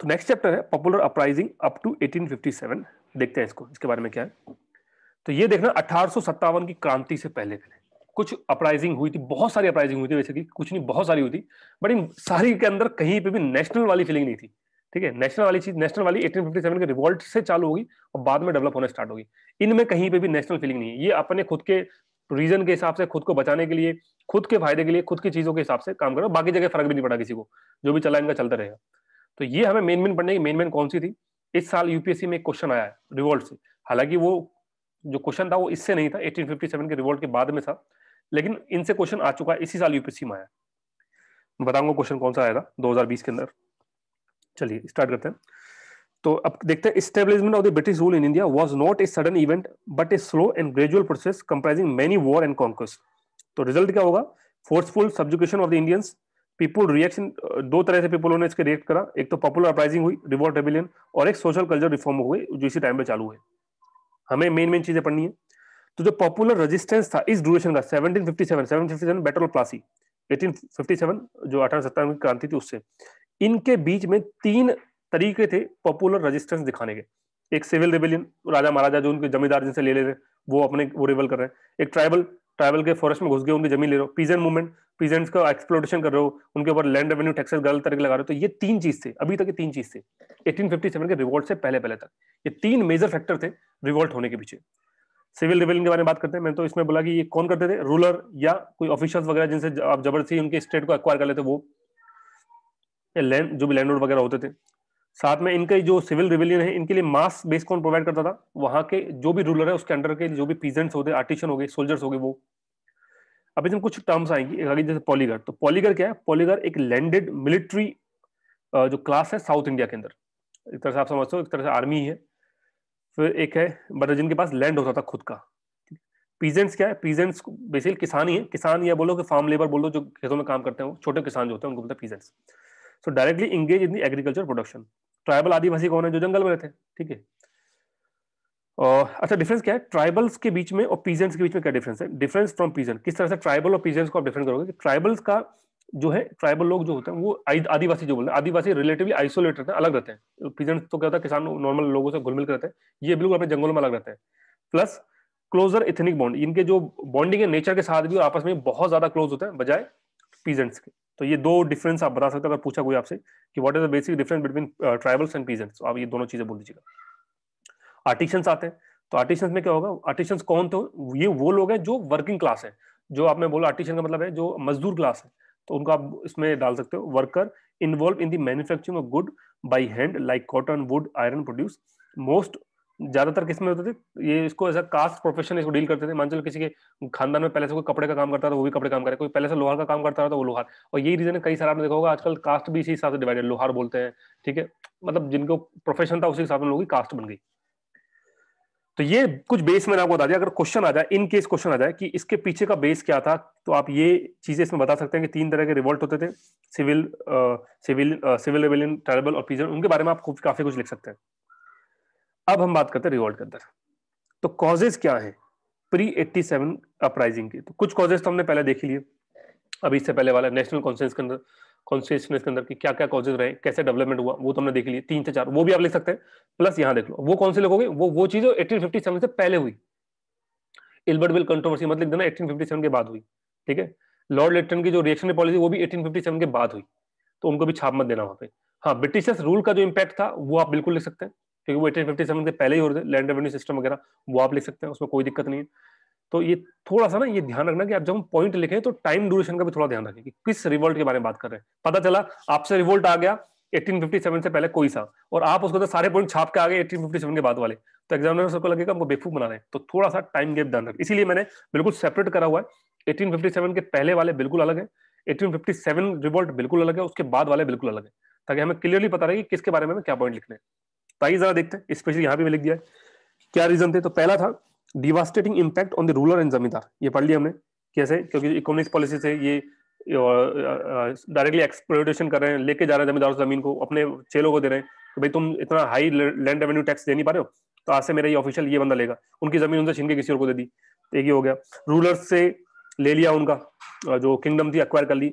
तो next chapter है popular uprising up to 1857 देखते हैं इसको इसके बारे में क्या है तो ये देखना अठारह की क्रांति से पहले पहले कुछ अपराइजिंग हुई थी बहुत सारी अपराइजिंग हुई थी वैसे कि कुछ नहीं बहुत सारी हुई थी बट इन सारी के अंदर कहीं पे भी नेशनल वाली फीलिंग नहीं थी ठीक है नेशनल वाली चीज नेशनल वाली 1857 के रिवॉल्ट से चालू होगी और बाद में डेवलप होना स्टार्ट होगी इनमें कहीं पे भी नेशनल फीलिंग नहीं है ये अपने खुद के रीजन के हिसाब से खुद को बचाने के लिए खुद के फायदे के लिए खुद की चीजों के हिसाब से काम करो बाकी जगह फर्क भी नहीं पड़ा किसी को जो भी चला इनका चलता रहेगा तो ये हमें मेन मेन पढ़ने की मेन मेन कौन सी थी इस साल यूपीएससी में एक क्वेश्चन आया है रिवोल्ट से हालांकि वो जो क्वेश्चन था वो इससे नहीं था 1857 के रिवोल्ट के बाद में था लेकिन इनसे क्वेश्चन आ चुका है इसी साल यूपीएससी में आया बताऊंगा क्वेश्चन कौन सा आया था 2020 के अंदर चलिए स्टार्ट करते हैं तो अब देखते हैं establishment of the British rule in India was not a sudden event but a slow and gradual process comprising many war and conquest तो रिजल्ट क्या होगा forceful subjugation of the Indians people reaction uh, दो तरह से people ने इसके react करा एक तो पॉपुलर अपराइजिंग हुई रिवोल्ट रेबिलियन और एक सोशल कल्चर रिफॉर्म हो गई जो इसी टाइम पे चालू हुए हमें मेन मेन चीजें पढ़नी है तो जो पॉपुलर रेजिस्टेंस था इस ड्यूरेशन का 1757 1757 बैटल ऑफ प्लासी 1857 जो अठारह सत्तावन की क्रांति थी उससे इनके बीच में तीन तरीके थे पॉपुलर रेजिस्टेंस दिखाने के एक सिविल रेबिलियन राजा महाराजा जो उनके जमींदार जिनसे ले ले रहे वो अपने वो रिवल कर रहे हैं एक ट्राइबल ट्राइबल के फॉरेस्ट में घुस गए उनकी जमीन ले रहे हो पीजेंट मूवमेंट पीजेंट्स का एक्सप्लोटेशन कर रहे हो उनके ऊपर लैंड रेवेन्यू टैक्सेस गलत तरीके लगा रहे हो तो ये तीन चीज थे अभी तक ये तीन चीज थे 1857 के रिवोल्ट से पहले पहले तक ये तीन मेजर फैक्टर थे रिवोल्ट होने के पीछे सिविल रिवेलिंग के बारे में बात करते हैं मैंने तो इसमें बोला कि ये कौन करते थे रूलर या कोई ऑफिशियल्स वगैरह जिनसे आप जबरदस्ती उनके स्टेट को एक्वायर कर लेते वो लैंड जो भी लैंड वगैरह होते थे साथ में इनके जो सिविल रिविलियन है इनके लिए मास बेस कौन प्रोवाइड करता था वहां के जो भी रूलर है उसके अंडर के जो भी पीजेंट्स होते आर्टिशन हो गए सोल्जर्स हो गए वो अब इसमें कुछ टर्म्स आएंगी आगे जैसे पॉलीगर तो पॉलीगर क्या है पॉलीगर एक लैंडेड मिलिट्री जो क्लास है साउथ इंडिया के अंदर एक तरह से आप समझते हो एक तरह से आर्मी है फिर एक है बट मतलब जिनके पास लैंड होता था खुद का पीजेंट्स क्या है पीजेंट्स बेसिकली किसान ही है किसान या बोलो कि फार्म लेबर बोलो जो खेतों में काम करते हैं छोटे किसान जो होते हैं उनको बोलते हैं peasants so directly engage in the agriculture production tribal आदिवासी कौन है जो जंगल में रहते हैं ठीक है और अच्छा डिफरेंस क्या है ट्राइबल्स के बीच में और पीजेंट्स के बीच में क्या डिफरेंस है डिफरेंस फ्रॉम पीजेंट किस तरह से ट्राइबल और पीजेंट्स को आप डिफरेंट करोगे ट्राइबल्स का जो है ट्राइबल लोग जो होते हैं वो आदिवासी जो बोलते हैं आदिवासी रिलेटिवली आइसोलेट रहते हैं अलग रहते हैं पीजेंट्स तो क्या होता है किसान नॉर्मल लोगों से घुल मिल रहते हैं ये बिल्कुल अपने जंगलों में अलग रहते हैं प्लस क्लोजर इथनिक बॉन्ड इनके जो बॉन्डिंग है नेचर के साथ भी आपस में बहुत ज्यादा क्लोज होते हैं बजाय पीजेंट्स के तो ये दो डिफरेंस आप बता सकते हैं अगर पूछा कोई आपसे कि what is the basic difference between tribals and peasants आप ये दोनों चीजें बोल दीजिएगा आर्टिशंस आते हैं तो आर्टिशंस में क्या होगा आर्टिशंस कौन थे तो? ये वो लोग हैं जो वर्किंग क्लास है जो आपने बोला आर्टिशन का मतलब है जो मजदूर क्लास है तो उनको आप इसमें डाल सकते हो worker involve in the manufacturing of good by hand like cotton wood iron produce most ज्यादातर किस में होते थे ये इसको ऐसा कास्ट प्रोफेशन इसको डील करते थे मान चलो किसी के खानदान में पहले से कोई कपड़े का काम करता था तो वो भी कपड़े काम करे कोई पहले से लोहार का काम करता था तो वो लोहार और यही रीजन है कई सारा आपने देखा होगा आजकल कास्ट भी इसी हिसाब से डिवाइडेड लोहार बोलते हैं ठीक है मतलब जिनको प्रोफेशन था उसी हिसाब से लोगों की कास्ट बन गई तो ये कुछ बेस मैंने आपको बता दिया अगर क्वेश्चन आ जाए इन केस क्वेश्चन आ जाए कि इसके पीछे का बेस क्या था तो आप ये चीजें इसमें बता सकते हैं कि तीन तरह के रिवोल्ट होते थे civil civil civil rebellion tribal और पीजन उनके बारे में आप काफी कुछ लिख सकते हैं अब हम बात करते हैं रिवॉल्ट के अंदर तो कॉजेज क्या है प्री एट्टी सेवन अपराइजिंग की तो कुछ कॉजेज तो हमने पहले देख लिए अभी इससे पहले वाला नेशनल कॉन्फ्रेंस के अंदर कॉन्स्टिट्यूशनस के अंदर की क्या क्या कॉजेज रहे कैसे डेवलपमेंट हुआ वो तो हमने देख लिया तीन से चार वो भी आप लिख सकते हैं प्लस यहाँ देख लो वो कौन से लिखोगे वो वो चीज एटीन फिफ्टी सेवन से पहले हुई इल्बर्ट बिल कंट्रोवर्सी मत लिख देना सेवन के बाद हुई ठीक है लॉर्ड लिटन की जो रिएक्शनरी पॉलिसी वो भी एटीन फिफ्टी सेवन के बाद हुई तो उनको भी छाप मत देना वहां पे हाँ ब्रिटिशर्स रूल का जो इम्पैक्ट था वो आप बिल्कुल लिख सकते हैं क्योंकि वो एटीन फिफ्टी सेवन से पहले ही लैंड रेवेन्यू सिस्टम वगैरह वो आप लिख सकते हैं उसमें कोई दिक्कत नहीं है तो ये थोड़ा सा ना ये ध्यान रखना कि आप जब हम पॉइंट लिखें तो टाइम ड्यूरेशन का भी थोड़ा ध्यान रखें कि किस रिवोल्ट के बारे में बात कर रहे हैं पता चला आपसे रिवोल्ट आ गया 1857 से पहले कोई सा और आप उसको तो सारे पॉइंट छाप के आ गए 1857 के बाद वाले तो एग्जामिनर सबको लगेगा हमको बेफूक बना रहे हैं तो थोड़ा सा टाइम गैप ध्यान रखें इसीलिए मैंने बिल्कुल सेपरेट करा हुआ है सेवन के पहले वाले बिल्कुल अलग है सेवन रिवोल्ट बिल्कुल अलग है उसके बाद वाले बिल्कुल अलग है ताकि हमें क्लियरली पता रहे कि किसके बारे में क्या पॉइंट लिखने हैं तो आइए जरा देखते हैं स्पेशली यहां भी मैं लिख दिया है क्या रीजन थे तो पहला था devastating impact on the ruler and zamindar ये पढ़ लिया हमने कैसे क्योंकि इकोनॉमिक पॉलिसी से ये डायरेक्टली एक्सप्लोटेशन कर रहे हैं लेके जा रहे हैं जमींदारों जमीन को अपने चेलों को दे रहे हैं कि भाई तुम इतना हाई लैंड रेवेन्यू टैक्स दे नहीं पा रहे हो तो आज से मेरा ये ऑफिशियल ये बंदा लेगा उनकी जमीन उनसे छीन के किसी और को दे दी तो एक ही हो गया रूलर्स से ले लिया उनका जो किंगडम थी अक्वायर कर ली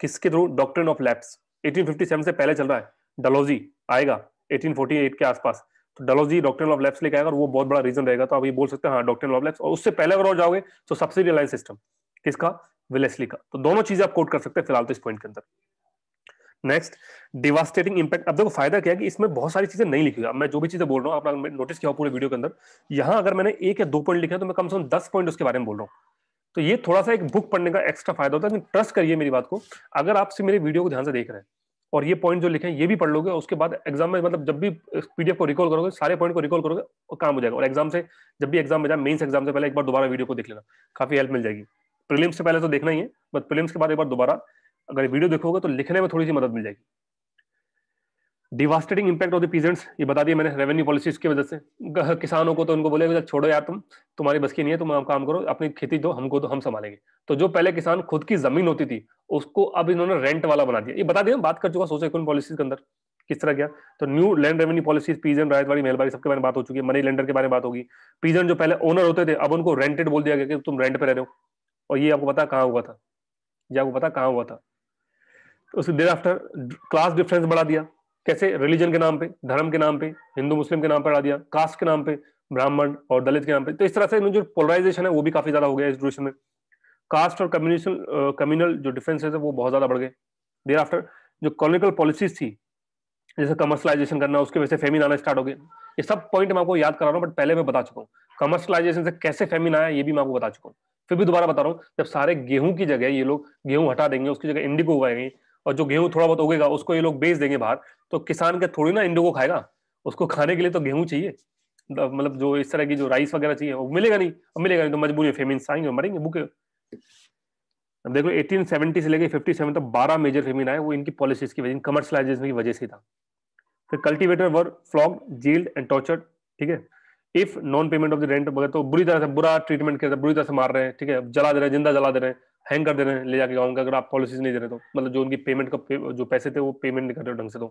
किसके through doctrine of lapse eighteen से पहले चल रहा है डलोजी आएगा 1848 के आसपास तो डलोजी डॉक्टर ऑफ लेफ्ट लेके आएगा वो बहुत बड़ा रीजन रहेगा तो आप ये बोल सकते हैं हाँ डॉक्टर ऑफ लेफ्ट और उससे पहले अगर और जाओगे तो सब्सिडी अलाइन सिस्टम किसका विलेसली का तो दोनों चीजें आप कोट कर सकते हैं फिलहाल तो इस पॉइंट के अंदर नेक्स्ट डिवास्टेटिंग इंपैक्ट अब देखो फायदा क्या है कि इसमें बहुत सारी चीजें नहीं लिखी हुई मैं जो भी चीजें बोल रहा हूँ आपने नोटिस किया पूरे वीडियो के अंदर यहाँ अगर मैंने एक या दो पॉइंट लिखा तो मैं कम से कम दस पॉइंट उसके बारे में बोल रहा हूँ तो ये थोड़ा सा एक बुक पढ़ने का एक्स्ट्रा फायदा होता है ट्रस्ट करिए मेरी बात को अगर आपसे मेरे वीडियो को ध्यान से देख रहे हैं और ये पॉइंट जो लिखे हैं ये भी पढ़ लोगे उसके बाद एग्जाम में मतलब जब भी पीडीएफ को रिकॉल करोगे सारे पॉइंट को रिकॉल करोगे और काम हो जाएगा और एग्जाम से जब भी एग्जाम में जाए मेन्स एग्जाम से पहले एक बार दोबारा वीडियो को देख लेना काफी हेल्प मिल जाएगी प्रीलिम्स से पहले तो देखना ही है बट प्रीलिम्स के बाद एक बार दोबारा अगर वीडियो देखोगे तो लिखने में थोड़ी सी मदद मिल जाएगी devastating impact of the peasants ये बता दिया मैंने रेवेन्यू पॉलिसीज की वजह से किसानों को तो उनको बोले छोड़ो यार तुम तुम्हारी बस की नहीं है तुम काम करो अपनी खेती दो हमको तो हम संभालेंगे तो जो पहले किसान खुद की जमीन होती थी उसको अब इन्होंने रेंट वाला बना दिया ये बता दिया बात कर चुका सोशल इकोनॉमिक पॉलिसीज के अंदर किस तरह क्या तो न्यू लैंड रेवेन्यू पॉलिसीज पीजन रायतवाड़ी मेलबारी सबके बारे में बात हो चुकी है मनी लेंडर के बारे में बात होगी पीजन जो पहले ओनर होते थे अब उनको रेंटेड बोल दिया गया कि तुम रेंट पे रह रहे हो और ये आपको पता कहाँ हुआ था ये आपको पता कहाँ हुआ था उसके देर आफ्टर क्लास डिफरेंस बढ़ा दिया कैसे रिलीजन के नाम पे धर्म के नाम पे हिंदू मुस्लिम के नाम पर आ दिया कास्ट के नाम पे ब्राह्मण और दलित के नाम पे तो इस तरह से जो पोलराइजेशन है वो भी काफी ज्यादा हो गया एजुकेशन में कास्ट और कम्युनिशन कम्युनल जो डिफरेंसेस है वो बहुत ज्यादा बढ़ गए देर आफ्टर जो कॉलोनिकल पॉलिसीज थी जैसे कमर्शलाइजेशन करना उसके वजह से फेमिन आना स्टार्ट हो गए ये सब पॉइंट मैं आपको याद करा रहा हूँ बट पहले मैं बता चुका हूँ कमर्शलाइजेशन से कैसे फेमिन आया ये भी मैं आपको बता चुका हूँ फिर भी दोबारा बता रहा हूँ जब सारे गेहूं की जगह ये लोग गेहूं हटा देंगे उसकी जगह इंडिगो उगाएंगे और जो गेहूं थोड़ा बहुत उगेगा उसको ये लोग बेच देंगे बाहर तो किसान का थोड़ी ना इंडो को खाएगा उसको खाने के लिए तो गेहूं चाहिए मतलब जो इस तरह की जो राइस वगैरह चाहिए वो मिलेगा नहीं अब मिलेगा नहीं तो मजबूरी फेमिन आएंगे मरेंगे भूखे अब देखो सेवेंटी से लेकर सेवन तक बारह मेजर फेमिन आए वो इनकी पॉलिसीज की वजह कमर्शलाइजेशन की वजह से था फिर cultivator were flogged jailed and tortured ठीक है if non payment of the rent वगैरह तो बुरी तरह से बुरा ट्रीटमेंट करते बुरी तरह से मार रहे हैं ठीक है जला दे रहे हैं जिंदा जला दे रहे हैं हैंग कर दे रहे हैं ले जाके गाँव का अगर आप पॉलिसीज नहीं दे रहे तो मतलब जो उनकी पेमेंट का पे, जो पैसे थे वो पेमेंट नहीं कर रहे ढंग से तो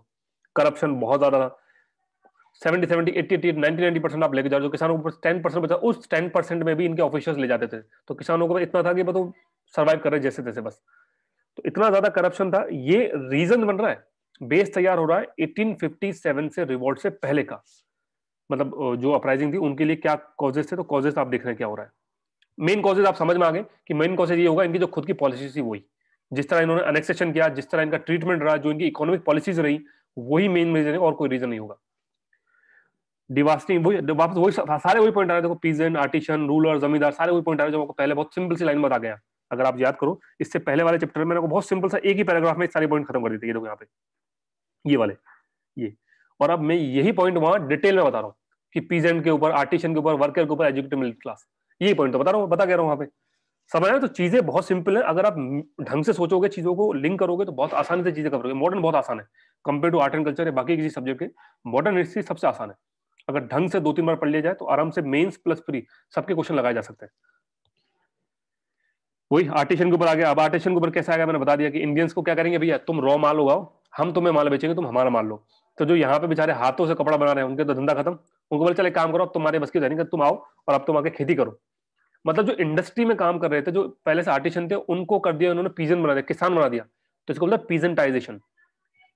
करप्शन बहुत ज्यादा था seventy seventy eighty eighty ninety nine percent आप लेके जा रहे हो तो किसानों को टेन परसेंट बचा उस टेन परसेंट में भी इनके ऑफिशियल ले जाते थे तो किसानों को इतना था कि वो सर्वाइव तो कर रहे जैसे तैसे बस तो इतना ज्यादा करप्शन था ये रीजन बन रहा है बेस तैयार हो रहा है एटीन फिफ्टी सेवन से रिवॉल्ट से पहले का मतलब जो अपराइजिंग थी उनके लिए क्या कॉजेस थे तो कॉजेस आप देख रहे हैं क्या हो रहा है मेन कॉजेज आप समझ में आ गए कि मेन कॉजेज ये होगा इनकी जो खुद की पॉलिसी थी वही जिस तरह इन्होंने अनेक्सेशन किया जिस तरह इनका ट्रीटमेंट रहा जो इनकी इकोनॉमिक पॉलिसीज रही वही मेन रीजन है और कोई रीजन नहीं होगा डिवास्टिंग वही वापस वही सारे वही पॉइंट आ रहे देखो पीजन आर्टिशन रूलर जमींदार सारे वही पॉइंट आ रहे जो आपको पहले बहुत सिंपल सी लाइन बता गया अगर आप याद करो इससे पहले वाले चैप्टर में बहुत सिंपल सा एक ही पैराग्राफ में सारे पॉइंट खत्म कर देते ये लोग यहाँ पे ये वाले ये और अब मैं यही पॉइंट वहां डिटेल में बता रहा हूँ कि पीजेंट के ऊपर आर्टिशन के ऊपर वर्कर के ऊपर एजुकेटिव मिडिल क्लास ये पॉइंट तो बता रहा हूँ बता कह रहा हूँ वहां पे समझ रहे तो चीजें बहुत सिंपल है अगर आप ढंग से सोचोगे चीजों को लिंक करोगे तो बहुत आसानी से चीजें करोगे मॉडर्न बहुत आसान है compare to art and culture या बाकी किसी सब्जेक्ट के मॉडर्न हिस्ट्री सबसे आसान है अगर ढंग से दो तीन बार पढ़ लिया जाए तो आराम से मेन्स प्लस फ्री सबके क्वेश्चन लगाए जा सकते हैं वही आर्टिशन के ऊपर आ गया अब आर्टिशन के ऊपर कैसे आ गया मैंने बता दिया कि इंडियंस को क्या करेंगे भैया तुम रॉ माल उगाओ हम तुम्हें माल बेचेंगे तुम हमारा माल लो तो जो यहाँ पे बेचारे हाथों से कपड़ा बना रहे हैं उनके तो धंधा खत्म उनको बोले चले काम करो अब तुम्हारे बस की जाएंगे तुम आओ और अब तुम आके खेती करो मतलब जो इंडस्ट्री में काम कर रहे थे जो पहले से आर्टिशन थे उनको कर दिया उन्होंने पीजन बना दिया किसान बना दिया तो इसको बोलते पीजेंटाइजेशन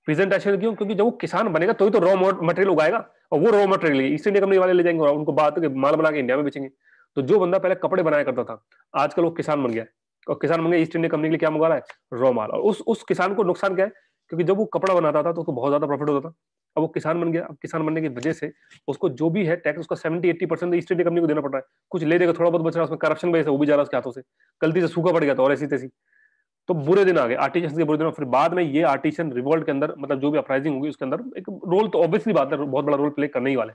पीजेंटाइजेशन क्यों क्योंकि जब वो किसान बनेगा तो ही तो रॉ मटेरियल उगाएगा और वो raw material East India Company वाले ले जाएंगे और उनको बात माल बना के इंडिया में बेचेंगे तो जो बंदा पहले कपड़े बनाया करता था आजकल वो किसान बन गया और किसान बन गया ईस्ट इंडिया कंपनी के लिए क्या मंगा रहा है रॉ माल और उस उस किसान को नुकसान क्या है क्योंकि जब वो कपड़ा बनाता था तो उसको बहुत ज्यादा प्रॉफिट होता था अब वो किसान बन गया अब किसान बनने की वजह से उसको जो भी है टैक्स उसका seventy eighty percent East India company को देना पड़ रहा है कुछ ले देगा थोड़ा बहुत बच रहा है उसमें करप्शन वजह से वो भी जा रहा है उसके हाथों से गलती से सूखा पड़ गया था और ऐसी तैसी तो बुरे दिन आ गए आर्टिशन के बुरे दिन फिर बाद में ये आर्टिशन रिवॉल्ट के अंदर मतलब जो भी अपराइजिंग होगी उसके अंदर एक रोल तो ऑब्वियसली बात है बहुत बड़ा रोल प्ले करने ही वाले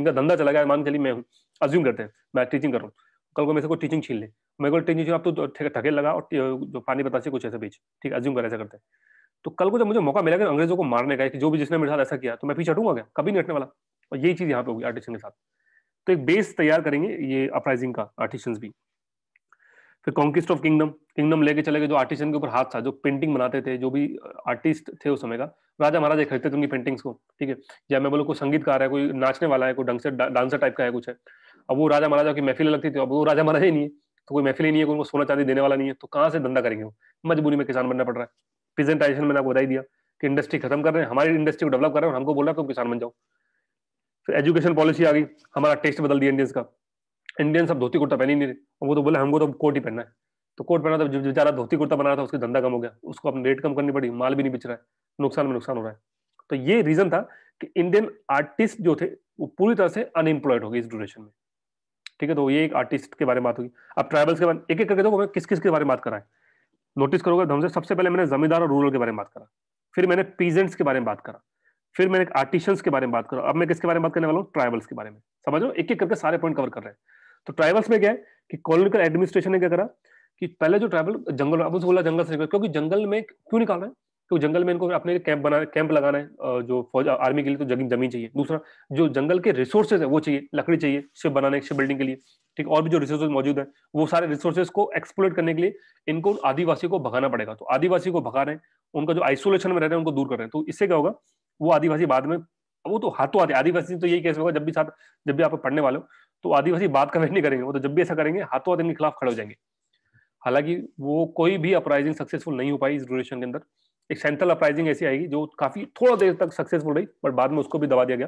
जिनका धंधा चला गया मान चली मैं हूँ अज्यूम करते हैं मैं टीचिंग कर रहा हूँ कल को मेरे से कोई टीचिंग छीन ले मेरे को टीचिंग आप तो ठके लगा और जो पानी बतासे कुछ ऐसे बीच ठीक अज्यूम कर ऐसा करते हैं तो कल को जब मुझे मौका मिलेगा अंग्रेजों को मारने का कि जो भी जिसने मेरे साथ ऐसा किया तो मैं पीछे हटूंगा क्या कभी नहीं हटने वाला और यही चीज़ यहाँ पे होगी आर्टिशन के साथ तो एक बेस तैयार करेंगे ये अपराइजिंग का आर्टिशन भी फिर कॉन्किस्ट ऑफ किंगडम किंगडम लेके चले गए जो आर्टिशन के ऊपर हाथ था जो पेंटिंग बनाते थे जो भी आर्टिस्ट थे उस समय का राजा महाराजा खरीदते थे उनकी पेंटिंग्स को ठीक है या मैं बोलो कोई संगीतकार है कोई नाचने वाला है कोई ढंग से डांसर टाइप का है कुछ है अब वो राजा महाराजा की महफिल लगती थी अब वो राजा महाराजा ही नहीं है तो कोई महफिल ही नहीं है उनको सोना चांदी देने वाला नहीं है तो कहाँ से धंधा करेंगे वो मजबूरी में किसान बनना पड़ रहा है प्रेजेंटेशन मैंने आपको बताई दिया कि इंडस्ट्री खत्म कर रहे हैं हमारी इंडस्ट्री को डेवलप कर रहे हैं और हमको बोल रहा तुम किसान बन जाओ फिर एजुकेशन पॉलिसी आ गई हमारा टेस्ट बदल दिया इंडियंस का इंडियन सब धोती कुर्ता पहनी नहीं रहे और वो तो बोले हमको तो कोट ही पहनना है तो कोट पहना था जो बेचारा धोती कुर्ता बना रहा था उसका धंधा कम हो गया उसको अपनी रेट कम करनी पड़ी माल भी नहीं बिच रहा है नुकसान में नुकसान हो रहा है तो ये रीजन था कि इंडियन आर्टिस्ट जो थे वो पूरी तरह से अनएम्प्लॉयड हो गए इस ड्यूरेशन में ठीक है तो ये एक आर्टिस्ट के बारे में बात होगी अब ट्राइबल्स के बारे में एक एक करके तो किस किस के बारे में बात कराएं नोटिस करोगे तो से सबसे पहले मैंने जमींदार और रूरल के बारे में बात करा फिर मैंने पीजेंट्स के बारे में बात करा फिर मैंने आर्टिशंस के बारे में बात करा अब मैं किसके बारे में बात करने वाला हूँ ट्राइबल्स के बारे में समझो एक एक करके सारे पॉइंट कवर कर रहे हैं तो ट्राइबल्स में क्या है कि कॉलोनिकल एडमिनिस्ट्रेशन ने क्या करा कि पहले जो ट्राइबल जंगल अब बोला जंगल से क्योंकि जंगल में क्यों निकाल रहे हैं तो जंगल में इनको अपने कैंप बना कैंप लगाना है जो फौज आर्मी के लिए तो जमीन जमीन चाहिए दूसरा जो जंगल के रिसोर्सेज है वो चाहिए लकड़ी चाहिए शिप बनाने शिप बिल्डिंग के लिए ठीक और भी जो रिसोर्सेज मौजूद है वो सारे रिसोर्सेज को एक्सप्लोर करने के लिए इनको आदिवासी को भगाना पड़ेगा तो आदिवासी को भगा रहे हैं उनका जो आइसोलेशन में रह रहे हैं उनको दूर कर रहे हैं तो इससे क्या होगा वो आदिवासी बाद में वो तो हाथों आते आदिवासी तो यही कैसे होगा जब भी साथ जब भी आप पढ़ने वाले हो तो आदिवासी बात का नहीं करेंगे वो तो जब भी ऐसा करेंगे हाथों हाथ इनके खिलाफ खड़े हो जाएंगे हालांकि वो कोई भी अपराइजिंग सक्सेसफुल नहीं हो पाई इस ड्यूरेशन के अंदर एक सेंट्रल अपराइजिंग ऐसी आएगी जो काफी थोड़ा देर तक सक्सेसफुल रही बट बाद में उसको भी दबा दिया गया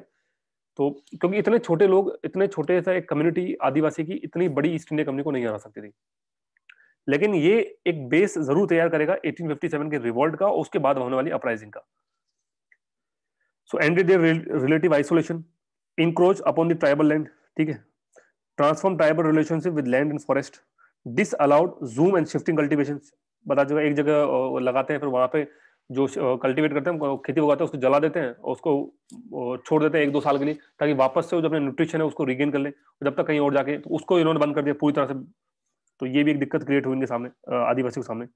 तो क्योंकि इतने छोटे लोग इतने छोटे सा एक कम्युनिटी आदिवासी की इतनी बड़ी ईस्ट इंडिया कंपनी को नहीं हरा सकती थी लेकिन ये एक बेस जरूर तैयार करेगा 1857 के रिवॉल्ट का और उसके बाद होने वाली अपराइजिंग का so and relative isolation encroach upon the tribal land ठीक है transform tribal relationship with land and forest disallowed jhum and shifting cultivation बता चुका एक जगह लगाते हैं फिर वहां पे जो कल्टीवेट करते हैं खेती उगाते हैं उसको जला देते हैं और उसको छोड़ देते हैं एक दो साल के लिए ताकि वापस से जो अपने न्यूट्रिशन है उसको रिगेन कर ले जब तक कहीं और जाके तो उसको इन्होंने बंद कर दिया पूरी तरह से तो ये भी एक दिक्कत क्रिएट हुई इनके सामने आदिवासी के सामने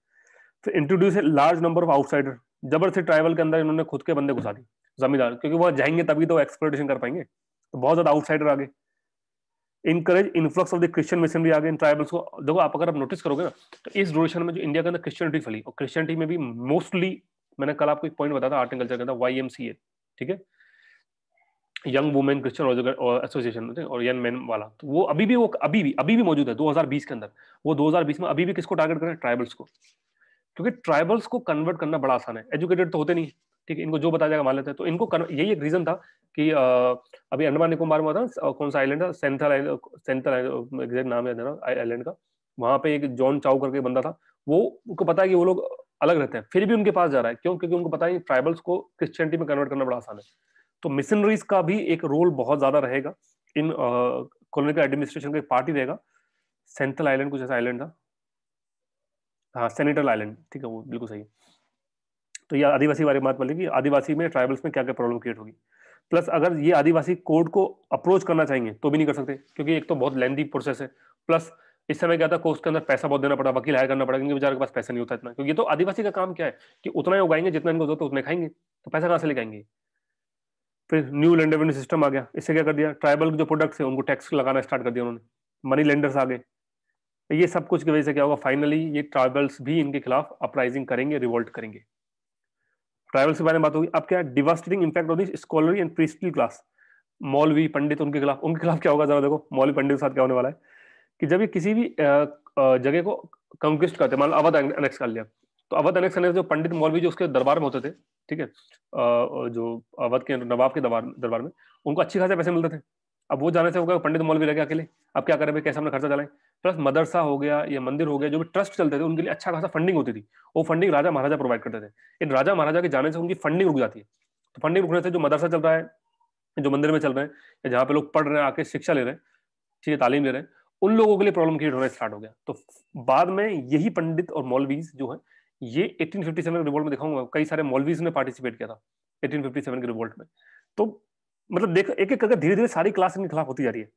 तो introduce large number of outsider जबर से ट्राइबल के अंदर इन्होंने खुद के बंदे घुसा दिए जमींदार क्योंकि वह जाएंगे तभी तो एक्सप्लोटेशन कर पाएंगे तो बहुत ज्यादा आउटसाइडर आगे encourage influx of the Christian missionary भी आगे इन ट्राइबल्स को देखो आप अगर आप नोटिस करोगे ना तो इस ड्यूरेशन में जो इंडिया के अंदर क्रिश्चियनिटी फैली और क्रिश्चियनिटी में भी मोस्टली मैंने कल आपको एक पॉइंट बताया था आर्ट एंड कल्चर के अंदर वाई एम सी ए ठीक है यंग वुमेन क्रिश्चियन एसोसिएशन और यंग मैन वाला तो वो अभी भी वो अभी भी अभी भी मौजूद है 2020 के अंदर वो 2020 में अभी भी किसको टारगेट कर रहे हैं ट्राइबल्स को क्योंकि ट्राइबल्स को कन्वर्ट करना बड़ा आसान है एजुकेटेड तो होते नहीं ठीक है इनको जो बताया जाएगा मान लेते हैं तो इनको यही एक रीजन था कि आ, अभी अंडमान निकोबार में था कौन सा आइलैंड था सेंथल आइलैंड सेंथल एग्जैक्ट नाम है आइलैंड का वहाँ पे एक जॉन चाउ करके बंदा था वो उनको पता है कि वो लोग अलग रहते हैं फिर भी उनके पास जा रहा है क्यों क्योंकि उनको पता है ट्राइबल्स को क्रिश्चियनिटी में कन्वर्ट करना बड़ा आसान है तो मिशनरीज का भी एक रोल बहुत ज्यादा रहेगा इन कॉलोनिकल एडमिनिस्ट्रेशन का एक पार्ट ही रहेगा सेंट्रल आइलैंड कुछ ऐसा आइलैंड था हाँ सेनेटल आइलैंड ठीक है वो बिल्कुल सही तो ये आदिवासी बारे में बात बोली आदिवासी में ट्राइबल्स में क्या क्या प्रॉब्लम क्रिएट होगी प्लस अगर ये आदिवासी कोर्ट को अप्रोच करना चाहेंगे तो भी नहीं कर सकते क्योंकि एक तो बहुत लेंदी प्रोसेस है प्लस इस समय क्या था कोर्स के अंदर पैसा बहुत देना पड़ा वकील हायर करना पड़ा क्योंकि बेचारे के पास पैसा नहीं होता इतना क्योंकि तो आदिवासी का काम क्या है कि उतना ही उगाएंगे जितना इनको जरूरत है उतना खाएंगे तो पैसा कहाँ से लेके फिर न्यू लैंड रेवेन्यू सिस्टम आ गया इससे क्या कर दिया ट्राइबल जो प्रोडक्ट्स है उनको टैक्स लगाना स्टार्ट कर दिया उन्होंने मनी लेंडर्स आ गए ये सब कुछ की वजह से क्या होगा फाइनली ये ट्राइबल्स भी इनके खिलाफ अपराइजिंग करेंगे रिवोल्ट करेंगे ट्राइबल्स के बारे में बात होगी अब क्या devastating impact of this scholarly and priestly class मौलवी पंडित उनके खिलाफ उनके खिलाफ क्या होगा जरा देखो मौलवी पंडित के साथ क्या होने वाला है कि जब ये किसी भी जगह को कंक्विस्ट करते मान लो अवध अनेक्स कर लिया तो अवध अनेक्स करने जो पंडित मौलवी जो उसके दरबार में होते थे ठीक है जो अवध के नवाब के दरबार दरबार में उनको अच्छी खासे पैसे मिलते थे अब वो जाने से होगा पंडित मौलवी रह गया अकेले अब क्या करें भाई कैसे अपना खर्चा चलाएं प्लस मदरसा हो गया या मंदिर हो गया जो भी ट्रस्ट चलते थे उनके लिए अच्छा खासा फंडिंग होती थी वो फंडिंग राजा महाराजा प्रोवाइड करते थे इन राजा महाराजा के जाने से उनकी फंडिंग रुक जाती है तो फंडिंग रुकने से जो मदरसा चल रहा है जो मंदिर में चल रहे हैं या जहाँ पे लोग पढ़ रहे हैं आके शिक्षा ले रहे हैं ठीक है तालीम ले रहे हैं उन लोगों के लिए प्रॉब्लम क्रिएट होना स्टार्ट हो गया तो बाद में यही पंडित और मौलवीज जो है ये 1857 के रिवोल्ट में दिखाऊंगा कई सारे मौलवीज ने पार्टिसिपेट किया था 1857 के रिवोल्ट में तो मतलब देख एक एक करके धीरे धीरे सारी क्लास इनके खिलाफ होती जा रही है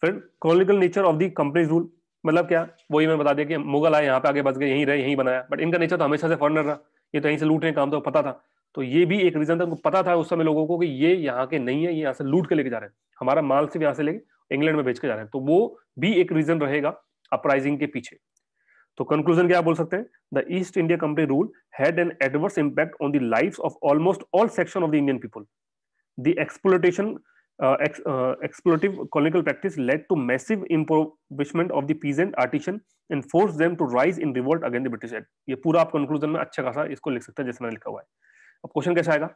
फिर chronicle nature of the company's rule मतलब क्या वही मैंने बता दिया कि मुगल आए यहाँ पे आगे बस गए यहीं रहे यहीं बनाया बट इनका नेचर तो हमेशा से फॉरनर रहा ये तो यहीं से लूट रहे काम तो पता था तो ये भी एक रीजन था उनको पता था उस समय लोगों को कि ये यहाँ के नहीं है ये यहाँ से लूट के लेके जा रहे हैं हमारा माल सिर्फ यहाँ से लेके इंग्लैंड में भेज के जा रहे हैं तो वो भी एक रीजन रहेगा अपराइजिंग के पीछे तो कंक्लूजन क्या बोल सकते हैं the east India company rule had an adverse impact on the life of almost all section of the Indian people the exploitation exploitive exploitive practice led to massive massive of the peasant artisan and force them to rise in revolt again the British British. ये पूरा आप conclusion में अच्छा खासा इसको लिख सकते हैं जैसे मैंने लिखा हुआ है अब क्वेश्चन कैसे आएगा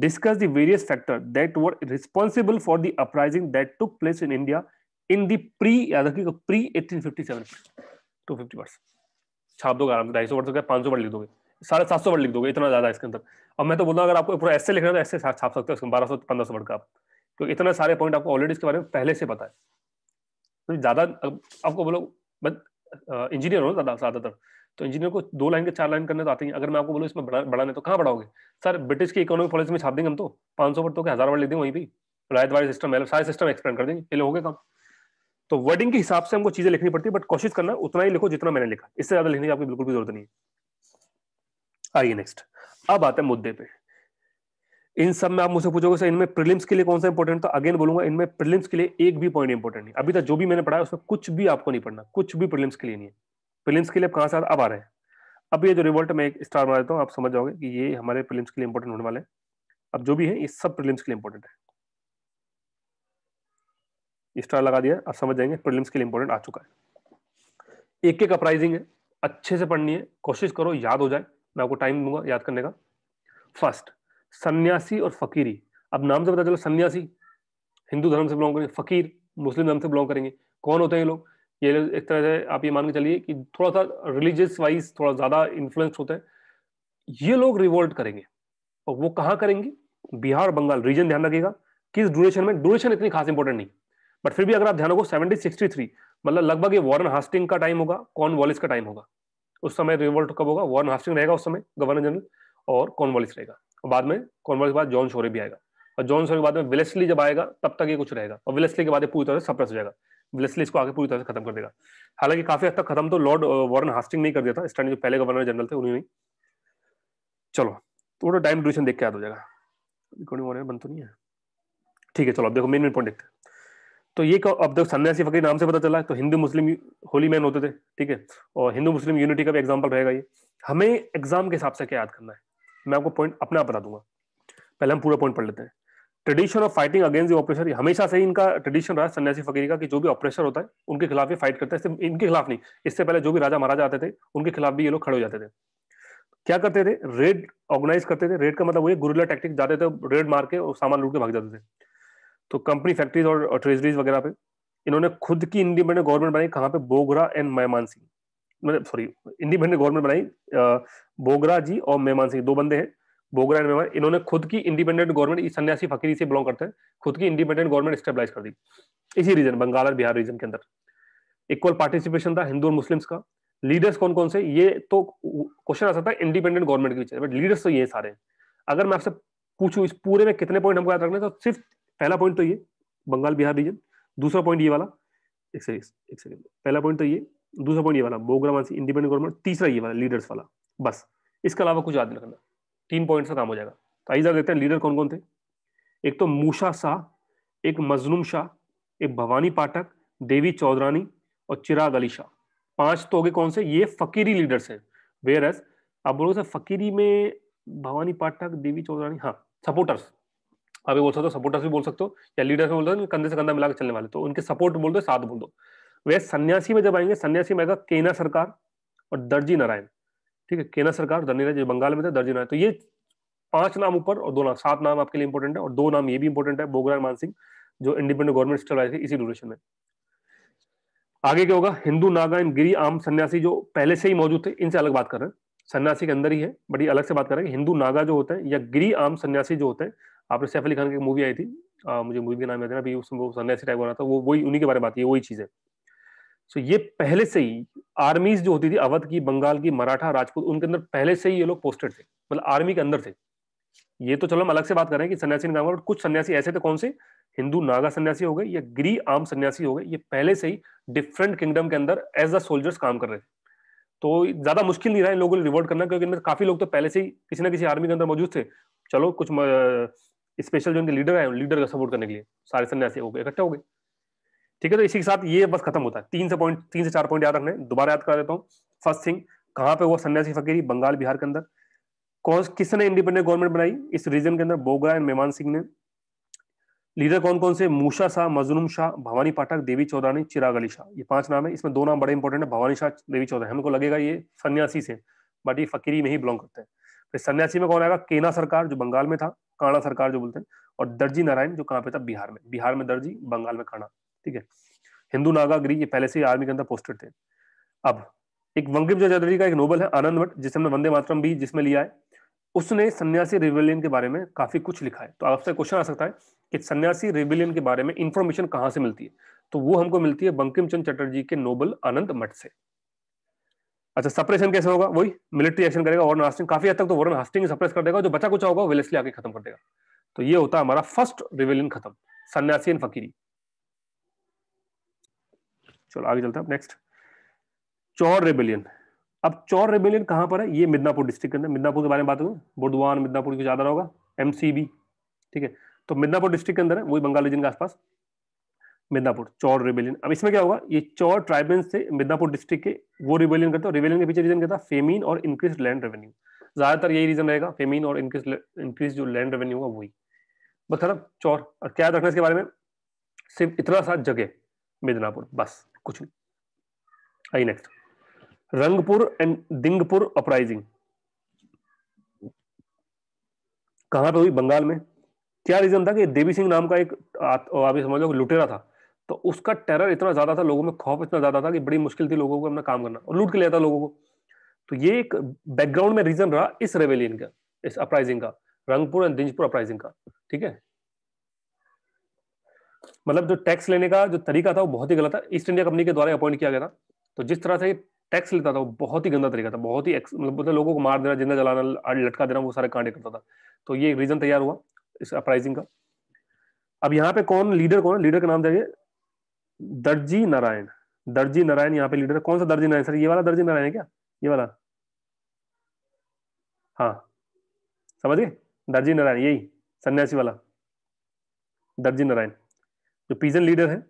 discuss the various factors that were responsible for the uprising that took place in India in the pre pre 1857 250 वर्ष छाप दोगे आराम से ढाई सौ वर्ड तो क्या पाँच सौ वर्ड लिख दोगे साढ़े सात सौ वर्ड लिख दोगे इतना ज्यादा इसके अंदर अब मैं तो बोलूँ अगर आपको पूरा ऐसे लिखना तो ऐसे छाप सकते हो बारह सौ पंद्रह सौ वर्ड का आप क्योंकि इतना सारे पॉइंट आपको ऑलरेडी इसके बारे में पहले से पता है तो ज्यादा आपको बोलो इंजीनियर हो ज्यादा ज्यादातर तो इंजीनियर को दो लाइन के चार लाइन करने तो आते हैं अगर मैं आपको बोलूँ इसमें बढ़ा, बढ़ाने तो कहाँ बढ़ाओगे सर ब्रिटिश की इकोनॉमिक पॉलिसी में छाप देंगे हम तो पाँच सौ पर तो क्या हज़ार वाले देंगे वहीं भी वाले सिस्टम है सारे सिस्टम एक्सपेंड कर देंगे ये हो गए काम तो वर्डिंग के हिसाब से हमको चीज़ें लिखनी पड़ती है बट कोशिश करना उतना ही लिखो जितना मैंने लिखा इससे ज़्यादा लिखने की आपकी बिल्कुल भी जरूरत नहीं है आइए नेक्स्ट अब आते हैं मुद्दे पे इन सब में आप मुझसे पूछोगे सर इनमें प्रीलिम्स के लिए कौन सा इंपॉर्टेंट तो अगेन बोलूंगा इनमें प्रीलिम्स के लिए एक भी पॉइंट इंपॉर्टेंट नहीं अभी तक जो भी मैंने पढ़ा है उसमें कुछ भी आपको नहीं पढ़ना कुछ भी प्रीलिम्स के लिए नहीं है प्रीलिम्स के लिए आप कहाँ से अब आ रहे हैं अब ये जो रिवोल्ट में एक स्टार बना देता हूँ आप समझ जाओगे कि ये हमारे प्रीलिम्स के लिए इंपॉर्टेंट होने वाले हैं अब जो भी है ये सब प्रिलिम्स के लिए इंपॉर्टेंट है स्टार लगा दिया आप समझ जाएंगे प्रिलिम्स के लिए इंपॉर्टेंट आ चुका है एक एक अपराइजिंग है अच्छे से पढ़नी है कोशिश करो याद हो जाए मैं आपको टाइम दूंगा याद करने का फर्स्ट सन्यासी और फकीरी अब नाम से पता चलो सन्यासी हिंदू धर्म से बिलोंग करेंगे फकीर मुस्लिम धर्म से बिलोंग करेंगे कौन होते हैं ये लोग ये एक तरह से आप ये मान के चलिए कि थोड़ा सा रिलीजियस वाइज थोड़ा ज़्यादा इन्फ्लुएंस होते हैं ये लोग रिवोल्ट करेंगे और वो कहाँ करेंगे बिहार बंगाल रीजन ध्यान रखिएगा किस ड्यूरेशन में ड्यूरेशन इतनी खास इंपॉर्टेंट नहीं बट फिर भी अगर आप ध्यान रखो सेवनटीन सिक्सटी थ्री मतलब लगभग ये वॉरन हास्टिंग का टाइम होगा कॉन वॉलिस का टाइम होगा उस समय रिवोल्ट कब होगा वॉरन हास्टिंग रहेगा उस समय गवर्नर जनरल और कॉन वॉलिस रहेगा और बाद में कॉन वॉलिस के बाद जॉन शोरे भी आएगा और जॉन शोरे के बाद में विलेस्ली जब आएगा तब तक ये कुछ रहेगा और विलेस्ली के बाद पूरी तरह से सप्रेस हो जाएगा वेस्ले इसको आगे पूरी तरह से खत्म कर देगा हालांकि काफी हद तक खत्म तो लॉर्ड वॉरन हास्टिंग नहीं कर दिया था स्टैंड जो पहले गवर्नर जनरल थे उन्हीं चलो तो थोड़ा टाइम ड्यूरेशन देख के याद हो जाएगा बन बंद तो नहीं है ठीक है चलो अब देखो मेन मेन पॉइंट देखते तो ये अब देखो सन्यासी फकीर नाम से पता चला तो हिंदू मुस्लिम होली मैन होते थे ठीक है और हिंदू मुस्लिम यूनिटी का भी एग्जाम्पल रहेगा ये हमें एग्जाम के हिसाब से क्या याद करना है मैं आपको पॉइंट अपने आप बता दूंगा पहले हम पूरा पॉइंट पढ़ लेते हैं tradition of fighting against operation हमेशा से ही इनका ट्रेडिशन रहा सन्यासी फकीरी का कि जो भी ऑपरेशन होता है उनके खिलाफ ये फाइट करते हैं इनके खिलाफ नहीं इससे पहले जो भी राजा महाराजा आते थे उनके खिलाफ भी ये लोग खड़े हो जाते थे क्या करते थे रेड ऑर्गेनाइज करते थे रेड का मतलब वही गुरुला टेक्टिक जाते थे रेड मार के और सामान लूट के भाग जाते थे तो कंपनी फैक्ट्रीज और ट्रेजरीज वगैरह पे इन्होंने खुद की इंडिपेंडेंट गवर्नमेंट बनाई कहाँ पे बोगरा एंड मेहमान सिंह मतलब सॉरी इंडिपेंडेंट गवर्नमेंट बनाई बोगरा जी और मेहमान सिंह दो बंदे हैं बोगरा मेवाड़ इन्होंने खुद की इंडिपेंडेंट गवर्नमेंट इस सन्यासी फकीरी से बिलोंग करते हैं खुद की इंडिपेंडेंट गवर्नमेंट स्टेबलाइज कर दी इसी रीजन बंगाल और बिहार रीजन के अंदर इक्वल पार्टिसिपेशन था हिंदू और मुस्लिम्स का लीडर्स कौन कौन से ये तो क्वेश्चन आ सकता है इंडिपेंडेंट गवर्नमेंट के पीछे बट लीडर्स तो ये सारे हैं अगर मैं आपसे पूछूं इस पूरे में कितने पॉइंट हमको याद रखने तो सिर्फ पहला पॉइंट तो ये बंगाल बिहार रीजन दूसरा पॉइंट ये वाला एक सेकंड एक सेकंड पहला पॉइंट तो ये दूसरा पॉइंट ये वाला बोगरा मानसी इंडिपेंडेंट गवर्नमेंट तीसरा ये वाला लीडर्स वाला बस इसके अलावा कुछ याद नहीं रखना तीन पॉइंट्स का काम हो जाएगा तो आइए देखते हैं लीडर कौन कौन थे एक तो मूषा शाह एक मजनूम शाह एक भवानी पाठक देवी चौधरानी और चिराग अली शाह पांच तो हो गए कौन से ये फकीरी लीडर्स हैं वेयर एज आप बोलोगे सर फकीरी में भवानी पाठक देवी चौधरानी हाँ सपोर्टर्स आप बोल सकते हो सपोर्टर्स भी बोल सकते हो या लीडर्स में बोल सकते हो कंधे से कंधा मिलाकर चलने वाले तो उनके सपोर्ट बोल दो साथ बोल दो वे सन्यासी में जब आएंगे सन्यासी में आएगा केना सरकार और दर्जी नारायण ठीक है केंद्र सरकार राज्य बंगाल में थे दर्जन आए तो ये पांच नाम ऊपर और दो नाम सात नाम आपके लिए इंपॉर्टेंट है और दो नाम ये भी इंपॉर्टेंट है बोगरा मानसिंह जो इंडिपेंडेंट गवर्नमेंट चलाए थे इसी ड्यूरेशन में आगे क्या होगा हिंदू नागा इन गिरी आम सन्यासी जो पहले से ही मौजूद थे इनसे अलग बात कर रहे हैं सन्यासी के अंदर ही है बड़ी अलग से बात कर रहे हैं हिंदू नागा जो होते हैं या गिरी आम सन्यासी जो होते हैं आपने सैफ अली खान की मूवी आई थी आ, मुझे मूवी का नाम याद है ना अभी उसमें वो सन्यासी टाइप हो रहा था वो वही उन्हीं के बारे में बात है वही चीज़ है सो ये पहले से ही आर्मीज जो होती थी अवध की बंगाल की मराठा राजपूत उनके अंदर पहले से ही ये लोग पोस्टेड थे मतलब आर्मी के अंदर थे ये तो चलो हम अलग से बात करें कि सन्यासी निकाम कुछ सन्यासी ऐसे थे कौन से हिंदू नागा सन्यासी हो गए या ग्री आम सन्यासी हो गए ये पहले से ही डिफरेंट किंगडम के अंदर एज अ सोल्जर्स काम कर रहे थे तो ज्यादा मुश्किल नहीं रहा इन लोगों ने रिवर्ट करना क्योंकि इनमें काफी लोग तो पहले से ही किसी ना किसी आर्मी के अंदर मौजूद थे चलो कुछ स्पेशल जो इनके लीडर है लीडर का सपोर्ट करने के लिए सारे सन्यासी हो गए इकट्ठे हो गए ठीक है तो इसी के साथ ये बस खत्म होता है तीन से पॉइंट तीन से चार पॉइंट याद रखने दोबारा याद कर देता हूँ फर्स्ट थिंग कहाँ पे हुआ सन्यासी फकीरी बंगाल बिहार के अंदर कौन किसने इंडिपेंडेंट गवर्नमेंट बनाई इस रीजन के अंदर बोगरा एंड मेमान सिंह ने लीडर कौन कौन से मूषा शाह मजनूम शाह भवानी पाठक देवी चौधरी चिराग अली शाह ये पांच नाम है इसमें दो नाम बड़े इंपॉर्टेंट है भवानी शाह देवी चौधरी हमको लगेगा ये सन्यासी से बट ये फकीरी में ही बिलोंग करते हैं फिर सन्यासी में कौन आएगा केना सरकार जो बंगाल में था काणा सरकार जो बोलते हैं और दर्जी नारायण जो कहाँ पे था बिहार में बिहार में दर्जी बंगाल में काणा ठीक है हिंदू नागा ग्रीक ये पहले से ही आर्मी के अंदर पोस्टेड थे अब एक वंकिम चौधरी का एक नोबल है आनंद भट्ट जिसे हमने वंदे मातरम भी जिसमें लिया है उसने सन्यासी रिविलियन के बारे में काफी कुछ लिखा है तो आपसे क्वेश्चन आ सकता है कि सन्यासी रिविलियन के बारे में इंफॉर्मेशन कहाँ से मिलती है तो वो हमको मिलती है बंकिम चंद चटर्जी के नोबल आनंद मठ से अच्छा सप्रेशन कैसे होगा वही मिलिट्री एक्शन करेगा वॉरन हास्टिंग काफी हद तक तो वॉरन हास्टिंग सप्रेस कर देगा जो बचा कुछ होगा वो वेलेसली आके खत्म कर देगा तो ये होता है हमारा फर्स्ट रिविलियन खत्म सन्यासी एंड फकीरी चलो आगे चलते हैं नेक्स्ट चौर रेबेलियन अब चौर रेबेलियन कहाँ पर है ये मिदनापुर डिस्ट्रिक्ट के अंदर मिदनापुर के बारे में बात करूँ बुर्दवान मिदनापुर की ज़्यादा होगा एम ठीक है तो मिदनापुर डिस्ट्रिक्ट के अंदर है वही बंगाल रीजन के आसपास मिदनापुर चौर रिबेलियन अब इसमें क्या होगा ये चौर ट्राइबल से मिदनापुर डिस्ट्रिक्ट के वो रिबेलियन करते हैं रिबेलियन के पीछे रीजन क्या था फेमीन और इंक्रीज लैंड रेवेन्यू ज्यादातर यही रीजन रहेगा फेमीन और इंक्रीज इंक्रीज जो लैंड रेवेन्यू होगा वही बस खराब चौर और क्या रखना इसके बारे में सिर्फ इतना सा जगह मिदनापुर बस कुछ आई next Rangpur and Dinajpur uprising कहां पे हुई बंगाल में क्या रीजन था कि देवी सिंह नाम का एक आप समझ लो लुटेरा था तो उसका टेरर इतना ज्यादा था लोगों में खौफ इतना ज्यादा था कि बड़ी मुश्किल थी लोगों को अपना काम करना और लूट के लिया था लोगों को तो ये एक बैकग्राउंड में रीजन रहा इस रेवेलियन का इस अपराइजिंग का रंगपुर एंड दिंजपुर अपराइजिंग का ठीक है मतलब जो टैक्स लेने का जो तरीका था वो बहुत ही गलत था ईस्ट इंडिया कंपनी के द्वारा अपॉइंट किया गया था तो जिस तरह से टैक्स लेता था वो बहुत ही गंदा तरीका था बहुत ही मतलब लोगों को मार देना जिंदा जलाना लटका देना वो सारे कांडे करता था तो ये एक रीजन तैयार हुआ इस अपराइजिंग का अब यहाँ पे कौन लीडर कौन है लीडर का नाम देखिए दर्जी नारायण दर्जी नारायण यहाँ पे लीडर है कौन सा दर्जी नारायण सर ये वाला दर्जी नारायण है क्या ये वाला हाँ समझ गए दर्जी नारायण यही सन्यासी वाला दर्जी नारायण जो पीजन लीडर है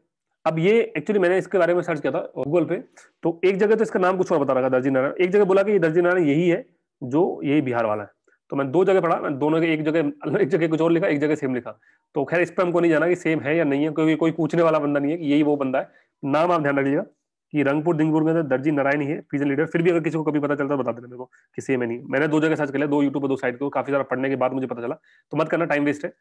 अब ये एक्चुअली मैंने इसके बारे में सर्च किया था गूगल पे तो एक जगह तो इसका नाम कुछ और बता रहा था दर्जी नारायण एक जगह बोला कि ये दर्जी नारायण यही है जो यही बिहार वाला है तो मैं दो जगह पढ़ा मैं दोनों के एक जगह एक जगह कुछ और लिखा एक जगह सेम लिखा तो खैर इस पर हमको नहीं जाना कि सेम है या नहीं है क्योंकि कोई पूछने वाला बंदा नहीं है कि यही वो बंदा है नाम आप ध्यान रखिएगा कि रंगपुर दिंगपुर में तो दर्जी नारायण ही है पीजन लीडर फिर भी अगर किसी को कभी पता चलता बता देना मेरे को कि सेम है नहीं मैंने दो जगह सर्च कर लिया दो यूट्यूब पर दो साइड को काफी सारा पढ़ने के बाद मुझे पता चला तो मत करना टाइम वेस्ट है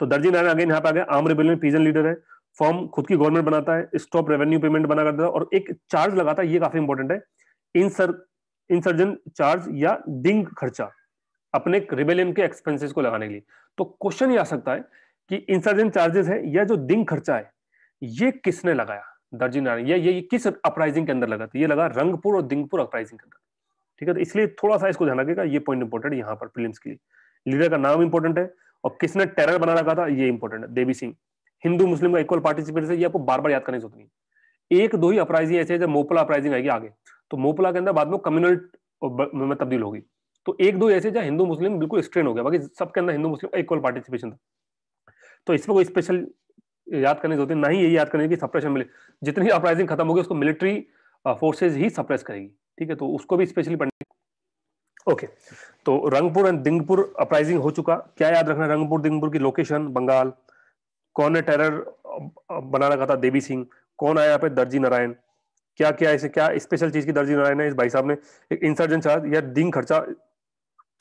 तो दर्जी नारायण अगेन यहाँ पे आ गया आम रिबेलियन पीजन लीडर है फॉर्म खुद की गवर्नमेंट बनाता है स्टॉप रेवेन्यू पेमेंट बना करता है और एक चार्ज लगाता है ये काफी इंपॉर्टेंट है इंसर इंसर्जन चार्ज या डिंग खर्चा अपने रिबेलियन के एक्सपेंसेस को लगाने के लिए तो क्वेश्चन ये आ सकता है कि इंसर्जेंट चार्जेस है या जो डिंग खर्चा है ये किसने लगाया दर्जी नारायण या ये, ये किस अपराइजिंग के अंदर लगा था ये लगा रंगपुर और दिंगपुर अपराइजिंग के अंदर ठीक है तो इसलिए थोड़ा सा इसको ध्यान रखेगा ये पॉइंट इंपॉर्टेंट है यहाँ पर फिल्म के लिए लीडर का नाम इंपॉर्टेंट है और किसने टेरर बना रखा था ये इंपॉर्टेंट है देवी सिंह हिंदू मुस्लिम का इक्वल पार्टिसिपेशन ये आपको बार बार याद करनी जरूरत एक दो ही अपराइजिंग ऐसे है जब मोपला अपराइजिंग आएगी आगे तो मोपला के अंदर बाद में कम्युनल में तब्दील होगी तो एक दो ऐसे जहाँ हिंदू मुस्लिम बिल्कुल स्ट्रेन हो गया बाकी सबके अंदर हिंदू मुस्लिम का इक्वल पार्टिसिपेशन था तो इसमें कोई स्पेशल याद करने ना ही यही याद करने की सप्रेशन मिले जितनी अपराइजिंग खत्म होगी उसको मिलिट्री फोर्सेज ही सप्रेस करेगी ठीक है तो उसको भी स्पेशली ओके तो रंगपुर एंड दिंगपुर अपराइजिंग हो चुका क्या याद रखना रंगपुर दिंगपुर की लोकेशन बंगाल कौन ने टेरर बना रखा था देवी सिंह कौन आया पे दर्जी नारायण क्या क्या इसे क्या स्पेशल चीज की दर्जी नारायण है इस भाई साहब ने एक इंसर्जेंट चार्ज या दिन खर्चा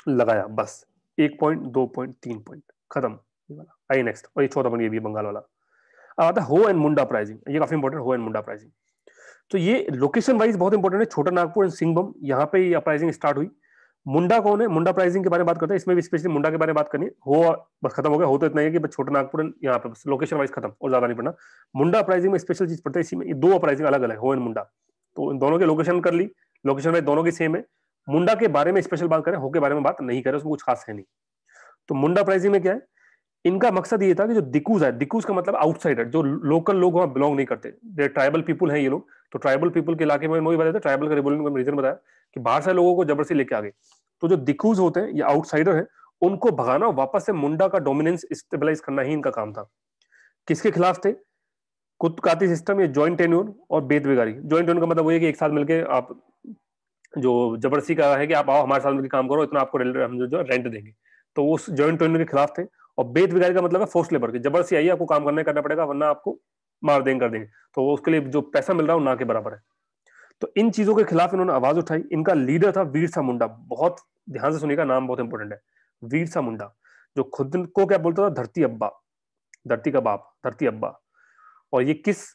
लगाया बस एक पॉइंट दो पॉइंट तीन पॉइंट खत्म ये आई नेक्स्ट और ये चौथा बन गया भी बंगाल वाला अब आता हो एंड मुंडा प्राइजिंग ये काफी इंपॉर्टेंट हो एंड मुंडा प्राइजिंग तो ये लोकेशन वाइज बहुत इंपॉर्टेंट है छोटा नागपुर एंड सिंगबम यहाँ पे ये अपराइजिंग स्टार्ट हुई मुंडा कौन है मुंडा प्राइसिंग के बारे में बात करते हैं इसमें भी स्पेशली मुंडा के बारे में बात करनी हो बस खत्म हो गया हो तो इतना है कि बस छोटे नागपुर यहाँ पे बस लोकेशन वाइज खत्म और ज्यादा नहीं पढ़ना मुंडा प्राइसिंग में स्पेशल चीज पड़ता है इसी में दो प्राइसिंग अलग अलग हो एंड मुंडा तो इन दोनों के लोकेशन कर ली लोकेशन वाइज दोनों की सेम है मुंडा के बारे में स्पेशल बात करें हो के बारे में बात नहीं करें उसमें कुछ खास है नहीं तो मुंडा प्राइसिंग में क्या है इनका मकसद ये था कि जो दिकूज है दिकूज का मतलब आउटसाइडर जो लोकल लोग वहां बिलोंग नहीं करते ट्राइबल पीपल हैं ये लोग तो ट्राइबल पीपल के इलाके में वही बताया ट्राइबल का रिवोल्यूशन का रीजन बताया कि बाहर से लोगों को जबरदस्ती लेके आ गए तो जो दिकूज होते हैं या आउटसाइडर है उनको भगाना वापस से मुंडा का डोमिनेंस स्टेबलाइज करना ही इनका काम था किसके खिलाफ थे कुतकाती सिस्टम या ज्वाइंट टेन्यून और बेद बेगारी ज्वाइंट टेन्यून का मतलब वही है कि एक साथ मिलकर आप जो जबरदस्ती का है कि आप आओ हमारे साथ मिलकर काम करो इतना आपको हम जो, रेंट देंगे तो उस ज्वाइंट टेन्यून के खिलाफ थे और बेत बिगाड़ी का मतलब है फोर्स लेबर की जबर से आइए आपको काम करने करना पड़ेगा वरना आपको मार देंगे कर देंगे तो उसके लिए जो पैसा मिल रहा है ना के बराबर है तो इन चीजों के खिलाफ इन्होंने आवाज उठाई इनका लीडर था वीर सा मुंडा बहुत ध्यान से सुनिएगा नाम बहुत इंपॉर्टेंट है वीर सा मुंडा जो खुद को क्या बोलता था धरती अब्बा धरती का बाप धरती अब्बा और ये किस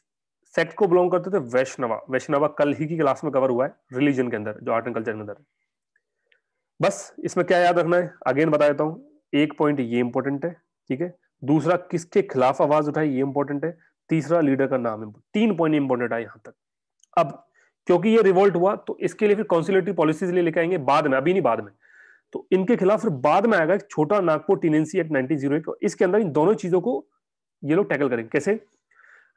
सेक्ट को बिलोंग करते थे वैष्णवा वैष्णवा कल ही की क्लास में कवर हुआ है रिलीजन के अंदर जो आर्ट एंड कल्चर के अंदर बस इसमें क्या याद रखना है अगेन बता देता हूँ एक पॉइंट ये इंपॉर्टेंट है ठीक है दूसरा किसके खिलाफ आवाज उठाई ये इंपॉर्टेंट है तीसरा लीडर का नाम तीन पॉइंट इंपॉर्टेंट है यहां तक अब क्योंकि ये रिवोल्ट हुआ तो इसके लिए फिर कॉन्सुलेटरी पॉलिसीज लिए लेके आएंगे बाद में अभी नहीं बाद में तो इनके खिलाफ फिर बाद में आएगा एक छोटा नागपुर टीनेंसी एक्ट नाइनटीन इसके अंदर इन दोनों चीजों को ये लोग टैकल करेंगे कैसे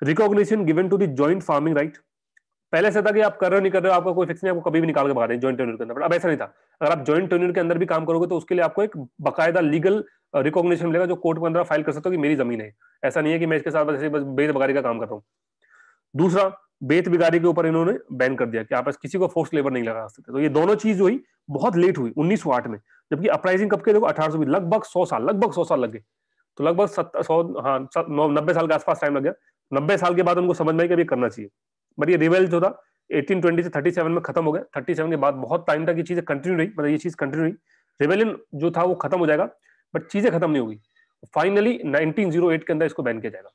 recognition given to the joint farming right पहले से था कि आप कर रहे हो नहीं कर रहे हो आपका कोई फिक्स नहीं आपको कभी भी निकाल के भगा दें ज्वाइंट टेन्यूर के अंदर अब ऐसा नहीं था अगर आप ज्वाइंट टेन्यूर के अंदर भी काम करोगे तो उसके लिए आपको एक बकायदा लीगल रिकॉग्निशन मिलेगा जो कोर्ट के अंदर फाइल कर सकते हो कि मेरी जमीन है ऐसा नहीं है कि मैं इसके साथ बस बेत बगारी का काम कर रहा हूँ दूसरा बेत बिगारी के ऊपर इन्होंने बैन कर दिया कि आप किसी को फोर्स लेबर नहीं लगा सकते तो ये दोनों चीज हुई बहुत लेट हुई उन्नीस में जबकि अपराइजिंग कब के देखो अठारह लगभग सौ साल लगभग सौ साल लग गए तो लगभग सत्तर सौ हाँ नब्बे साल के आसपास टाइम लग गया नब्बे साल के बाद उनको समझ में आई कि अभी करना चाहिए बट ये रिवेल जो था 1820 से 37 में खत्म हो गया 37 के बाद बहुत टाइम तक ये चीजें कंटिन्यू रही मतलब ये चीज कंटिन्यू रही रिवेलियन जो था वो खत्म हो जाएगा बट चीजें खत्म नहीं होगी फाइनली 1908 के अंदर इसको बैन किया जाएगा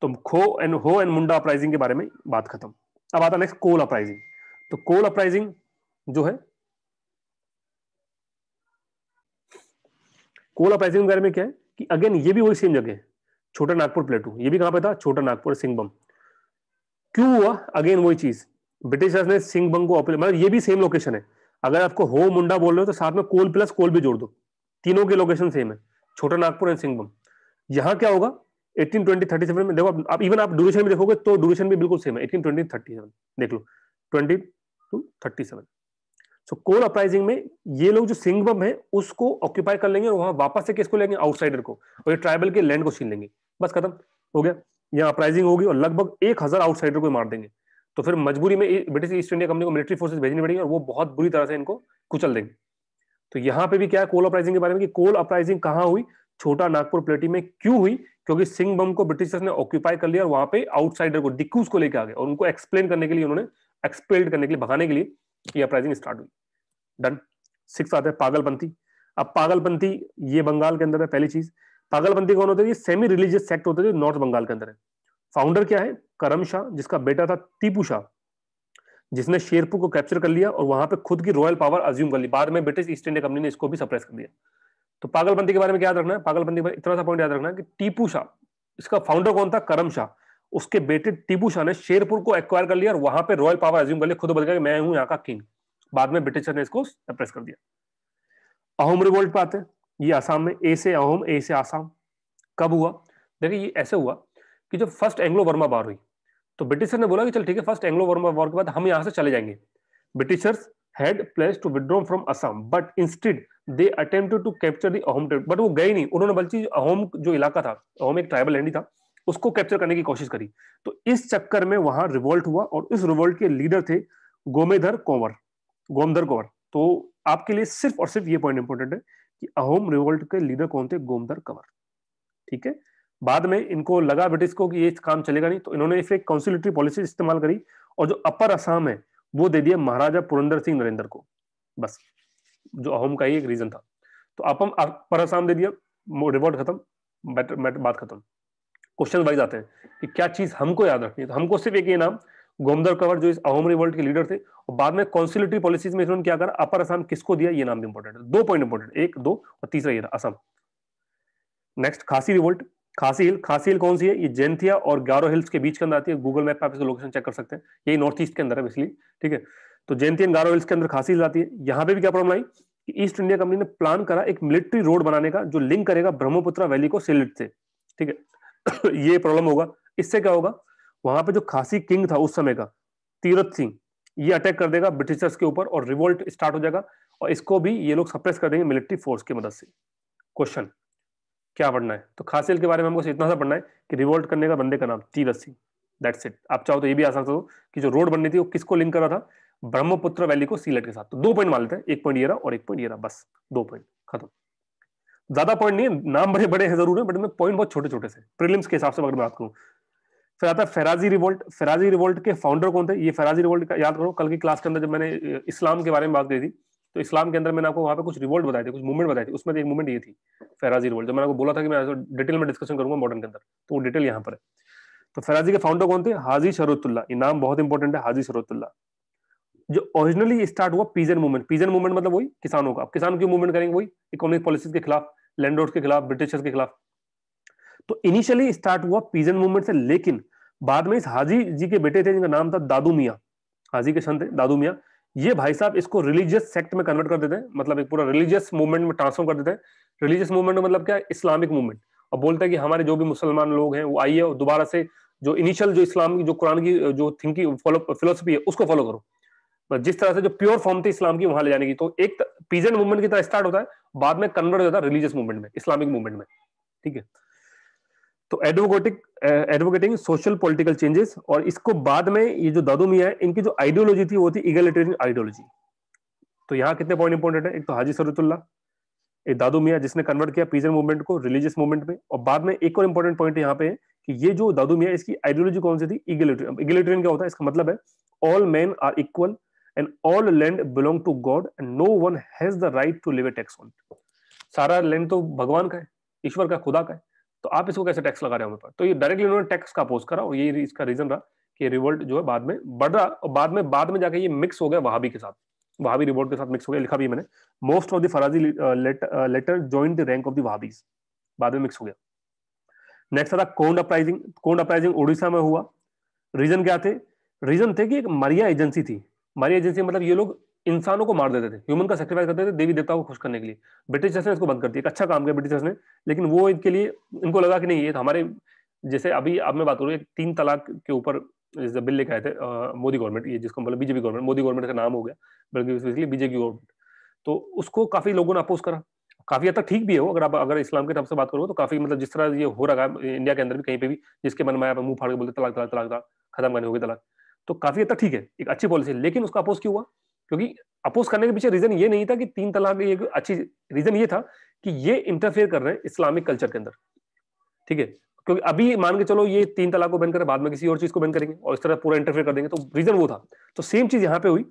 तो खो एंड हो एंड मुंडा अपराइजिंग के बारे में बात खत्म अब आता नेक्स्ट कोल अपराइजिंग तो कोल अपराइजिंग जो है कोल अपराइजिंग के बारे में क्या है कि अगेन ये भी वही सेम जगह है छोटा नागपुर प्लेटू ये भी कहां पे था छोटा नागपुर सिंहबम क्यों हुआ अगेन वही चीज ब्रिटिशर्स ने सिंह बंग को मतलब ये भी सेम लोकेशन है अगर आपको हो मुंडा बोल रहे हो तो साथ में कोल प्लस कोल भी जोड़ दो तीनों के लोकेशन सेम है छोटा नागपुर एंड सिंहबम यहाँ क्या होगा एटीन ट्वेंटी थर्टी सेवन में देखो आप, इवन आप ड्यूरेशन भी देखोगे तो ड्यूरेशन भी बिल्कुल सेम है एटीन ट्वेंटी थर्टी सेवन देख लो twenty two thirty seven so Kol uprising में ये लोग जो सिंहबम है उसको ऑक्यूपाई कर लेंगे और वहां वापस से किसको लेंगे आउटसाइडर को और ये ट्राइबल के लैंड को छीन लेंगे बस खत्म हो गया यहाँ अपराइजिंग होगी और लगभग एक हजार आउटसाइडर को मार देंगे तो फिर मजबूरी में ब्रिटिश ईस्ट इंडिया कंपनी को मिलिट्री फोर्सेस भेजनी पड़ेगी और वो बहुत बुरी तरह से इनको कुचल देंगे तो यहाँ पे भी क्या है कोल अपराइजिंग के बारे में कि कोल अपराइजिंग कहाँ हुई छोटा नागपुर प्लेटी में क्यों हुई क्योंकि सिंह बम को ब्रिटिशर्स ने ऑक्यूपाई कर लिया और वहां पे आउटसाइडर को डिक्यूज को लेकर आ गए और उनको एक्सप्लेन करने के लिए उन्होंने एक्सपेल्ड करने के लिए भगाने के लिए ये अपराइजिंग स्टार्ट हुई डन सिक्स आते हैं पागलपंथी अब पागलपंथी ये बंगाल के अंदर है पहली चीज पागलबंदी कौन होते थे सेमी रिलीजियस सेक्ट होते थे नॉर्थ बंगाल के अंदर फाउंडर क्या है करम शाह जिसका बेटा था टीपू शाह जिसने शेरपुर को कैप्चर कर लिया और वहां पे खुद की रॉयल पावर अज्यूम कर ली बाद में ब्रिटिश ईस्ट इंडिया कंपनी ने इसको भी सप्रेस कर दिया तो पागलपंथी के बारे में याद रखना है पागलपंथी में इतना सा पॉइंट याद रखना है कि टीपू शाह इसका फाउंडर कौन था करम शाह उसके बेटे टीपू शाह ने शेरपुर को एक्वायर कर लिया और वहां पर रॉयल पावर अज्यूम कर लिया खुद बदल गया मैं हूं यहाँ का किंग बाद में ब्रिटिशर ने इसको सप्रेस कर दिया अहोम रिवोल्ट पे आते हैं ये आसाम में ए से अहोम ए से आसाम कब हुआ देखिए ये ऐसे हुआ कि जब फर्स्ट एंग्लो वर्मा वार हुई तो ब्रिटिशर ने बोला कि चल ठीक है फर्स्ट एंग्लो वर्मा वॉर के बाद हम यहाँ से चले जाएंगे Britishers had place to withdraw from Assam but instead they attempted to capture the Ahom but वो गए नहीं उन्होंने बल्कि अहोम जो इलाका था अहोम एक ट्राइबल लैंड था उसको कैप्चर करने की कोशिश करी तो इस चक्कर में वहां रिवोल्ट हुआ और इस रिवोल्ट के लीडर थे गोमेधर कोवर गोमधर कंवर तो आपके लिए सिर्फ और सिर्फ ये पॉइंट इंपॉर्टेंट है कि अहोम रिवोल्ट के लीडर कौन थे गोमदर कंवर ठीक है बाद में इनको लगा ब्रिटिश को कि ये काम चलेगा नहीं तो इन्होंने इसे कॉन्सिलेटरी पॉलिसी इस्तेमाल करी और जो अपर असम है वो दे दिया महाराजा पुरंदर सिंह नरेंद्र को बस जो अहोम का ही एक रीजन था तो अपम अपर असम दे दिया रिवोल्ट खत्म बात खत्म क्वेश्चन वाइज आते हैं कि क्या चीज हमको याद रखनी है तो हमको सिर्फ एक ये नाम गोमदर कंवर जो इस अहोम रिवोल्ट के लीडर थे और बाद में कॉन्सिलेटरी पॉलिसीज में इन्होंने क्या करा अपर असम किसको दिया ये नाम भी इंपॉर्टेंट है दो पॉइंट इंपॉर्टेंट एक दो और तीसरा ये असम नेक्स्ट खासी रिवोल्ट खासी हिल खासी हिल कौन सी है ये जेंथिया और ग्यारो हिल्स के बीच के अंदर आती है गूगल मैप पर आप इसका लोकेशन चेक कर सकते हैं यही नॉर्थ ईस्ट के अंदर है बेसिकली ठीक है तो जेंथिया ग्यारो हिल्स के अंदर खासी हिल आती है यहाँ पे भी क्या प्रॉब्लम आई कि ईस्ट इंडिया कंपनी ने प्लान करा एक मिलिट्री रोड बनाने का जो लिंक करेगा ब्रह्मपुत्र वैली को सिलिट से ठीक है ये प्रॉब्लम होगा इससे क्या होगा वहां पे जो खासी किंग था उस समय का तीरथ सिंह ये अटैक कर देगा ब्रिटिशर्स के ऊपर और रिवोल्ट स्टार्ट हो जाएगा और इसको भी ये लोग सप्रेस कर देंगे मिलिट्री फोर्स की मदद से क्वेश्चन क्या पढ़ना है तो खासियल के बारे में हमको इतना सा पढ़ना है कि रिवोल्ट करने का बंदे का नाम तीरथ सिंह दैट्स इट आप चाहो तो ये भी आसान सा कि जो रोड बननी थी वो किसको लिंक कर रहा था ब्रह्मपुत्र वैली को सीलेट के साथ तो दो पॉइंट मान लेते हैं एक पॉइंट ये रहा और एक पॉइंट ये रहा बस दो पॉइंट खत्म ज्यादा पॉइंट नहीं नाम बड़े बड़े हैं जरूर है बट इनमें पॉइंट बहुत छोटे छोटे से प्रीलिम्स के हिसाब से अगर मैं बात करूं फिर आता है फेराजी रिवोल्ट फेराजी रिवोल्ट के फाउंडर कौन थे ये फेराजी रिवोल्ट का याद करो कल की क्लास के अंदर जब मैंने इस्लाम के बारे में बात की थी तो इस्लाम के अंदर मैंने आपको वहाँ पे कुछ रिवोल्ट बताए थे कुछ मूवमेंट बताए थे उसमें एक मूवमेंट ये थी फेराजी रिवोल्ट जब मैंने आपको बोला था कि मैं डिटेल में डिस्कशन करूंगा मॉडर्न के अंदर तो वो डिटेल यहाँ पर है तो फेराजी के फाउंडर कौन थे हाजी शरूतुल्ला ये नाम बहुत इंपॉर्टेंट है हाजी शरूतुल्ला जो ओरिजिनली स्टार्ट हुआ पीजन मूवमेंट पीजन मूवमेंट मतलब वही किसानों का किसान क्यों मूवमेंट करेंगे वही इकोनॉमिक पॉलिसीज के खिलाफ लैंड के खिलाफ ब्रिटिशर्स के खिलाफ तो इनिशियली स्टार्ट हुआ पीजन मूवमेंट से लेकिन बाद में इस हाजी जी के बेटे थे जिनका नाम था दादू मियाँ हाजी के संत दादू मियाँ ये भाई साहब इसको रिलीजियस सेक्ट में कन्वर्ट कर देते हैं मतलब एक पूरा रिलीजियस मूवमेंट में ट्रांसफॉर्म कर देते हैं रिलीजियस मूवमेंट मतलब क्या इस्लामिक मूवमेंट और बोलते हैं कि हमारे जो भी मुसलमान लोग हैं वो आइए और दोबारा से जो इनिशियल जो इस्लाम की जो कुरान की जो थिंकिंग फॉलो फिलोसफी है उसको फॉलो करो मतलब जिस तरह से जो प्योर फॉर्म थी इस्लाम की वहां ले जाने की तो एक पीजेंट मूवमेंट की तरह स्टार्ट होता है बाद में कन्वर्ट हो जाता है रिलीजियस मूवमेंट में इस्लामिक मूवमेंट में ठीक है तो advocating advocating social political changes और इसको बाद में ये जो दादू मिया है इनकी जो आइडियोलॉजी थी वो थी इगेलिटेरियन आइडियोलॉजी तो यहाँ कितने पॉइंट इंपॉर्टेंट है एक तो हाजी सरतुल्ला एक दादू मिया जिसने कन्वर्ट किया पीजन मूवमेंट को रिलीजियस मूवमेंट में और बाद में एक और इंपॉर्टेंट पॉइंट यहाँ पे है कि ये जो दादू मिया इसकी आइडियोलॉजी कौन सी थी इगेलिटेरियन क्या होता है इसका मतलब है all man are equal and all land belong to God and no one has the right to levy a tax on सारा लैंड तो भगवान का है ईश्वर का खुदा का है तो आप इसको कैसे टैक्स लगा रहे हो हमें पर तो ये डायरेक्टली उन्होंने टैक्स का अपोज करा और ये इसका रीजन रहा कि रिवोल्ट जो है बाद में बढ़ रहा और बाद में बाद में जाके ये मिक्स हो गया वहाबी के साथ वहाबी रिवोल्ट के साथ मिक्स हो गया लिखा भी मैंने most of the Faraizi later join the rank of the Wahabis बाद में मिक्स हो गया नेक्स्ट था कोंड अपराइजिंग कोंड अपराइजिंग उड़ीसा में हुआ रीजन क्या थे रीजन थे कि एक मरिया एजेंसी थी मरिया एजेंसी मतलब ये लोग इंसानों को मार देते थे ह्यूमन का सेक्रीफाइस करते थे देवी देवताओं को खुश करने के लिए ब्रिटिशर्स ने इसको बंद कर दिया एक अच्छा काम किया ब्रिटिशर्स ने लेकिन वो इनके लिए इनको लगा कि नहीं ये तो हमारे जैसे अभी अब मैं बात करूँ तीन तलाक के ऊपर जैसे बिल लेके आए थे मोदी गवर्नमेंट ये जिसको मतलब बीजेपी गवर्नमेंट मोदी गवर्नमेंट का नाम हो गया बल्कि बेसिकली बीजेपी गवर्नमेंट तो उसको काफी लोगों ने अपोज करा काफी हद तक ठीक भी है वो अगर आप अगर इस्लाम के तरफ से बात करो तो काफी मतलब जिस तरह ये हो रहा है इंडिया के अंदर भी कहीं पे भी जिसके मन में आप मुंह फाड़ के बोलते तलाक तलाक तलाक तलाक खत्म करने होगी तलाक तो काफी हद तक ठीक है एक अच्छी पॉलिसी है लेकिन उसका अपोज क्यों हुआ क्योंकि अपोज करने के पीछे रीजन ये नहीं था कि तीन तलाक एक अच्छी रीजन ये था कि ये इंटरफेयर कर रहे हैं इस्लामिक कल्चर के अंदर ठीक है क्योंकि अभी मान के चलो ये तीन तलाक को बैन करें बाद में किसी और चीज को बैन करेंगे और इस तरह पूरा इंटरफेयर कर देंगे तो रीजन वो था तो सेम चीज यहाँ पे हुई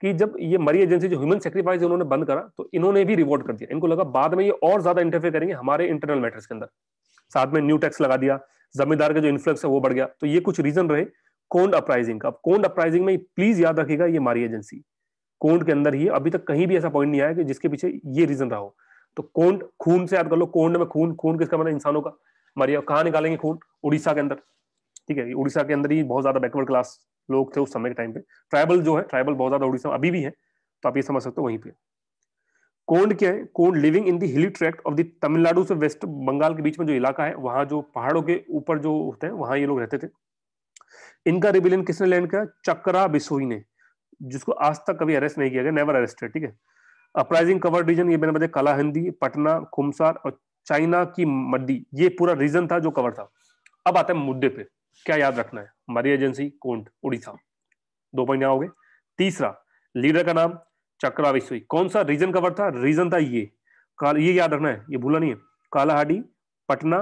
कि जब ये मरी एजेंसी जो ह्यूमन सेक्रीफाइस उन्होंने बंद करा तो इन्होंने भी रिवॉर्ड कर दिया इनको लगा बाद में ये और ज्यादा इंटरफेयर करेंगे हमारे इंटरनल मैटर्स के अंदर साथ में न्यू टैक्स लगा दिया जमींदार का जो इन्फ्लक्स है वो बढ़ गया तो ये कुछ रीजन रहे कोंड अपराइजिंग का अब कोंड अपराइजिंग में प्लीज याद रखिएगा ये मारी एजेंसी कोंड के अंदर ही अभी तक कहीं भी ऐसा पॉइंट नहीं आया कि जिसके पीछे ये रीजन रहा हो तो कोंड खून से याद कर लो कोंड में खून खून किसका मतलब इंसानों का मारिया कहाँ निकालेंगे खून उड़ीसा के अंदर ठीक है उड़ीसा के अंदर ही बहुत ज्यादा बैकवर्ड क्लास लोग थे उस समय के टाइम पे ट्राइबल जो है ट्राइबल बहुत ज्यादा उड़ीसा अभी भी है तो आप ये समझ सकते हो वहीं पे कोंड क्या है Kond living in the hilly tract of the Tamil Nadu से वेस्ट बंगाल के बीच में जो इलाका है वहां जो पहाड़ों के ऊपर जो होते हैं वहां ये लोग रहते थे इनका रिबिलियन किसने लैंड किया चक्रा बिसोई ने जिसको आज तक कभी अरेस्ट नहीं किया गया नेवर अरेस्टेड ठीक है अपराइजिंग कवर रीजन ये मैंने बताया हिंदी पटना खुमसार और चाइना की मड्डी ये पूरा रीजन था जो कवर था अब आता है मुद्दे पे क्या याद रखना है हमारी एजेंसी कोंट उड़ीसा दो पॉइंट यहाँ हो गए तीसरा लीडर का नाम चक्रावेश्वरी कौन सा रीजन कवर था रीजन था ये ये याद रखना है ये भूला नहीं है कालाहाडी पटना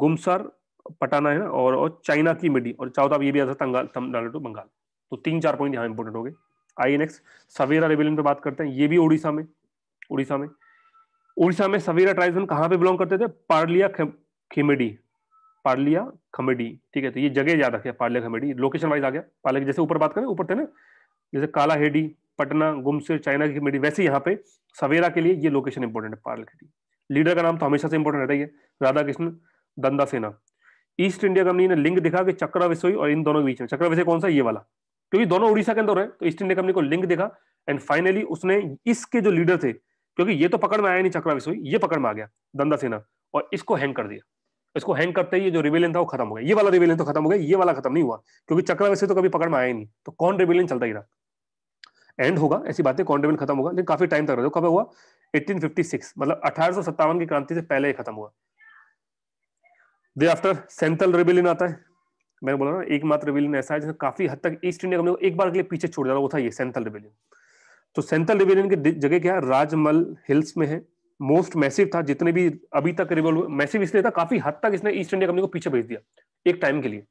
गुमसर पटाना है ना और, और चाइना की मिडी और चौथा ये भी आता था तंगाल तमिलनाडु बंगाल तो तीन चार पॉइंट यहाँ इंपोर्टेंट हो गए आई सवेरा रेबेलियन पे बात करते हैं ये भी उड़ीसा में उड़ीसा में उड़ीसा में सवेरा ट्राइब्समैन कहाँ पे बिलोंग करते थे पार्लिया खेमेडी पार्लिया खमेडी ठीक है तो ये जगह याद रखिए पार्लिया खमेडी लोकेशन वाइज आ गया पार्लिया जैसे ऊपर बात करें ऊपर थे ना जैसे काला हेडी पटना गुमसिर चाइना की खेमेडी वैसे यहाँ पे सवेरा के लिए ये लोकेशन इंपॉर्टेंट है पार्लिया खेडी लीडर का नाम तो हमेशा से इंपॉर्टेंट रहता ही है Radha Krishna Dandasena east India company ने लिंक दिखा कि चक्रा और इन दोनों के बीच में चक्रा कौन सा ये वाला क्योंकि दोनों उड़ीसा के अंदर है तो ईस्ट इंडिया कंपनी को लिंक देखा एंड फाइनली उसने इसके जो लीडर थे क्योंकि ये तो पकड़ में आया नहीं चक्रा विश्व ये पकड़ में आ गया दंदा सेना और इसको हैंग कर दिया इसको हैंग करते ही जो रिविलियन था वो खत्म हो गया ये वाला रिविलियन तो खत्म हो गया ये वाला खत्म नहीं हुआ क्योंकि चक्रा विश्व तो कभी पकड़ में आया नहीं तो कौन रिविलियन चलता ही रहा एंड होगा ऐसी बातें कौन रिविलियन खत्म होगा लेकिन काफी टाइम तक रहा तो कब हुआ एटीन मतलब अठारह की क्रांति से पहले ही खत्म हुआ दे आफ्टर सेंट्रल रिवेलियन आता है मैंने बोला ना एकमात्र रिविलियन ऐसा है जिसने काफी हद तक ईस्ट इंडिया कंपनी को एक बार के लिए पीछे छोड़ दिया वो था ये सेंट्रल रिविलियन तो सेंट्रल रिविलियन की जगह क्या है राजमल हिल्स में है मोस्ट मैसिव था जितने भी अभी तक रिवॉल्व मैसिव इसलिए था काफी हद तक इसने ईस्ट इंडिया कंपनी को पीछे भेज दिया एक टाइम के लिए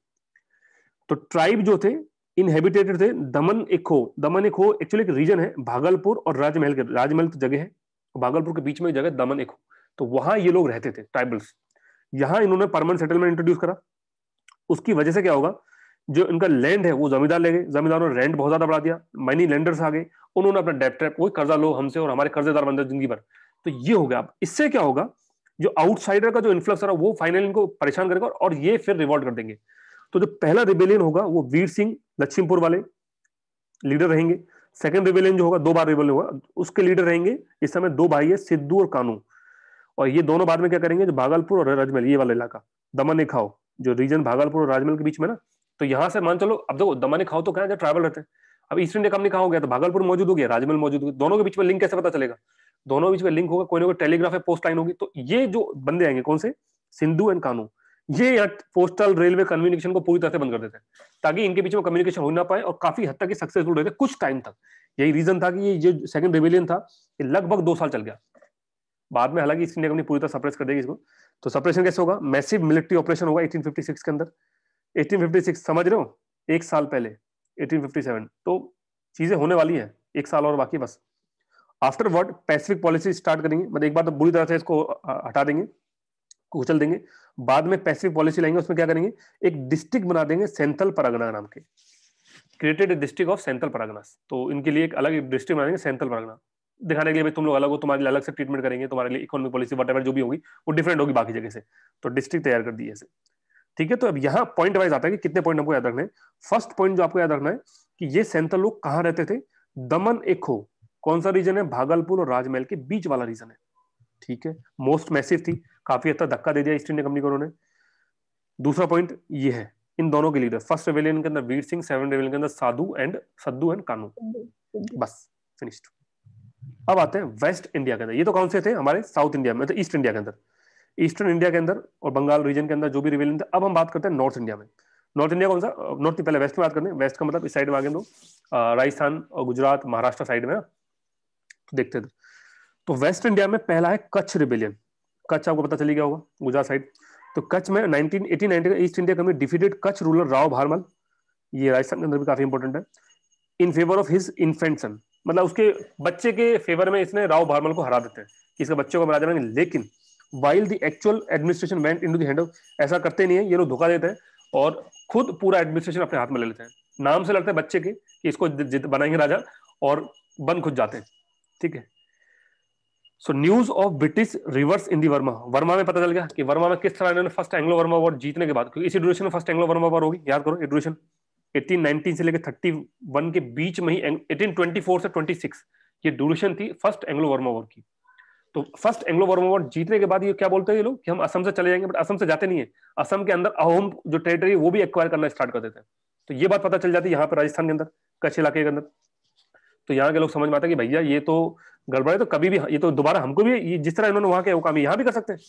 तो ट्राइब जो थे इनहेबिटेटेड थे दमन इखो दमन इखो एक्चुअली एक रीजन है भागलपुर और राजमहल के राजमहल तो जगह है भागलपुर के बीच में जगह दमन इखो तो वहां ये लोग रहते थे ट्राइबल्स यहाँ इन्होंने परमानेंट सेटलमेंट इंट्रोड्यूस करा उसकी वजह से क्या होगा जो इनका लैंड है वो जमींदार ले गए जमींदारों ने रेंट बहुत ज्यादा बढ़ा दिया मनी लैंडर्स आ गए उन्होंने अपना डेप्ट ट्रैप वही कर्जा लो हमसे और हमारे कर्जेदार बन जिंदगी भर तो ये हो गया अब इससे क्या होगा जो आउटसाइडर का जो इन्फ्लक्स रहा वो फाइनल इनको परेशान करेगा और ये फिर रिवॉल्ट कर देंगे तो जो पहला रिबेलियन होगा वो वीर सिंह लक्ष्मीपुर वाले लीडर रहेंगे सेकेंड रिबेलियन जो होगा दो बार रिबेलियन होगा उसके लीडर रहेंगे इस समय दो भाई है सिद्धू और कानू और ये दोनों बाद में क्या करेंगे जो भागलपुर और रजमहल ये वाला इलाका दमन खाओ जो रीजन भागलपुर और राजमहल के बीच में ना तो यहाँ से मान चलो अब देखो दमन खाओ तो क्या जो ट्रैवल रहते हैं अब ईस्ट इंडिया कंपनी कहा हो गया तो भागलपुर मौजूद हो गया राजमहल मौजूद हो गया दोनों के बीच में लिंक कैसे पता चलेगा दोनों बीच में लिंक होगा कोई ना कोई टेलीग्राफ है पोस्ट लाइन होगी तो ये जो बंदे आएंगे कौन से सिंधु एंड कानू ये यहाँ पोस्टल रेलवे कम्युनिकेशन को पूरी तरह से बंद कर देते हैं ताकि इनके बीच में कम्युनिकेशन हो ना पाए और काफी हद तक सक्सेसफुल रहते कुछ टाइम तक यही रीजन था कि ये जो सेकंड रिविलियन था ये लगभग दो साल चल गया बाद में हालांकि ईस्ट इंडिया कंपनी पूरी तरह सप्रेस कर देगी इसको तो सप्रेशन कैसे होगा मैसिव मिलिट्री ऑपरेशन होगा 1856 के अंदर 1856 समझ रहे हो एक साल पहले 1857 तो चीजें होने वाली है एक साल और बाकी बस afterward pacific policy start करेंगे मतलब एक बार तो बुरी तरह से इसको हटा देंगे कुचल देंगे बाद में पैसिफिक पॉलिसी लाएंगे उसमें क्या करेंगे एक डिस्ट्रिक्ट बना देंगे सेंट्रल परगना नाम के created district of central Pargana तो इनके लिए एक अलग डिस्ट्रिक्ट बनाएंगे सेंट्रल परगना दिखाने के लिए भी तुम लोग अलग हो तुम्हारे लिए अलग से ट्रीटमेंट करेंगे तुम्हारे लिए इकोनॉमिक पॉलिसी वट जो भी होगी वो डिफरेंट होगी बाकी जगह से तो डिस्ट्रिक्ट तैयार कर दी ऐसे ठीक है तो अब यहाँ पॉइंट वाइज आता है कि कितने पॉइंट हमको याद रखना है फर्स्ट पॉइंट जो आपको याद रखना है कि ये सेंथल लोग कहाँ रहते थे दमन एखो कौन सा रीजन है भागलपुर और राजमहल के बीच वाला रीजन है ठीक है मोस्ट मैसिव थी काफी हद तक धक्का दे दिया ईस्ट इंडिया कंपनी को उन्होंने दूसरा पॉइंट ये है इन दोनों के लीडर फर्स्ट रेवेलियन के अंदर वीर सिंह सेवन रेवेलियन के अंदर साधु एंड सद्दू एंड कानू बस फिनिश्ड अब आते हैं वेस्ट इंडिया के अंदर ये तो कौन से थे हमारे साउथ इंडिया में तो ईस्ट इंडिया के अंदर ईस्टर्न इंडिया के अंदर और बंगाल रीजन के अंदर जो भी रिवेलियन थे अब हम बात करते हैं नॉर्थ इंडिया में नॉर्थ इंडिया कौन सा नॉर्थ पहले वेस्ट की बात करते हैं वेस्ट का मतलब इस साइड में आगे दो राजस्थान और गुजरात महाराष्ट्र साइड में देखते थे तो वेस्ट इंडिया में पहला है कच्छ रिबेलियन कच्छ आपको पता चली गया होगा गुजरात साइड तो कच्छ में 1989 का east India company defeated Kutch ruler Rao Bharmal ये राजस्थान के अंदर भी काफी इंपॉर्टेंट है in favour of his infant son मतलब उसके बच्चे के फेवर में इसने राव भारमल को हरा देते हैं कि इसके बच्चे को हरा देना लेकिन while the actual administration went into hand ऐसा करते नहीं है ये लोग धोखा देते हैं और खुद पूरा एडमिनिस्ट्रेशन अपने हाथ में ले लेते हैं नाम से लगता हैं बच्चे के कि इसको जित बनाएंगे राजा और बन खुद जाते हैं ठीक है so news of British reverses in the Burma Burma में पता चल गया कि वर्मा में किस तरह इन्होंने फर्स्ट एंग्लो वर्मा वॉर जीतने के बाद क्योंकि इसी ड्यूरेशन में फर्स्ट एंग्लो वर्मा वॉर होगी याद करो ये ड्यूरेशन 1819 से लेकर 31 के बीच में ही 1824 से 26 ये ड्यूरेशन थी फर्स्ट एंग्लो वर्मा वॉर की तो फर्स्ट एंग्लो वर्मा वॉर जीतने के बाद ये क्या बोलते हैं ये लोग कि हम असम से चले जाएंगे बट असम से जाते नहीं है असम के अंदर अहोम जो टेरिटरी वो भी एक्वायर करना स्टार्ट कर देते हैं तो ये बात पता चल जाती है यहाँ पर राजस्थान के अंदर कच्छ इलाके के अंदर तो यहाँ के लोग समझ में आते है कि भैया ये तो गड़बड़े तो कभी भी ये तो दोबारा हमको भी ये जिस तरह इन्होंने वहां के वो काम यहाँ भी कर सकते हैं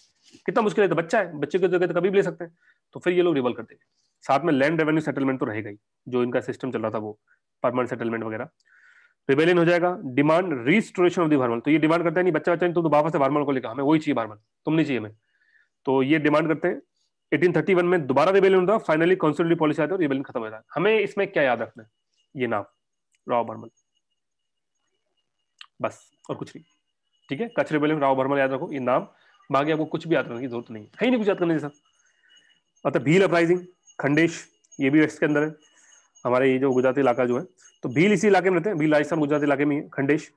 कितना मुश्किल है तो बच्चा है बच्चे को जगह तो कभी भी ले सकते हैं तो फिर ये लोग रिवल करते हैं साथ में लैंड रेवेन्यू सेटलमेंट तो रहेगा ही जो इनका सिस्टम चल रहा था वो परमानेंट सेटलमेंट वगैरह रिबेलियन हो जाएगा demand restoration of the Bharmal तो ये डिमांड करते हैं नहीं बच्चा बच्चा तुम तो वापस से भारमल को लेकर हमें वही चाहिए भारमल तुम नहीं चाहिए हमें तो ये डिमांड करते हैं 1831 में दोबारा रिबेलियन होता है फाइनली कॉन्स्टिट्यूटिव पॉलिसी आती है और रिबेलियन खत्म हो जाता है हमें इसमें क्या याद रखना है ये नाम राव भरमल बस और कुछ नहीं ठीक है कच्छ रिबेलियन राव भरमल याद रखो ये नाम बाकी आपको कुछ भी याद करने की जरूरत नहीं है कहीं नहीं कुछ याद करने जैसा अतः मतलब भील अपराइजिंग खंडेश ये भी वेस्ट के अंदर है हमारे ये जो गुजराती इलाका जो है तो भील इसी इलाके में रहते हैं भील राजस्थान गुजरात इलाके में खंडेश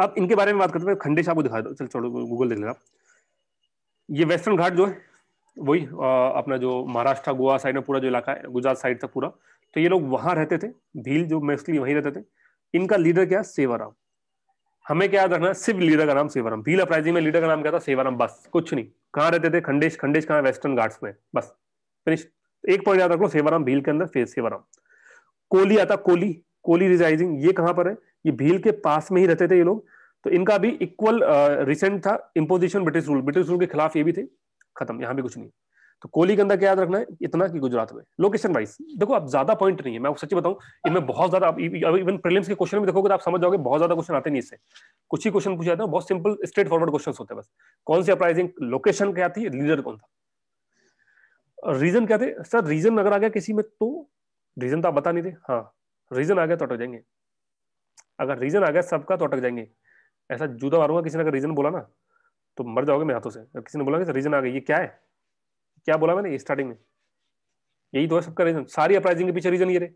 अब इनके बारे में बात करते हैं खंडेश आपको दिखा दो चल छोड़ो गूगल देख लेना ये वेस्टर्न घाट जो है वही अपना जो महाराष्ट्र गोवा साइड में पूरा जो इलाका है गुजरात साइड तक पूरा तो ये लोग वहां रहते थे भील जो मोस्टली वहीं रहते थे इनका लीडर क्या सेवाराम हमें क्या याद रखना सिर्फ लीडर का नाम सेवाराम भील अपराइजिंग में लीडर का नाम क्या था सेवाराम बस कुछ नहीं कहाँ रहते थे खंडेश खंडेश कहाँ वेस्टर्न घाट्स में बस फिनिश एक पॉइंट याद रख लो सेवाराम भील के अंदर फेस सेवाराम कोली आता कोली कोहली रिजाइजिंग ये कहां पर है ये भील के पास में ही रहते थे ये लोग तो इनका भी इक्वल रिसेंट था imposition British rule British rule के खिलाफ ये भी थे खत्म यहां भी कुछ नहीं तो कोहली के अंदर क्या याद रखना है इतना कि गुजरात में लोकेशन वाइज देखो आप ज्यादा पॉइंट नहीं है मैं आपको सच्ची बताऊं इनमें बहुत ज्यादा आप इवन प्रीलिम्स के क्वेश्चन में देखोगे तो आप समझ जाओगे बहुत ज्यादा क्वेश्चन आते नहीं इससे कुछ ही क्वेश्चन पूछे जाते हैं बहुत सिंपल स्ट्रेट फॉरवर्ड क्वेश्चन होते हैं बस कौन सी अपराइजिंग लोकेशन क्या थी लीडर कौन था रीजन क्या थे सर रीजन अगर आ गया किसी में तो रीजन तो आप बता नहीं थे हाँ रीजन आ गया तो अटक जाएंगे अगर रीजन आ गया सबका तो अटक जाएंगे ऐसा जूदा मारूंगा किसी ने अगर रीजन बोला ना तो मर जाओगे मेरे हाथों से अगर किसी ने बोला कि रीजन आ गया ये क्या है क्या बोला मैंने स्टार्टिंग में यही तो है सबका रीजन सारी अपराइजिंग के पीछे रीजन ये रहे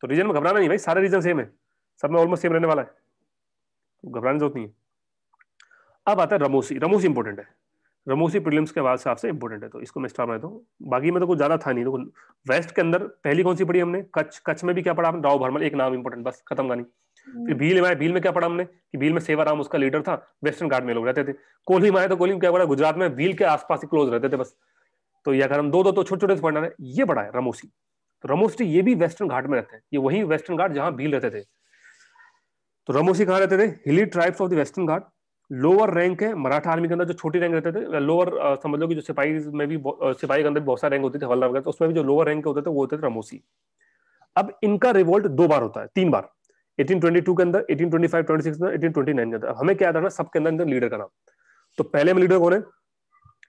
तो रीजन में घबराना नहीं भाई सारे रीजन सेम है सब में ऑलमोस्ट सेम रहने वाला है घबराने जरूरत नहीं है अब आता है रमोसी रमोसी इंपॉर्टेंट है रमोसी प्रीलिम्स के बाद से आपसे इंपॉर्टेंट है तो इसको मैं स्टार बनाता हूँ बाकी में तो कुछ ज्यादा था नहीं देखो तो वेस्ट के अंदर पहली कौन सी पढ़ी हमने कच्छ कच्छ में भी क्या पढ़ा हमने राव भरमल एक नाम इंपॉर्टेंट बस खत्म कहानी हम्म। फिर भील में भील में क्या पढ़ा हमने कि भील में सेवा राम उसका लीडर था वेस्टर्न घाट में लोग रहते थे कोहली आए तो कोहली में क्या पढ़ा गुजरात में भील के आसपास ही क्लोज रहते थे बस तो यह अगर हम दो दो तो छोटे छोटे से पढ़ना है ये पढ़ा है रमोसी तो रमोसी ये भी वेस्टर्न घाट में रहते हैं ये वही वेस्टर्न घाट जहाँ भील रहते थे तो रमोसी कहाँ रहते थे hilly tribes of the western Ghat lower rank है मराठा आर्मी के अंदर जो छोटी रैंक रहते थे लोअर समझ लो कि जो सिपाही में भी सिपाही के अंदर बहुत सारे रैंक होते थे हवलदार वगैरह तो उसमें भी जो लोअर रैंक होते थे वो होते थे रमोसी अब इनका रिवोल्ट दो बार होता है तीन बार 1822 के अंदर 1825 26 1829 के अंदर हमें क्या था सबके अंदर अंदर लीडर का नाम तो पहले में लीडर कौन है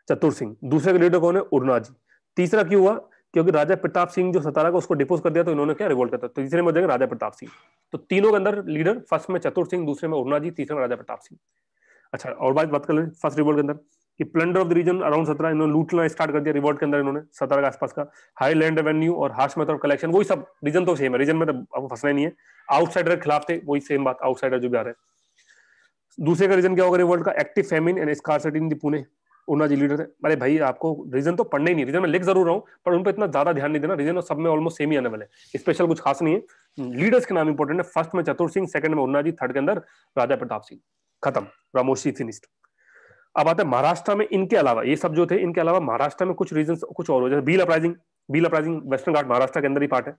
चतुर सिंह दूसरे के लीडर कौन है उड़ना जी तीसरा क्यों हुआ क्योंकि राजा प्रताप सिंह जो सतारा का उसको डिपोज कर दिया तो इन्होंने क्या रिवोल्ट करता तो तीसरे में हो जाएगा राजा प्रताप सिंह तो तीनों के अंदर लीडर फर्स्ट में चतुर सिंह दूसरे में उड़ना जी तीसरे में राजा प्रताप सिंह अच्छा और बात बात कर ले फर्स्ट रिवॉल्ट के अंदर कि plunder of the region around सत्रह इन्होंने लूटना स्टार्ट कर दिया रिवॉल्ट के अंदर इन्होंने सत्रह के आसपास का हाई लैंड रेवेन्यू और हार्श मेथड ऑफ कलेक्शन वही सब रीजन तो सेम है रीजन में तो आपको फंसना नहीं है आउटसाइडर के खिलाफ थे वही सेम बात आउटसाइडर जो भी आ रहे हैं दूसरे का रीजन क्या होगा रिवॉल्ट का active famine and scarcity in the Pune Umaji leader है अरे भाई आपको रीजन तो पढ़ना ही नहीं रीजन में लिख जरूर रहा हूँ पर उन पर इतना ज्यादा ध्यान नहीं देना रीजन और सब में ऑलमोस्ट सेम ही आने वाले स्पेशल कुछ खास नहीं है लीडर्स के नाम इंपॉर्टेंट है फर्स्ट में चतुर सिंह सेकंड में उन्ना जी थर्ड के अंदर राजा प्रताप सिंह खत्म रामोशी फिनिस्ट अब आता है महाराष्ट्र में इनके अलावा ये सब जो थे इनके अलावा महाराष्ट्र में कुछ रीजन कुछ और हो जैसे Bhil uprising Bhil uprising western Ghat Maharashtra के अंदर ही पार्ट है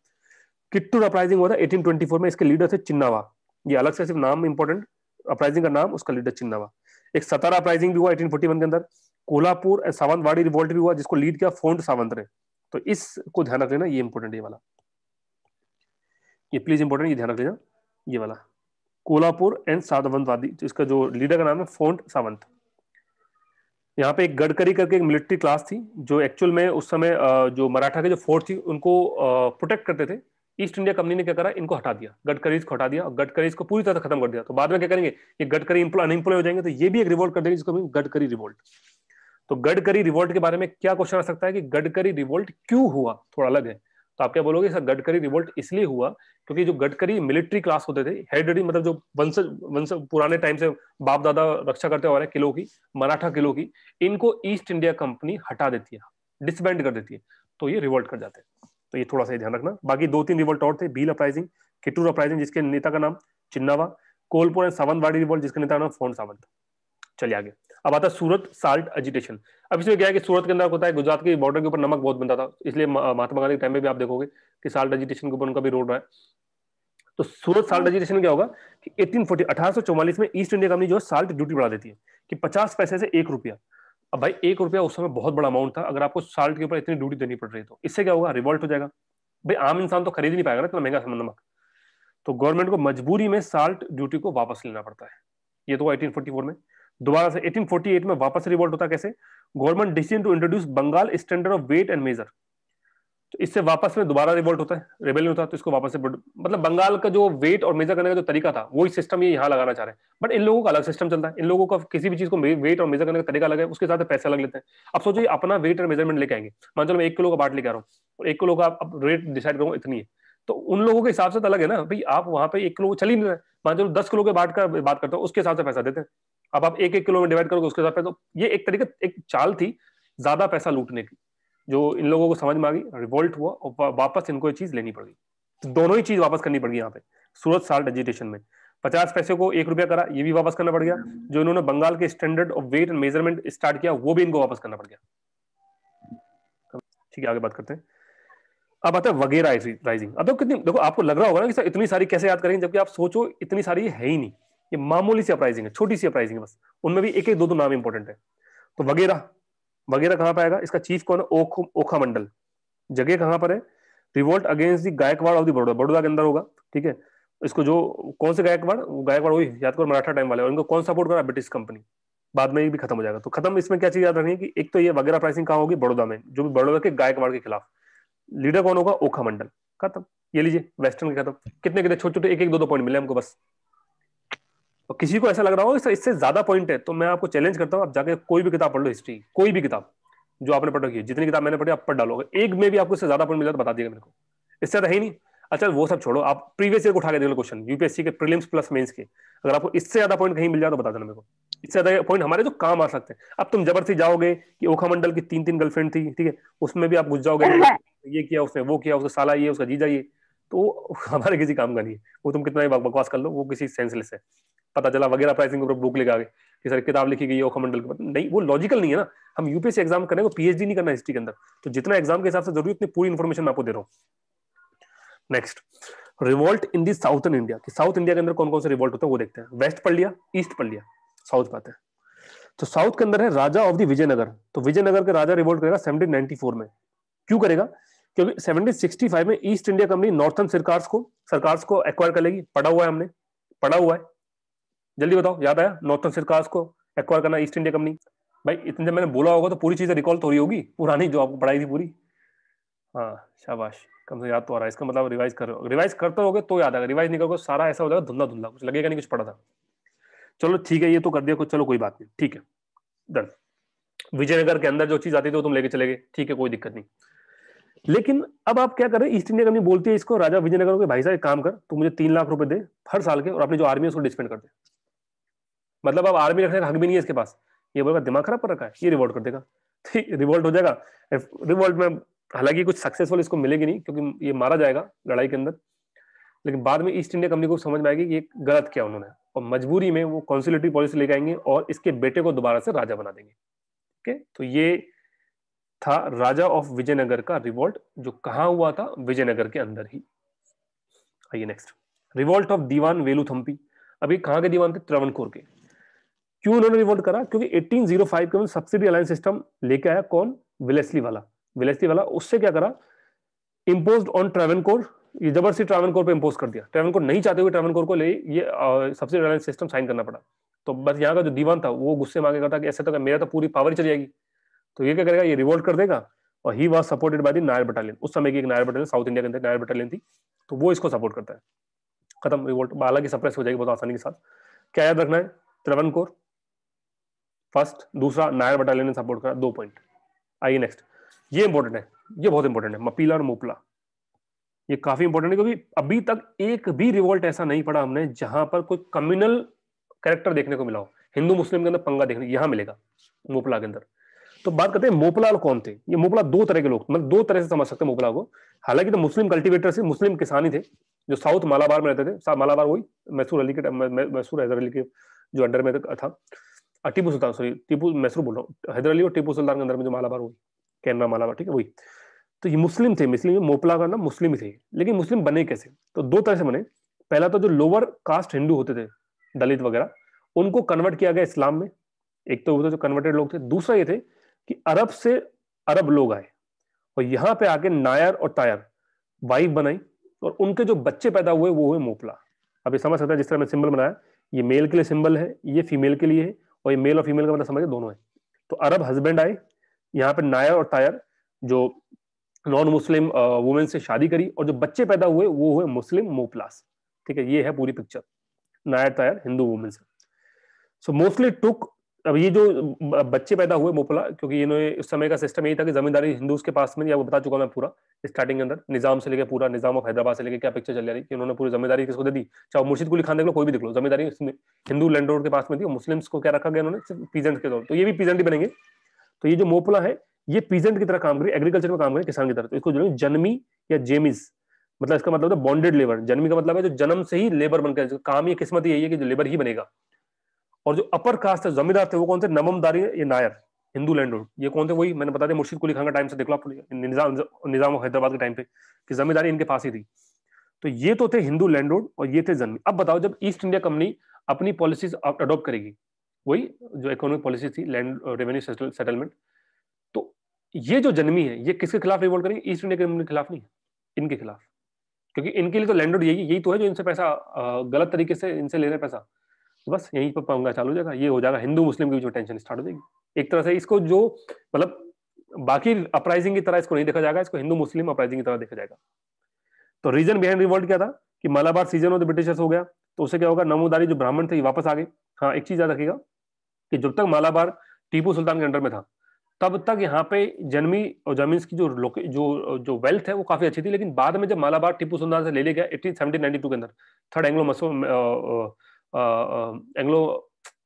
किट्टूर अपराइजिंग हुआ था 1824 में इसके लीडर थे चिन्नावा ये अलग से सिर्फ नाम इंपॉर्टेंट अपराइजिंग का नाम उसका लीडर चिन्नावा एक सतारा अपराइजिंग भी हुआ 1841 के अंदर कोल्हापुर एंड सावंतवाड़ी रिवोल्ट भी हुआ जिसको लीड किया फोन्ट सावंत ने तो इसको ध्यान रख लेना ये इंपॉर्टेंट ये वाला ये प्लीज इंपॉर्टेंट ये ध्यान रख लेना ये वाला कोलापुर एंड साधवंतवादी इसका जो लीडर का नाम है फोन्ट सावंत यहाँ पे एक गडकरी करके एक मिलिट्री क्लास थी जो एक्चुअल में उस समय जो मराठा के जो फोर्ट थी उनको प्रोटेक्ट करते थे ईस्ट इंडिया कंपनी ने क्या करा इनको हटा दिया गडकरीज को हटा दिया और गडकरीज को पूरी तरह खत्म कर दिया तो बाद में क्या करेंगे ये गडकरी अनएम्प्लॉय हो जाएंगे तो ये भी एक रिवोल्ट कर देंगे जिसको गडकरी रिवोल्ट तो गडकरी रिवोल्ट के बारे में क्या क्वेश्चन आ सकता है कि गडकरी रिवोल्ट क्यों हुआ थोड़ा अलग है आप क्या बोलोगे सर गडकरी रिवोल्ट इसलिए हुआ क्योंकि जो गडकरी मिलिट्री क्लास होते थे हेरिडेटरी मतलब जो वंश वंश पुराने टाइम से बाप दादा रक्षा करते हो रहे किलो की मराठा किलो की इनको ईस्ट इंडिया कंपनी हटा देती है डिसबैंड कर देती है तो ये रिवोल्ट कर जाते हैं तो ये थोड़ा सा ध्यान रखना बाकी दो तीन रिवोल्ट और थे भील अपराइजिंग किटूर अपराइजिंग जिसके नेता का नाम चिन्नावा कोलपुर एंड सावंतवाड़ी रिवोल्ट जिसके नेता का नाम फोन सावंत चलिए आगे अब आता सूरत साल्ट एजिटेशन अब इसमें क्या है कि सूरत के अंदर होता है गुजरात के बॉर्डर के ऊपर नमक बहुत बनता था इसलिए महात्मा गांधी के टाइम में भी आप देखोगे कि साल्ट एजिटेशन के ऊपर उनका भी रोड रहा है तो सूरत साल्ट एजिटेशन हाँ। क्या होगा कि एटीन फोर्टी अठारह में ईस्ट इंडिया कंपनी जो है साल्ट ड्यूटी बढ़ा देती है कि पचास पैसे से एक रुपया अब भाई एक रुपया उस समय बहुत बड़ा अमाउंट था अगर आपको साल्ट के ऊपर इतनी ड्यूटी देनी पड़ रही है तो इससे क्या होगा रिवॉल्ट हो जाएगा भाई आम इंसान तो खरीद नहीं पाएगा ना इतना महंगा नमक तो गवर्नमेंट को मजबूरी में साल्ट ड्यूटी को वापस लेना पड़ता है ये तो 1844 में दोबारा से 1848 में वापस रिवोल्ट होता कैसे government decision to introduce Bengal standard of weight and measure तो इससे वापस में दोबारा रिवोल्ट होता है रेबेलियन होता है तो इसको वापस से मतलब बंगाल का जो वेट और मेजर करने का जो तरीका था वही सिस्टम ये यहाँ लगाना चाह रहे हैं बट इन लोगों का अलग सिस्टम चलता है इन लोगों का किसी भी चीज को वेट और मेजर करने का तरीका अलग है उसके साथ पैसे अलग लेते हैं अब सोचिए अपना वेट और मेजरमेंट लेके आएंगे मान चलो मैं एक किलो का बाट लेकर आ रहा हूँ और एक किलो का आप रेट डिसाइड करूँ इतनी है तो उन लोगों के हिसाब से तो अलग है ना भाई आप वहाँ पे एक किलो चल ही नहीं रहे मान चलो दस किलो के बाट का बात करते हो उसके हिसाब से पैसा देते हैं अब आप एक एक किलो में डिवाइड करोगे उसके हिसाब से तो ये एक तरीके एक चाल थी ज्यादा पैसा लूटने की जो इन लोगों को समझ में आ गई रिवोल्ट हुआ और वापस इनको ये चीज लेनी पड़ी तो दोनों ही चीज वापस करनी पड़ गई यहाँ पे सूरत साल्ट एजिटेशन में पचास पैसे को एक रुपया करा ये भी वापस करना पड़ गया जो इन्होंने बंगाल के standard of weight and measurement start किया वो भी इनको वापस करना पड़ गया ठीक है आगे बात करते हैं अब आता है वगैरह राइजिंग अब तो कितनी देखो आपको लग रहा होगा ना कि सर इतनी सारी कैसे याद करेंगे जबकि आप सोचो इतनी सारी है ही नहीं ये मामूली सी अपराइजिंग है छोटी सी अपराइजिंग है बस उनमें भी एक एक दो दो नाम इंपॉर्टेंट है तो वगैरह वगैरह कहां पर आएगा इसका चीफ कौन है ओख, ओखा मंडल जगह कहां पर है revolt against the Gaekwad of the Baroda Baroda के अंदर होगा ठीक है इसको जो कौन से गायकवाड़ वो गायकवाड़ वही याद करो मराठा टाइम वाले और इनको कौन सपोर्ट करा ब्रिटिश कंपनी बाद में ये भी खत्म हो जाएगा तो खत्म इसमें क्या चीज याद रखनी है कि एक तो ये वगैरह प्राइसिंग कहाँ होगी बड़ौदा में जो भी बड़ौदा के गायकवाड़ के खिलाफ लीडर कौन होगा ओखा मंडल खत्म ये लीजिए वेस्टर्न के खत्म कितने कितने छोटे छोटे एक एक दो दो पॉइंट मिले हमको बस और किसी को ऐसा लग रहा हो इससे, इससे ज्यादा पॉइंट है तो मैं आपको चैलेंज करता हूँ आप जाके कोई भी किताब पढ़ लो हिस्ट्री कोई भी किताब जो आपने पढ़ रखी है जितनी किताब मैंने पढ़ी आप पढ़ डालोगे एक में भी आपको इससे ज्यादा पॉइंट मिला तो बता दिएगा मेरे को इससे ज्यादा है ही नहीं अच्छा वो सब छोड़ो आप प्रीवियस ईयर को उठा के देखो क्वेश्चन यूपीएससी के प्रीलिम्स प्लस मेंस के अगर आपको इससे ज्यादा पॉइंट कहीं मिल जाए तो बता देना मेरे को इससे ज्यादा पॉइंट हमारे जो काम आ सकते हैं अब तुम जबरदस्ती जाओगे कि ओखा मंडल की तीन तीन गर्लफ्रेंड थी ठीक है उसमें भी आप घुस जाओगे ये किया उसने वो किया उसका साला ये उसका जीजा ये तो हमारे किसी काम का नहीं है वो तुम कितना ही बकवास कर लो वो किसी सेंसलेस है पता चला वगैरह प्राइसिंग के ऊपर बुक लेके गए कि सर किताब लिखी गई है मंडल के नहीं वो लॉजिकल नहीं है ना हम यूपीएससी एग्जाम करेंगे पीएचडी नहीं करना हिस्ट्री के अंदर तो जितना एग्जाम के हिसाब से जरूरी उतनी पूरी इन्फॉर्मेशन आपको दे रहा हूँ next revolt in the south India कि साउथ इंडिया के अंदर कौन कौन से रिवॉल्ट होते हैं वो देखते हैं वेस्ट पढ़ लिया ईस्ट पढ़ लिया साउथ पाते हैं तो साउथ के अंदर है राजा ऑफ द विजयनगर तो विजयनगर के राजा रिवोल्ट करेगा 1794 में क्यों करेगा क्योंकि 1765 में ईस्ट इंडिया कंपनी नॉर्थन सरकार को सरकार को एक्वायर कर लेगी पढ़ा हुआ है हमने पढ़ा हुआ है जल्दी बताओ याद आया नॉर्थन सरकार को एक्वायर करना ईस्ट इंडिया कंपनी भाई इतने मैंने बोला होगा तो पूरी चीजें रिकॉल तो रही होगी पुरानी जो आपको पढ़ाई थी पूरी हाँ शाबाश कम से याद तो आ रहा है इसका मतलब रिवाइज कर रिवाइज करते रहोगे तो याद आएगा रिवाइज नहीं करोगे तो सारा ऐसा हो जाएगा धुंधा धुंधा कुछ लगेगा नहीं कुछ पढ़ा था चलो ठीक है ये तो कर दिया कुछ चलो कोई बात नहीं ठीक है डन विजयनगर के अंदर जो चीज आती थी वो तुम लेके चले गए ठीक है कोई दिक्कत नहीं लेकिन अब आप क्या कर रहे हैं ईस्ट इंडिया कंपनी बोलती है इसको राजा विजयनगर के भाई साहब एक काम कर तू मुझे तीन लाख रुपए दे हर साल के और अपनी जो आर्मी है उसको डिस्पेंड कर दे मतलब अब आर्मी रखने का हक भी नहीं है इसके पास ये बोलेगा दिमाग खराब कर रखा है ये रिवॉल्ट कर देगा ठीक रिवॉल्ट तो हो जाएगा रिवॉल्ट में हालांकि कुछ सक्सेसफुल इसको मिलेगी नहीं क्योंकि ये मारा जाएगा लड़ाई के अंदर लेकिन बाद में ईस्ट इंडिया कंपनी को समझ में आएगी कि ये गलत किया उन्होंने और मजबूरी में वो कॉन्सुलेटरी पॉलिसी लेके आएंगे और इसके बेटे को दोबारा से राजा बना देंगे ठीक तो ये था राजा ऑफ विजयनगर का रिवोल्ट जो कहा हुआ था विजयनगर के अंदर ही आइए next revolt of Dewan Veluthampi अभी कहाँ के दीवान थे त्रावणकोर के क्यों उन्होंने रिवोल्ट करा क्योंकि 1805 के में सब्सिडी अलायंस सिस्टम लेके आया कौन विलेसली वाला विलेसली वाला उससे क्या करा इम्पोज ऑन ट्रावनकोर ये जबरदस्ती ट्रावनकोर पे इम्पोज कर दिया ट्रावनकोर नहीं चाहते हुए ट्रावनकोर को ले ये सब्सिडी अलायंस सिस्टम साइन करना पड़ा तो बस यहाँ का जो दीवान था वो गुस्से मांगे करता कि ऐसे तो मेरा तो पूरी पावर ही चली जाएगी तो ये क्या करेगा ये रिवोल्ट कर देगा और he was supported by the Nair battalion उस समय की एक नायर बटालियन साउथ इंडिया के अंदर नायर बटालियन थी तो वो इसको सपोर्ट करता है खत्म रिवोल्ट बाला की सप्रेस हो जाएगी बहुत आसानी के साथ क्या याद रखना है त्रवन कोर फर्स्ट दूसरा नायर बटालियन ने सपोर्ट करा दो पॉइंट आइए नेक्स्ट ये इंपॉर्टेंट है ये बहुत इंपॉर्टेंट है मपीला और मोपला ये काफी इंपॉर्टेंट है क्योंकि अभी तक एक भी रिवोल्ट ऐसा नहीं पड़ा हमने जहां पर कोई कम्युनल कैरेक्टर देखने को मिला हो हिंदू मुस्लिम के अंदर पंगा देखने यहां मिलेगा मोपला के अंदर तो बात करते हैं मोपलाल कौन थे ये मोपला दो तरह के लोग मतलब दो तरह से समझ सकते हैं मोपला को हालांकि तो मुस्लिम कल्टीवेटर से मुस्लिम किसान ही थे जो साउथ मालाबार में रहते थे मालाबार वही मैसूर अली के मैसूर हैदर अली के जो अंडर में था टीपू सुल्तान सॉरी टीपू मैसूर बोल रहा हूँ हैदर अली और टीपू सुल्तान के अंदर में जो मालाबार हुई कैनरा मालाबार ठीक है वही तो ये मुस्लिम थे मुस्लिम मोपला का नाम मुस्लिम थे लेकिन मुस्लिम बने कैसे तो दो तरह से बने पहला तो जो लोअर कास्ट हिंदू होते थे दलित वगैरह उनको कन्वर्ट किया गया इस्लाम में एक तो वो तो जो कन्वर्टेड लोग थे दूसरा ये थे कि अरब से अरब लोग आए और यहां पे आके नायर और टायर वाइफ बनाई और उनके जो बच्चे पैदा हुए वो हुए मोपला अब ये समझ सकते हैं जिस तरह मैंने सिंबल बनाया ये मेल के लिए सिंबल है ये फीमेल के लिए है और ये मेल और फीमेल का मतलब समझे दोनों है तो अरब हस्बैंड आए यहाँ पे नायर और टायर जो नॉन मुस्लिम वुमेन से शादी करी और जो बच्चे पैदा हुए वो हुए मुस्लिम मोपलास ठीक है ये है पूरी पिक्चर नायर टायर हिंदू वुमेन से सो मोस्टली टुक अब ये जो बच्चे पैदा हुए मोपला क्योंकि इन्होंने उस समय का सिस्टम यही था कि जमींदारी हिंदू के पास में या वो बता चुका मैं पूरा स्टार्टिंग के अंदर निजाम से लेकर पूरा निजाम ऑफ हैदराबाद से लेकर क्या पिक्चर चल रही कि उन्होंने पूरी जमींदारी किसको दे दी चाहे मुर्शिद कुली खान देख लो कोई भी देख लो जमींदारी हिंदू लैंडलॉर्ड के पास में थी मुस्लिम्स को क्या रखा गया उन्होंने पीजेंट के तौर तो ये भी पीजेंट ही बनेंगे तो ये जो मोपला है ये पीजेंट की तरह काम करे एग्रीकल्चर में काम करे किसान की तरह तो इसको जो जन्मी या जेमिस मतलब इसका मतलब बॉन्डेड लेबर जन्मी का मतलब है जो जन्म से ही लेबर बनकर काम ये किस्मत यही है कि जो लेबर ही बनेगा और जो अपर कास्ट है जमींदार थे वो कौन थे नममदारी ये नायर हिंदू लैंड ये कौन थे वही मैंने बता दिया मुर्शीद कुली खान का टाइम से देख लो आप निजाम निजाम हैदराबाद के टाइम पे कि जमींदारी इनके पास ही थी तो ये तो थे हिंदू लैंड और ये थे जन्मी अब बताओ जब ईस्ट इंडिया कंपनी अपनी पॉलिसीज अडोप्ट करेगी वही जो इकोनॉमिक पॉलिसी थी लैंड रेवेन्यू सेटलमेंट तो ये जो जन्मी है ये किसके खिलाफ रिवोल्ट करेंगे ईस्ट इंडिया कंपनी के खिलाफ नहीं इनके खिलाफ क्योंकि इनके लिए तो लैंड यही यही तो है जो इनसे पैसा uh, गलत तरीके से इनसे ले रहे हैं पैसा तो बस यहीं पर पंगा चालू हो जाएगा ये हो जाएगा हिंदू मुस्लिम की जो टेंशन स्टार्ट हो जाएगी एक तरह से इसको जो मतलब बाकी अपराइजिंग की तरह इसको नहीं देखा जाएगा इसको हिंदू मुस्लिम अपराइजिंग की तरह देखा जाएगा तो रीजन बिहाइंड रिवॉल्ट क्या था कि Malabar season of the Britishers हो गया तो उसे क्या होगा नमोदारी जो ब्राह्मण थे वापस आ गए हाँ एक चीज याद रखेगा कि जब तक मालाबार टीपू सुल्तान के अंडर में था तब तक यहाँ पे जन्मी और जमीन की जो जो जो वेल्थ है वो काफी अच्छी थी लेकिन बाद में जब मालाबार टीपू सुल्तान से ले लिया गया एटीन सेवनटीन नाइनटी टू के अंदर थर्ड एंग्लो मसो एंग्लो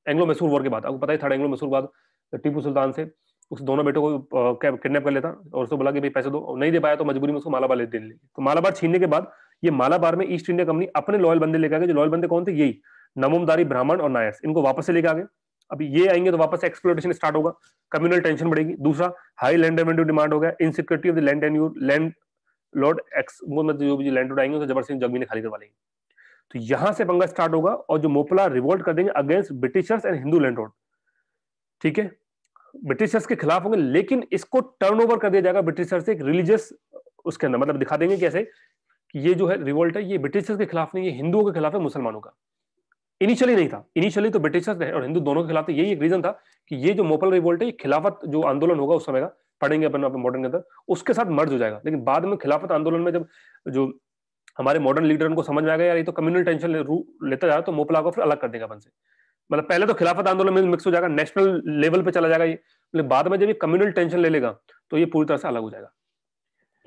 एंग्लो मैसूर वॉर के बाद आपको पता ही थर्ड एंग्लो मैसूर बाद टीपू सुल्तान से उस दोनों बेटों को किडनैप कर लेता और उसको बोला कि भाई पैसे दो नहीं दे पाया तो मजबूरी में उसको मालाबार देने तो मालाबार छीनने के बाद ये मालाबार में ईस्ट इंडिया कंपनी अपने लॉयल बंदे लेकर आगे जो लॉयल बंदे कौन थे यही नमोमदारी ब्राह्मण और नायस इनको वापस से लेकर आगे अभी अब ये आएंगे तो वापस एक्सप्लोटेशन स्टार्ट होगा कम्युनल टेंशन बढ़ेगी दूसरा हाई लैंड रेवेन्यू डिमांड होगा insecurity of the land and landlord एक्स जो भी लैंड आएंगे तो जबर सिंह जमीन खाली करवा लेंगे तो यहां से पंगा स्टार्ट होगा और जो मोपला रिवोल्ट कर देंगे against Britishers and Hindu landlord ठीक है ब्रिटिशर्स के खिलाफ होंगे लेकिन इसको टर्न ओवर कर दिया जाएगा ब्रिटिशर्स से एक रिलीजियस उसके अंदर मतलब दिखा देंगे कैसे कि ये जो है रिवोल्ट है ये ब्रिटिशर्स के खिलाफ नहीं ये हिंदुओं के खिलाफ है मुसलमानों का इनिशियली नहीं था इनिशियली तो ब्रिटिशर्स और हिंदू दोनों के खिलाफ यही एक रीजन था कि ये जो मोपल रिवोल्ट है ये खिलाफत जो आंदोलन होगा उस समय का पढ़ेंगे अपन मॉडर्न के अंदर उसके साथ मर्ज हो जाएगा लेकिन बाद में खिलाफत आंदोलन में जब जो हमारे मॉडर्न लीडर उनको समझ में आ गया यार ये तो कम्युनल टेंशन ले, लेता जा रहा तो मोपला को फिर अलग कर देगा अपन से मतलब पहले तो खिलाफत आंदोलन में मिक्स हो जाएगा नेशनल लेवल पे चला जाएगा ये मतलब बाद में जब ये कम्युनल टेंशन ले लेगा तो ये पूरी तरह से अलग हो जाएगा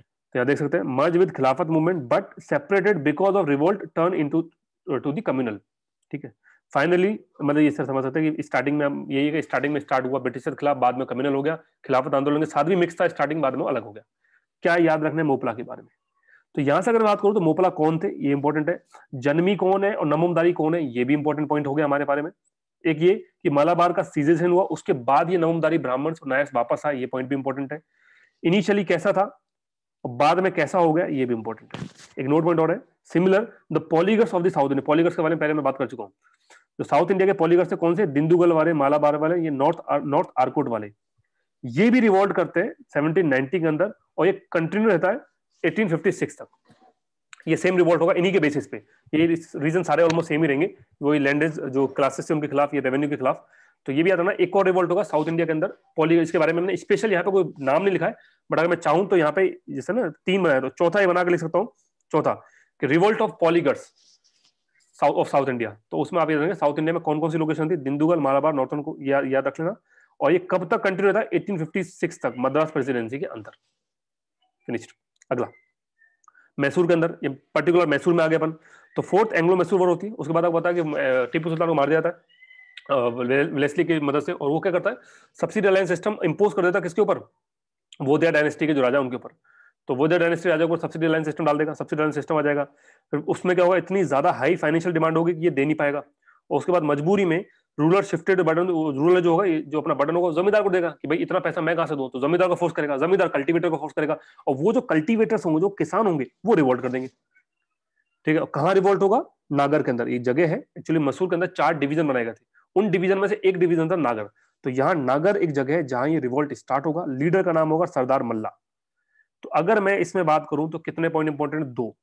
तो यहाँ देख सकते हैं merge with Khilafat movement but separated because of revolt turn into to ठीक है फाइनली मतलब ये सर समझ सकते हैं कि स्टार्टिंग में हम यही कि स्टार्टिंग में स्टार्ट हुआ ब्रिटिशर के खिलाफ बाद में कम्युनल हो गया खिलाफत आंदोलन के साथ भी मिक्स था स्टार्टिंग बाद में अलग हो गया क्या याद रखना है मोपला के बारे में तो यहां से अगर बात करूं तो मोपला कौन थे ये इंपॉर्टेंट है जन्मी कौन है और नमोमदारी कौन है ये भी इंपॉर्टेंट पॉइंट हो गया हमारे बारे में एक ये कि मालाबार का सीजेशन हुआ उसके बाद ये नवमदारी ब्राह्मण और नायस वापस आए ये पॉइंट भी इंपॉर्टेंट है इनिशियली कैसा था और बाद में कैसा हो गया ये भी इंपॉर्टेंट है एक नोट पॉइंट और है similar the Poligars of the south India Poligars के बारे में पहले मैं बात कर चुका हूँ तो साउथ इंडिया के पॉलीगर्स कौन से दिंदुगल वाले मालाबार वाले ये नॉर्थ नॉर्थ आरकोट वाले ये भी रिवॉल्ट करते हैं सेवनटीन के अंदर और ये कंटिन्यू रहता है 1856 तक ये सेम रिवोल्ट होगा इन्हीं के बेसिस पे ये रीजन सारे ऑलमोस्ट सेम ही रहेंगे वही लैंडेज जो क्लासेस सिस्टम उनके खिलाफ या रेवेन्यू के खिलाफ तो ये भी याद रखना एक और रिवोल्ट होगा साउथ इंडिया के अंदर पॉली इसके बारे में स्पेशल यहाँ पे कोई नाम नहीं लिखा है बट अगर मैं चाहूँ तो यहाँ पे जैसे ना तीन बनाया तो चौथा ही बना के लिख सकता हूँ चौथा कि revolt of poligars south of south India तो उसमें आप याद रखेंगे साउथ इंडिया में कौन कौन सी लोकेशन थी दिंदुगल मालाबार नॉर्थन को या, याद रख लेना और ये कब तक कंटिन्यू था 1856 तक मद्रास प्रेसिडेंसी के अंदर फिनिश्ड अगला मैसूर के अंदर पर्टिकुलर मैसूर में आ गया अपन तो फोर्थ एंग्लो मैसूर वॉर होती है उसके बाद आपको पता है कि टीपू सुल्तान को मार दिया जाता है वेलेस्ली की मदद से और वो क्या करता है सब्सिडी अलायंस सिस्टम इम्पोज कर देता है किसके ऊपर वो दिया डायनेस्टी के जो राजा उनके ऊपर तो वो दिया डायनेस्टी राजा को सब्सिडी अलायंस सिस्टम डाल देगा सब्सिडी अलायंस सिस्टम आ जाएगा फिर उसमें क्या होगा इतनी ज्यादा हाई फाइनेंशियल डिमांड होगी कि ये दे नहीं पाएगा और उसके बाद मजबूरी में रूलर शिफ्टेड बटन रूलर जो होगा जो अपना बटन होगा जमींदार को देगा कि भाई इतना पैसा मैं कहां से दूं तो जमींदार को फोर्स करेगा जमींदार कल्टीवेटर को फोर्स करेगा और वो जो कल्टीवेटर्स होंगे जो किसान होंगे वो रिवोल्ट कर देंगे ठीक है कहाँ रिवोल्ट होगा नागर के अंदर एक जगह है एक्चुअली मसूर के अंदर चार डिवीजन बनाए गए थे उन डिवीजन में से एक डिवीजन था नागर तो यहाँ नागर एक जगह है जहां ये रिवोल्ट स्टार्ट होगा लीडर का नाम होगा सरदार मल्ला तो अगर मैं इसमें बात करूं तो कितने पॉइंट इंपॉर्टेंट दो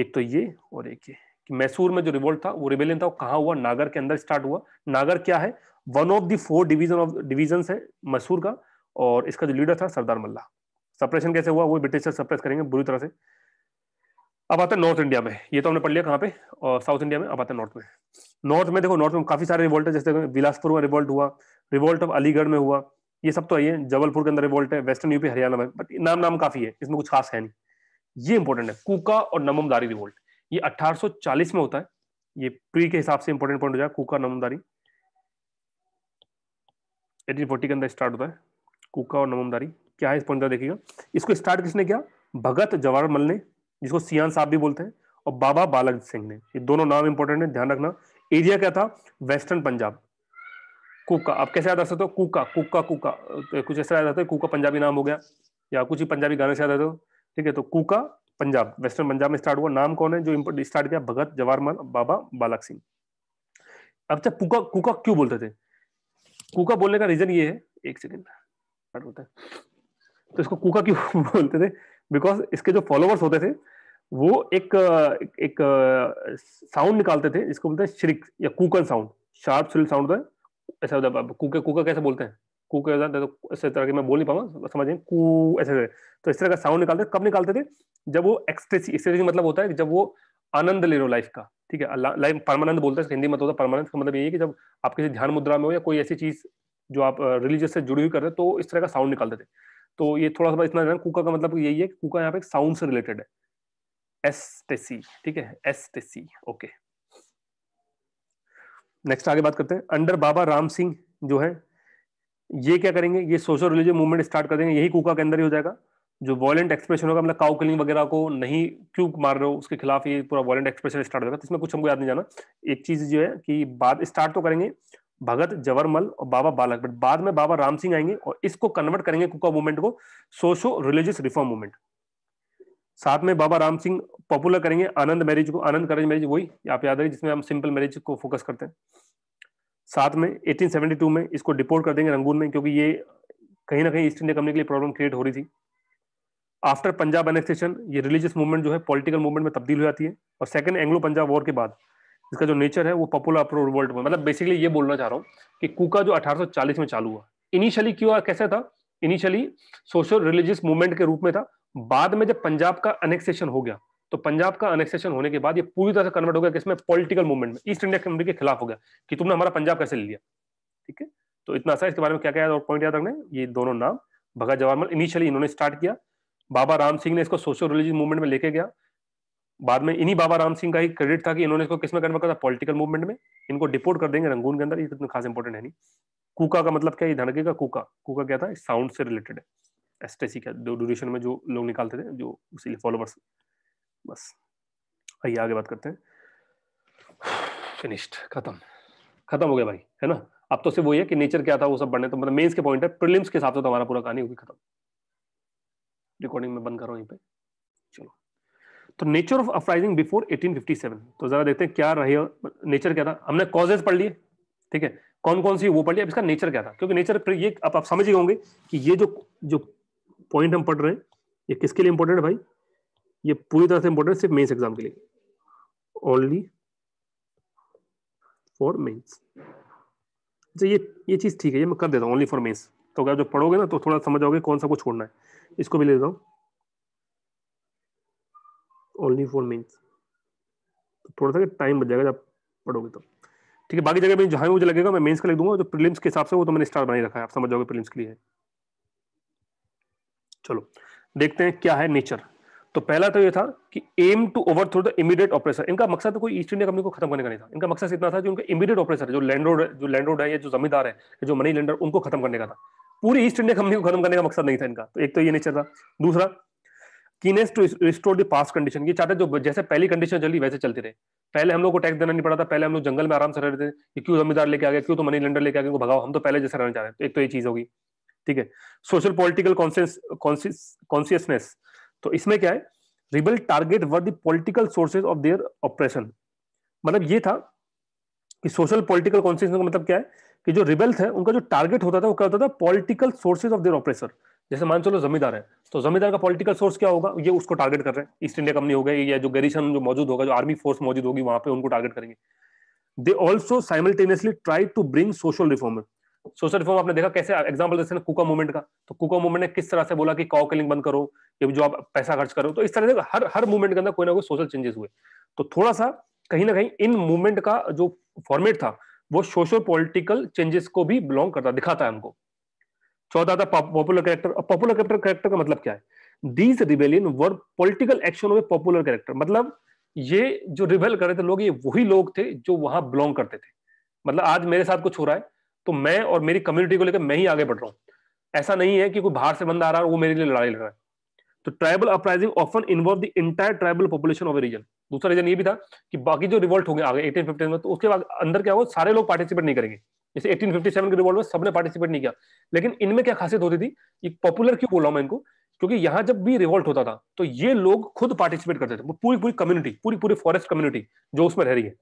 एक तो ये और एक ये कि मैसूर में जो रिवोल्ट था वो रिवेलियन था वो कहाँ हुआ नागर के अंदर स्टार्ट हुआ नागर क्या है one of the four division of division है मैसूर का और इसका जो लीडर था सरदार मल्ला सप्रेशन कैसे हुआ वो ब्रिटिशर सप्रेस करेंगे बुरी तरह से अब आता है नॉर्थ इंडिया में ये तो हमने पढ़ लिया कहाँ पे और साउथ इंडिया में अब आता है नॉर्थ में नॉर्थ में देखो नॉर्थ में काफी सारे रिवोल्ट है जैसे बिलासपुर में रिवोल्ट हुआ रिवोल्ट ऑफ अलीगढ़ में हुआ ये सब तो आई है जबलपुर के अंदर रिवोल्ट है वेस्टर्न यूपी हरियाणा में बट नाम नाम काफी है इसमें कुछ खास है नहीं ये इंपॉर्टेंट है कुका और नमोमदारी रिवोल्ट ये 1840 में होता है ये प्री के हिसाब से इंपॉर्टेंट पॉइंट हो जाएगा कुका नमदारी के अंदर स्टार्ट होता है कुका और नमदारी क्या है इस पॉइंट देखिएगा इसको स्टार्ट किसने किया भगत मल ने जिसको सियान साहब भी बोलते हैं और बाबा बालक सिंह ने ये दोनों नाम इंपॉर्टेंट है ध्यान रखना एरिया क्या था वेस्टर्न पंजाब कुका आप कैसे याद रख सकते हो कुका कुका कुका तो कुछ ऐसा याद रहता है कुका पंजाबी नाम हो गया या कुछ ही पंजाबी गाने से याद रहते हो ठीक है तो कुका पंजाब वेस्टर्न पंजाब में स्टार्ट हुआ नाम कौन है जो स्टार्ट किया भगत जवाहरलाल बाबा बालक सिंह अब चाहे अच्छा, कुका कुका क्यों बोलते थे कुका बोलने का रीजन ये है एक सेकेंड स्टार्ट होता है तो इसको कुका क्यों बोलते थे बिकॉज इसके जो फॉलोअर्स होते थे वो एक एक साउंड निकालते थे इसको बोलते हैं श्रिक या कुकन साउंड शार्प सुरिल साउंड होता है ऐसा होता है कुका कैसे बोलते हैं कू के तो इस तरह के मैं बोल नहीं पाऊंगा समझ नहीं कू ऐसे तो इस तरह का साउंड निकालते कब निकालते थे जब वो एक्सटेसी एक्सटेसी मतलब होता है जब वो आनंद ले रहे हो लाइफ का ठीक है लाइफ परमानंद बोलता है हिंदी मतलब होता परमानंद का मतलब ये है कि जब आप किसी ध्यान मुद्रा में हो या कोई ऐसी चीज जो आप रिलीजियस से जुड़ी हुई कर रहे तो इस तरह का साउंड निकालते थे तो ये थोड़ा सा इतना कूका का मतलब यही है कूका यहाँ पे साउंड से रिलेटेड है एस टेसी ठीक है एस टेसी ओके नेक्स्ट आगे बात करते हैं अंडर बाबा राम सिंह जो है ये क्या करेंगे ये सोशल रिलीजियस मूवमेंट स्टार्ट कर देंगे यही कुका के अंदर ही हो जाएगा जो वॉयेंट एक्सप्रेशन होगा मतलब काउ किलिंग वगैरह को नहीं क्यों मार रहे हो उसके खिलाफ ये पूरा वॉयेंट एक्सप्रेशन स्टार्ट होगा तो इसमें कुछ हमको याद नहीं जाना एक चीज जो है कि बाद स्टार्ट तो करेंगे भगत जवरमल और बाबा बालक बट बाद में बाबा राम सिंह आएंगे और इसको कन्वर्ट करेंगे कुका मूवमेंट को सोशो रिलीजियस रिफॉर्म मूवमेंट साथ में बाबा राम सिंह पॉपुलर करेंगे आनंद मैरिज को आनंद करेंज मैरिज वही आप याद रहे जिसमें हम सिंपल मैरिज को फोकस करते हैं साथ में 1872 में इसको डिपोर्ट कर देंगे रंगून में क्योंकि ये कहीं ना कहीं ईस्ट इंडिया कंपनी के लिए प्रॉब्लम क्रिएट हो रही थी आफ्टर पंजाब एनेक्सेशन ये रिलीजियस मूवमेंट जो है पॉलिटिकल मूवमेंट में तब्दील हो जाती है और सेकंड एंग्लो पंजाब वॉर के बाद इसका जो नेचर है वो पॉपुलर अप्रो वर्ल्ड में मतलब बेसिकली ये बोलना चाह रहा हूँ कि कूका जो अठारह में चालू हुआ इनिशियली क्यों कैसे था इनिशियली सोशल रिलीजियस मूवमेंट के रूप में था बाद में जब पंजाब का अनेक्सेशन हो गया तो पंजाब का अनेक्सेशन होने के बाद ये पूरी तरह से कन्वर्ट हो गया किसमें पॉलिटिकल मूवमेंट में ईस्ट इंडिया कंपनी के खिलाफ हो गया कि तुमने हमारा पंजाब कैसे ले लिया ठीक है तो इतना सा इसके बारे में क्या क्या और पॉइंट याद रखना है ये दोनों नाम भगत जवाहरलाल इनिशियली इन्होंने स्टार्ट किया बाबा राम सिंह ने इसको सोशल रिलीजियस मूवमेंट में लेके गया बाद में इन्हीं बाबा राम सिंह का ही क्रेडिट था कि इन्होंने इसको किसमें कन्वर्ट करा पॉलिटिकल मूवमेंट में इनको डिपोर्ट कर देंगे रंगून के अंदर ये इतना खास इंपॉर्टेंट है नहीं कूका का मतलब क्या है धड़के का कूका कूका क्या था साउंड से रिलेटेड है एसटेसी का ड्यूरेशन में जो लोग निकालते थे जो उसी फॉलोवर्स बस आइए आगे बात करते हैं फिनिश्ड खत्म खत्म हो गया भाई है ना अब तो सिर्फ वही है कि नेचर क्या था वो सब बढ़ने तो मतलब मेंस के पॉइंट है प्रीलिम्स के हिसाब से तो हमारा पूरा कहानी होगी खत्म रिकॉर्डिंग में बंद करो यहीं पे चलो तो नेचर ऑफ अपराइजिंग बिफोर 1857 तो जरा देखते हैं क्या रहे नेचर क्या था हमने कॉजेज पढ़ लिए ठीक है कौन कौन सी वो पढ़ लिया इसका नेचर क्या था क्योंकि नेचर पर ये आप, आप समझ ही होंगे कि ये जो जो पॉइंट हम पढ़ रहे हैं ये किसके लिए इंपॉर्टेंट है भाई ये पूरी तरह से इंपॉर्टेंट सिर्फ मेंस एग्जाम के लिए ओनली फॉर मेंस अच्छा ये ये चीज़ ठीक है ये मैं कर देता हूँ ओनली फॉर मेंस तो अगर जो पढ़ोगे ना तो थोड़ा समझ आओगे कौन सा कुछ छोड़ना है इसको भी ले लेता हूँ ओनली फॉर मेंस थोड़ा सा टाइम बच जाएगा जब पढ़ोगे तो ठीक है बाकी जगह में जहाँ मुझे लगेगा मैं मेंस का लिख दूंगा जो प्रिलिम्स के हिसाब से वो तो मैंने स्टार बनाई रखा है आप समझ जाओगे प्रिलिम्स के लिए चलो देखते हैं क्या है नेचर तो पहला तो ये था कि aim to overthrow the immediate oppressor इनका मकसद तो कोई ईस्ट इंडिया कंपनी को खत्म करने का नहीं था इनका मकसद इतना था जो उनका इमीडिएट ऑपरेसर जो लैंडरोड जो लैंडरोड है या जो जमींदार है जो मनी लेंडर उनको खत्म करने का था पूरी ईस्ट इंडिया कंपनी को खत्म करने का मकसद नहीं था इनका तो एक तो ये नेचर था दूसरा keenness to restore the past condition ये चाहते जो जैसे पहली कंडीशन चली वैसे चलते रहे पहले हम लोग को टैक्स देना नहीं पड़ा था पहले हम लोग जंगल में आराम से रह रहे थे कि क्यों जमींदार लेके आ गया क्यों तो मनी लेंडर लेके आ गया भगाओ हम तो पहले जैसे रहना चाह रहे हैं तो एक तो ये चीज होगी ठीक है सोशल पॉलिटिकल कॉन्शियसनेस तो इसमें क्या है rebel target were political sources of their operation मतलब ये था कि सोशल पॉलिटिकल कॉन्सियसनेस का मतलब क्या है कि जो रिबल थे उनका जो टारगेट होता था वो क्या होता था political sources of their operation जैसे मान चलो जमींदार है तो जमींदार का पॉलिटिकल सोर्स क्या होगा ये उसको टारगेट कर रहे हैं ईस्ट इंडिया कंपनी हो गई या जो गरीशन जो मौजूद होगा जो आर्मी फोर्स मौजूद होगी वहां पे उनको टारगेट करेंगे they also simultaneously try to bring social reformer social reform आपने देखा कैसे एग्जाम्पल देते हैं कुका मूवमेंट का तो कुका मूवमेंट ने किस तरह से बोला कि काउ किलिंग बंद करो ये जो आप पैसा खर्च करो तो इस तरह से हर हर मूवमेंट के अंदर कोई ना कोई सोशल चेंजेस हुए तो थोड़ा सा कहीं ना कहीं इन मूवमेंट का जो फॉर्मेट था वो सोशो पॉलिटिकल चेंजेस को भी बिलोंग करता दिखाता है हमको चौथा था popular character popular character character का मतलब क्या है these rebellion were political action of a popular character मतलब ये जो रिबेल कर रहे थे लोग ये वही लोग थे जो वहां बिलोंग करते थे मतलब आज मेरे साथ कुछ हो रहा है तो मैं और मेरी कम्युनिटी को लेकर मैं ही आगे बढ़ रहा हूँ ऐसा नहीं है कि कोई बाहर से बंदा आ रहा है वो मेरे लिए लड़ाई लड़ रहा है तो tribal uprising often involve the entire tribal population of a region दूसरा रीजन ये भी था कि बाकी जो रिवोल्ट हो गया आगे एटीन फिफ्टी में तो उसके बाद अंदर क्या होगा सारे लोग पार्टिसिपेट नहीं करेंगे जैसे 1857 के रिवोल्ट में सबने पार्टिसिपेट नहीं किया लेकिन इनमें क्या खासियत होती थी ये पॉपुलर क्यों बोला मैं इनको क्योंकि यहाँ जब भी रिवोल्ट होता था तो ये लोग खुद पार्टिसिपेट करते थे पूरी पूरी कम्युनिटी पूरी पूरी फॉरेस्ट कम्युनिटी जो उसमें रह रही है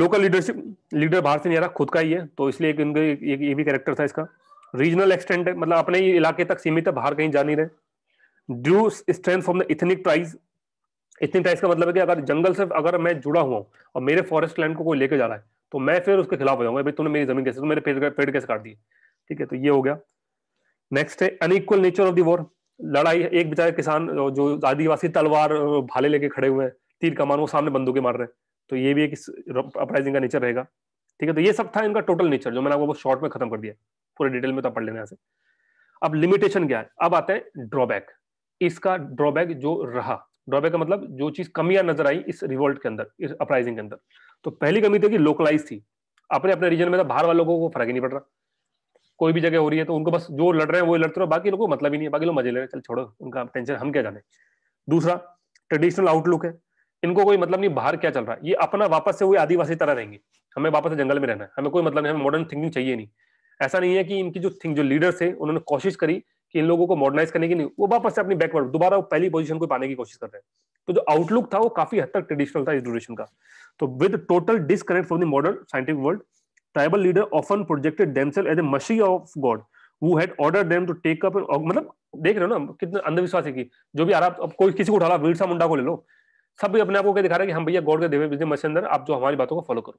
लोकल लीडरशिप लीडर बाहर से नहीं आ रहा खुद का ही है तो इसलिए इनके ये भी कैरेक्टर था इसका रीजनल एक्सटेंट है मतलब अपने ही इलाके तक सीमित है बाहर कहीं जा नहीं रहे drew strength from the ethnic ties ethnic ties का मतलब है कि अगर जंगल से अगर मैं जुड़ा हुआ और मेरे फॉरेस्ट लैंड को कोई लेके जा रहा है तो मैं फिर उसके खिलाफ हो जाऊंगा भाई तूने मेरी जमीन कैसे तो मेरे पेड़ पेड़ कैसे काट दिए ठीक है तो ये हो गया नेक्स्ट है unequal nature of the war लड़ाई एक बेचारे किसान जो आदिवासी तलवार भाले लेके खड़े हुए हैं तीर कमान वो सामने बंदूकें मार रहे हैं तो ये भी एक अपराइजिंग का नेचर रहेगा ठीक है तो ये सब था इनका टोटल नेचर जो मैंने आपको शॉर्ट में खत्म कर दिया पूरे डिटेल में तो पढ़ लेना से अब लिमिटेशन क्या है अब आता है ड्रॉबैक इसका ड्रॉबैक जो रहा ड्रॉबैक का मतलब जो चीज कमियां नजर आई इस रिवोल्ट के अंदर इस अपराइजिंग के अंदर तो पहली कमी थी कि लोकलाइज थी अपने अपने रीजन में तो बाहर वालों को फर्क ही नहीं पड़ रहा कोई भी जगह हो रही है तो उनको बस जो लड़ रहे हैं वो लड़ते रहो बाकी लोगों को मतलब ही नहीं है बाकी लोग मजे ले रहे हैं चल छोड़ो उनका टेंशन हम क्या जाने दूसरा ट्रेडिशनल आउटलुक है इनको कोई मतलब नहीं बाहर क्या चल रहा है ये अपना वापस से वो आदिवासी तरह रहेंगे हमें वापस से जंगल में रहना है हमें कोई मतलब नहीं हमें मॉडर्न थिंकिंग चाहिए नहीं ऐसा नहीं है कि इनकी जो थिंक जो लीडर्स है उन्होंने कोशिश करी कि इन लोगों को मॉडर्नाइज करने की नहीं वो वापस से अपनी बैकवर्ड दोबारा वो पहली पोजिशन को पाने की कोशिश कर रहे हैं तो जो आउटलुक था वो काफी हद तक ट्रेडिशनल था इस ड्यूरेशन का तो with total disconnect from the modern scientific world tribal leader often projected as a messiah of God who had order them to take up मतलब देख रहे हो ना कितने अंधविश्वास है कि जो भी आ अब कोई किसी को उठा ला बिरसा मुंडा को ले लो सब भी अपने आप को क्या दिखा रहे हैं कि हम भैया गॉड के देवे विजय मसीह अंदर आप जो हमारी बातों को फॉलो करो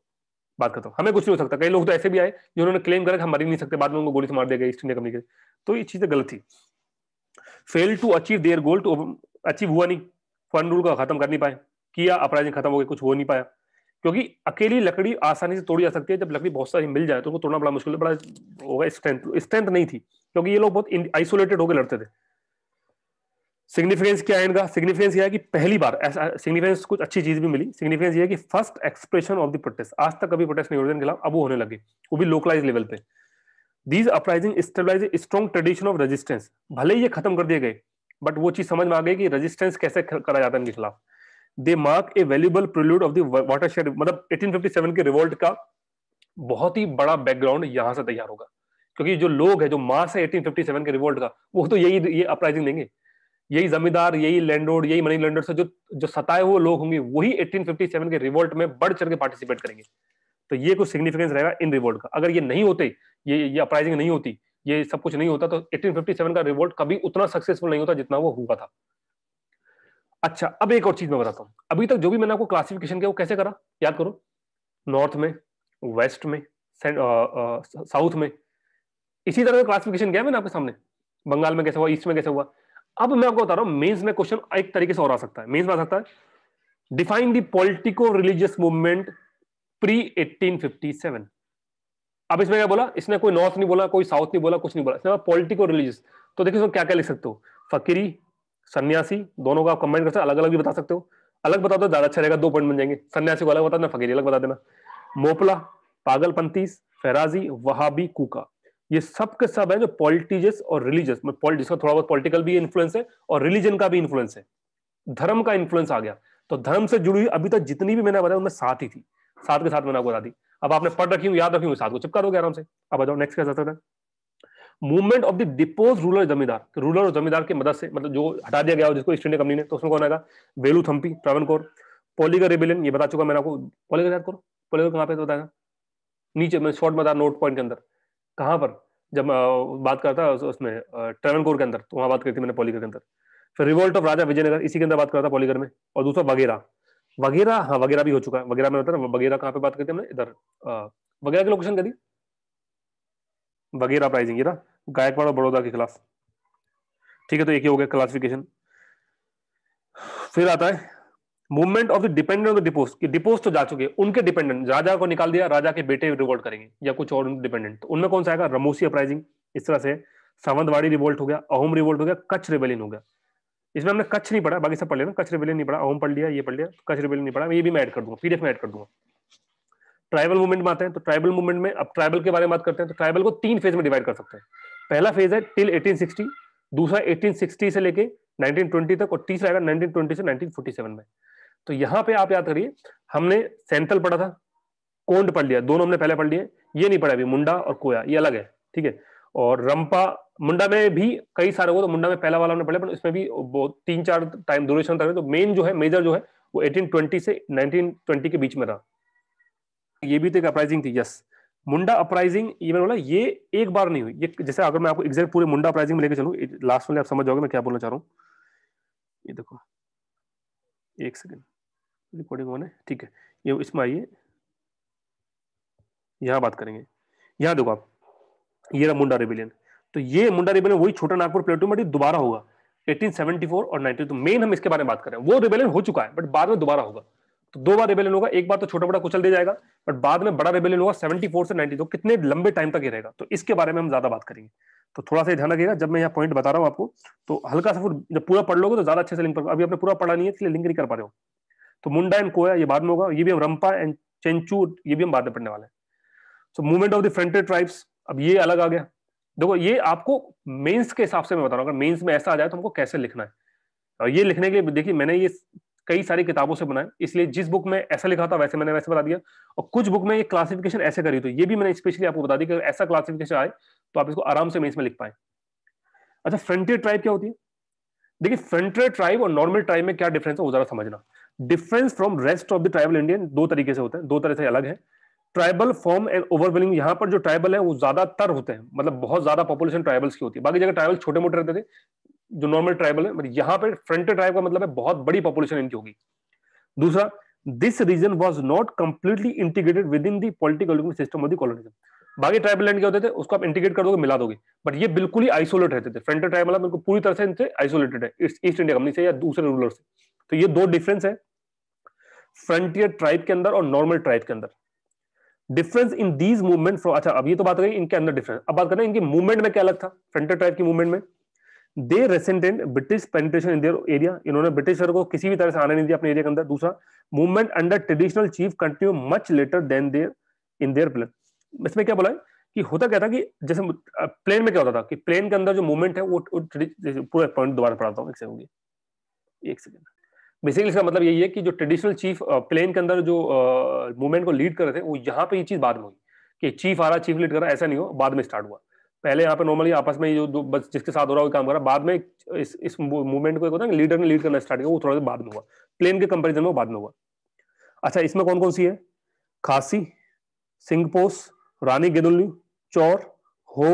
बात करता हूँ हमें कुछ नहीं हो सकता कई लोग तो ऐसे भी आए जिन्होंने क्लेम करा कि हम मर ही नहीं सकते बाद में उनको गोली से मार दिया गया ईस्ट इंडिया कंपनी के तो ये चीजें गलत थी fail to achieve their goal to achieve हुआ नहीं फन रूल का खत्म कर नहीं पाए किया अपराइजिंग खत्म हो गया कुछ हो नहीं पाया क्योंकि अकेली लकड़ी आसानी से तोड़ी जा सकती है जब लकड़ी बहुत सारी मिल जाए तो उनको तोड़ना बड़ा मुश्किल है बड़ा होगा स्ट्रेंथ स्ट्रेंथ नहीं थी क्योंकि ये लोग बहुत आइसोलेटेड होकर लड़ते थे सिग्निफिकेंस क्या है इनका सिग्निफिकेंस यह है कि पहली बार ऐसा सिग्निफिकेंस कुछ अच्छी चीज भी मिली सिग्निफिकेंस ये है कि first expression of the protest आज तक कभी प्रोटेस्ट नहीं खिलाफ अब वो होने लगे वो भी लोकलाइज लेवल पे these uprising stabilize strong tradition of resistance भले ही ये खत्म कर दिए गए बट वो चीज समझ में आ गई कि रजिस्टेंस कैसे करा जाता है इनके खिलाफ they mark a valuable prelude of दॉटर शेड मतलब सेवन के रिवोल्ट का बहुत ही बड़ा बैकग्राउंड यहां से तैयार होगा क्योंकि जो लोग है जो मास है 1857 के रिवोल्ट का वो तो यही ये अपराइजिंग देंगे यही जमींदार यही लैंडलॉर्ड यही मनी लैंडलॉर्ड से जो जो सताए हुए लोग होंगे वही 1857 के रिवोल्ट में बढ़ चढ़ के पार्टिसिपेट करेंगे तो ये कुछ सिग्निफिकेंस रहेगा इन रिवोल्ट का अगर ये नहीं होते ये ये अपराइजिंग नहीं होती ये सब कुछ नहीं होता तो 1857 का रिवोल्ट कभी उतना सक्सेसफुल नहीं होता जितना वो हुआ था अच्छा अब एक और चीज मैं बताता हूँ अभी तक जो भी मैंने आपको क्लासिफिकेशन किया वो कैसे करा याद करो नॉर्थ में वेस्ट में साउथ में इसी तरह का क्लासिफिकेशन किया मैंने आपके सामने बंगाल में कैसे हुआ ईस्ट में कैसे हुआ अब मैं आपको बता रहा हूं मेंस में क्वेश्चन एक तरीके से और आ सकता है मेंस में आ सकता है define the politico religious movement pre 1857 अब इसमें क्या बोला इसने कोई नॉर्थ नहीं बोला कोई साउथ नहीं बोला कुछ नहीं बोला इसमें पॉलिटिको रिलीजियस तो देखिए इसमें क्या क्या लिख सकते हो फकीरी सन्यासी दोनों का आप कंबाइन कर सकते हो अलग अलग भी बता सकते हो अलग बता दो ज्यादा अच्छा रहेगा दो पॉइंट बन जाएंगे सन्यासी को अलग बता देना फकीरी अलग बता देना मोपला पागलपंथी फैराजी वहाबी कूका ये सब के सब है जो पॉलिटिजियस और रिलीजियस में पॉलिटिक्स का थोड़ा बहुत पॉलिटिकल भी इन्फ्लुएंस है और रिलीजन का भी इन्फ्लुएंस है धर्म का इन्फ्लुएंस आ गया तो धर्म से जुड़ी अभी तक जितनी भी मैंने बताया उनमें साथ ही थी साथ के साथ मैंने आपको बता दी अब आपने पढ़ रखी हूँ याद रखी हूँ साथ को चिपका दोगे आराम से अब बताओ नेक्स्ट क्या जाता था movement of the deposed ruler zamindar तो रूलर और जमींदार की मदद से मतलब जो हटा दिया गया हो जिसको ईस्ट इंडिया कंपनी ने तो उसमें कौन आएगा Velu Thampi Travancore poligar rebellion ये बता चुका मैंने आपको पोलिगर याद करो पोलिगर कहाँ पे बताएगा नीचे मैंने शॉर्ट बता नोट पॉइंट के अंदर कहां पर जब बात करता उसमें ट्रेवन कोर के अंदर तो वहां बात करी थी मैंने पॉलीगर के अंदर फिर रिवोल्ट ऑफ राजा विजयनगर इसी के अंदर बात करता पॉलीगर में और दूसरा वगैरह वगैरह हाँ वगैरह भी हो चुका है वगैरह में होता है वगैरह कहाँ पे बात करते हमने इधर वगैरह की लोकेशन करी वगैरह प्राइजिंग ना गायकवाड़ और बड़ौदा के खिलाफ ठीक है तो एक ही हो गया क्लासिफिकेशन फिर आता है movement of the dependent of the deposed deposed तो जा चुके उनके डिपेंडेंट राजा को निकाल दिया राजा के बेटे रिवोल्ट करेंगे या कुछ और डिपेंडेंट तो उनमें कौन सा आएगा रमोसी अपराइजिंग इस तरह से सावंतवाड़ी रिवोल्ट हो गया अहोम रिवोल्ट हो गया कच्छ रिवेलियन हो गया इसमें हमने कच्छ नहीं पढ़ा बाकी सब पढ़ लिया कच्छ रिवेलियन नहीं पढ़ा अहोम पढ़ लिया ये पढ़ लिया कच्छ रिवेलियन नहीं पढ़ा ये भी मैं ऐड कर दूंगा पीडीएफ में ऐड कर दूंगा ट्राइबल मूवमेंट में आते हैं तो ट्राइबल मूवमेंट में अब ट्राइबल के बारे में बात करते हैं तो ट्राइबल को तीन फेज में डिवाइड कर सकते हैं पहला फेज है टिल 1860 दूसरा 1860 से लेके 1920 तक और तीसरा आएगा 1920 से 1947 में तो यहां पे आप याद करिए हमने सेंथल पढ़ा था कोंड पढ़ लिया दोनों हमने पहले पढ़ लिए ये नहीं पढ़ा अभी मुंडा और कोया ये अलग है ठीक है और रंपा मुंडा में भी कई सारे हो तो मुंडा में पहला वाला हमने पढ़ा पर इसमें भी तीन चार टाइम ड्यूरेशन तक तो मेन जो है मेजर जो है वो 1820 से 1920 के बीच में रहा ये भी तो एक अपराइजिंग थी यस मुंडा अपराइजिंग ये मैंने बोला ये एक बार नहीं हुई ये जैसे अगर मैं आपको एग्जैक्ट पूरे मुंडा अपराइजिंग में लेकर चलू लास्ट में आप समझ जाओगे मैं क्या बोलना चाह रहा हूँ ये देखो एक सेकेंड रिकॉर्डिंग ऑन है ठीक है ये इसमें आइए यहाँ बात करेंगे यहाँ देखो आप ये रहा मुंडा रेबिलियन तो ये मुंडा रेबिलियन वही छोटा नागपुर प्लेटो में दोबारा होगा 1874 और 92 तो मेन हम इसके बारे में बात कर रहे हैं वो रेबेलियन हो चुका है बट बाद में दोबारा होगा तो दो बार रेबेलियन होगा एक बार तो छोटा बड़ा कुचल दे जाएगा बट बाद में बड़ा रेबेलियन होगा 74 से 90 तो कितने लंबे टाइम तक ही रहेगा तो इसके बारे में हम ज्यादा बात करेंगे तो थोड़ा सा ध्यान रखिएगा जब मैं यहाँ पॉइंट बता रहा हूँ आपको तो हल्का सा जब पूरा पढ़ लोगे तो ज्यादा अच्छे से लिंक पर अभी आपने पूरा पढ़ा नहीं है इसलिए लिंक नहीं कर पा रहे हो तो मुंडा एंड कोया ये बाद में होगा ये भी हम रंपा एंड चेंचू ये भी हम बाद में पढ़ने वाले हैं so movement of the frontier tribes अब ये अलग आ गया देखो ये आपको मेंस के हिसाब से मैं बता रहा हूँ अगर मेंस में ऐसा आ जाए तो हमको कैसे लिखना है और ये लिखने के लिए देखिए मैंने ये कई सारी किताबों से बनाया इसलिए जिस बुक में ऐसा लिखा था वैसे मैंने वैसे बता दिया और कुछ बुक में ये क्लासिफिकेशन ऐसे करी तो ये भी मैंने स्पेशली आपको बता दी कि ऐसा क्लासिफिकेशन आए तो आप इसको आराम से मेन्स में लिख पाए अच्छा फ्रंटियर ट्राइब क्या होती है देखिए फ्रंटियर ट्राइब और नॉर्मल ट्राइब में क्या डिफरेंस है वो जरा समझना difference from rest of the tribal Indian दो तरीके से होते हैं दो तरह से अलग है ट्राइबल फॉर्म एंड ओवरवेलिंग यहाँ पर जो ट्राइबल है वो ज्यादातर होते हैं मतलब बहुत ज्यादा पॉपुलेशन ट्राइबल्स की होती है बाकी जगह ट्राइबल छोटे मोटे रहते थे जो नॉर्मल ट्राइबल है यहाँ पर फ्रंट ट्राइब का मतलब है बहुत बड़ी पॉपुलेशन इनकी होगी दूसरा this region was not completely integrated within the political system of the बाकी ट्राइबल लैंड क्या होते थे उसको आप इंटीग्रेट कर दोगे मिला दोगे बट ये बिल्कुल ही आइसोलेट रहते थे फ्रंट ट्राइबल मतलब पूरी तरह से इनसे आइसोलेटेड है ईस्ट इंडिया कंपनी से या दूसरे रूलर से तो ये दो डिफरेंस है फ्रंटियर ट्राइब के अंदर और नॉर्मल ट्राइब के अंदर difference in these movement from अच्छा अब ये तो बात गई इनके अंदर डिफरेंस अब बात करें इनके मूवमेंट में क्या अलग था फ्रंटियर ट्राइब की मूवमेंट में they resented British penetration in their area इन्होंने ब्रिटिशर को किसी भी तरह से आने नहीं दिया अपने एरिया के अंदर दूसरा movement under traditional chief continue much later than their in their plain इसमें क्या बोला है कि होता क्या था कि जैसे प्लेन में क्या होता था कि प्लेन के अंदर जो मूवमेंट है वो, वो पूरा पॉइंट दोबारा पढ़ाता हूँ एक सेकंड एक सेकंड बेसिकली इसका मतलब यही है कि जो ट्रेडिशनल चीफ प्लेन के अंदर जो मूवमेंट को लीड कर रहे थे वो यहाँ पे ये चीज बाद में हुई कि चीफ आ रहा चीफ लीड कर रहा ऐसा नहीं हो बाद में स्टार्ट हुआ पहले यहाँ पे नॉर्मली आपस में जो बस जिसके साथ हो रहा है काम कर रहा बाद में इस इस मूवमेंट को होता है लीडर ने लीड करना स्टार्ट किया वो थोड़ा सा बाद में हुआ प्लेन के कंपेरिजन में बाद में हुआ अच्छा इसमें कौन कौन सी है खासी सिंगपोस रानी गेदुल्लू चौर हो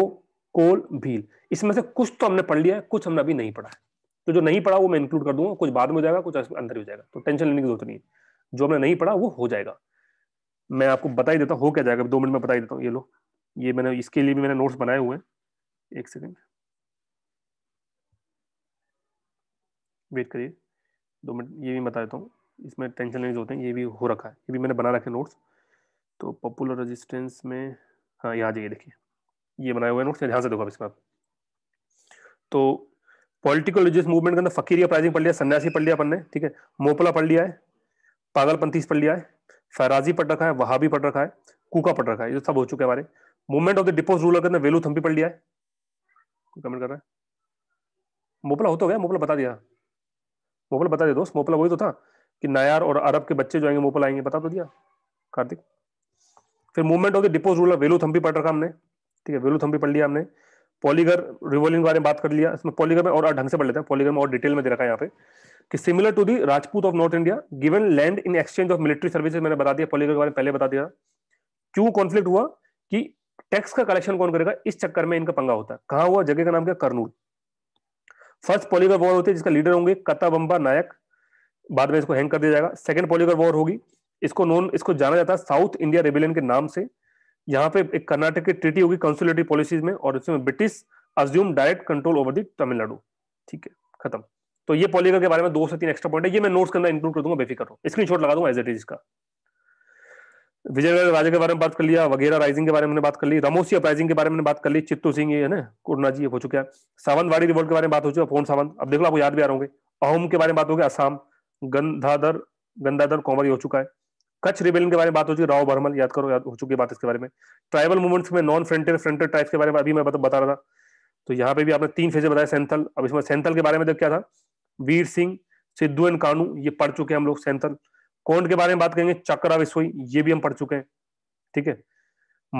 कोल भील इसमें से कुछ तो हमने पढ़ लिया है कुछ हमने अभी नहीं पढ़ा है तो जो नहीं पढ़ा वो मैं इंक्लूड कर दूंगा कुछ बाद में हो जाएगा कुछ अंदर हो जाएगा तो टेंशन लेने की जरूरत नहीं है जो हमने नहीं पढ़ा वो हो जाएगा मैं आपको बता ही देता हूँ हो क्या जाएगा दो मिनट में बता ही देता हूँ ये लो ये मैंने इसके लिए भी मैंने नोट्स बनाए हुए हैं एक सेकेंड वेट करिए दो मिनट ये भी बता देता हूँ इसमें टेंशन लेने होते हैं ये भी हो रखा है ये भी मैंने बना रखे नोट्स तो पॉपुलर रेजिस्टेंस में हाँ यहाँ जाइए देखिए ये बनाए हुए नोट्स ध्यान से देखो आप इसमें आप तो पॉलिटिकल रिलीजियस मूवमेंट के अंदर फकीरिया प्राइजिंग पढ़ लिया सन्यासी पढ़ लिया अपन ने ठीक है मोपला पढ़ लिया है पागलपंथी पढ़ लिया है फैराजी पढ़ रखा है वहाबी पढ़ रखा है कूका पढ़ रखा है ये सब हो चुके हमारे movement of the deposed ruler के अंदर वेलू थम्पी पढ़ लिया है कमेंट कर रहा है मोपला हो तो गया मोपला बता दिया मोपला बता दिया दोस्त मोपला वही तो था कि नायार और अरब के बच्चे जो आएंगे मोपला आएंगे बता तो दिया कार्तिक फिर movement of the deposed ruler Velu Thampi पढ़ रखा हमने ठीक है वेलू थम्पी पढ़ लिया हमने पॉलीगर रिवोल्विंग बारे में बात कर लिया इसमें पॉलीगर में और ढंग से पढ़ लेते हैं पॉलीगर में और डिटेल में दे रखा है यहाँ पे कि similar to the Rajput of north India given land in exchange of military services मैंने बता दिया पॉलीगर के बारे में पहले बता दिया क्यों कॉन्फ्लिक्ट हुआ कि टैक्स का कलेक्शन कौन करेगा इस चक्कर में इनका पंगा होता है कहा हुआ जगह का नाम क्या कर्नूल फर्स्ट पॉलीगर वॉर होती है जिसका लीडर होंगे कताबंबा नायक बाद में इसको हैंग कर दिया जाएगा सेकंड पॉलीगर वॉर होगी इसको नोन इसको जाना जाता है साउथ इंडिया रेबिलियन के नाम से यहाँ पे एक कर्नाटक की ट्रीटी होगी कंसुलेटरी पॉलिसीज में और इसमें British assume direct control over the Tamil Nadu ठीक है खत्म तो ये पॉलीगर के बारे में दो से तीन एक्स्ट्रा पॉइंट है ये मैं नोट्स के अंदर इंक्लूड कर दूंगा बेफिक्र हो शॉट लगा दूंगा एज इट इज का विजयनगर राजा के बारे में बात कर लिया वगैरह राइजिंग के बारे में बात कर ली रमोसी अपराइजिंग के बारे में बात कर ली चित्तू सिंह है ना कुरना जी हो चुका है सावंतवाड़ी रिवोल्ट के बारे में बात हो चुकी है फोन सावंत अब देख लो आपको याद भी आ रहे होंगे अहोम के बारे में बात होगी असम गंधाधर गंधाधर कॉमरी हो चुका है कच्छ रिबेलियन के बारे में बात हो चुकी राव बर्मल याद करो याद हो चुकी बात इसके बारे में ट्राइबल मूवमेंट्स में नॉन फ्रंटियर फ्रंटियर ट्राइब्स के बारे में अभी मैं बता रहा था तो यहाँ पे भी आपने तीन फेजे बताया सेंथल अब इसमें सेंथल के बारे में क्या था वीर सिंह सिद्धू एंड कानू ये पढ़ चुके हैं हम लोग सेंथल कोंड के बारे में बात करेंगे चक्रा विस्वई ये भी हम पढ़ चुके हैं ठीक है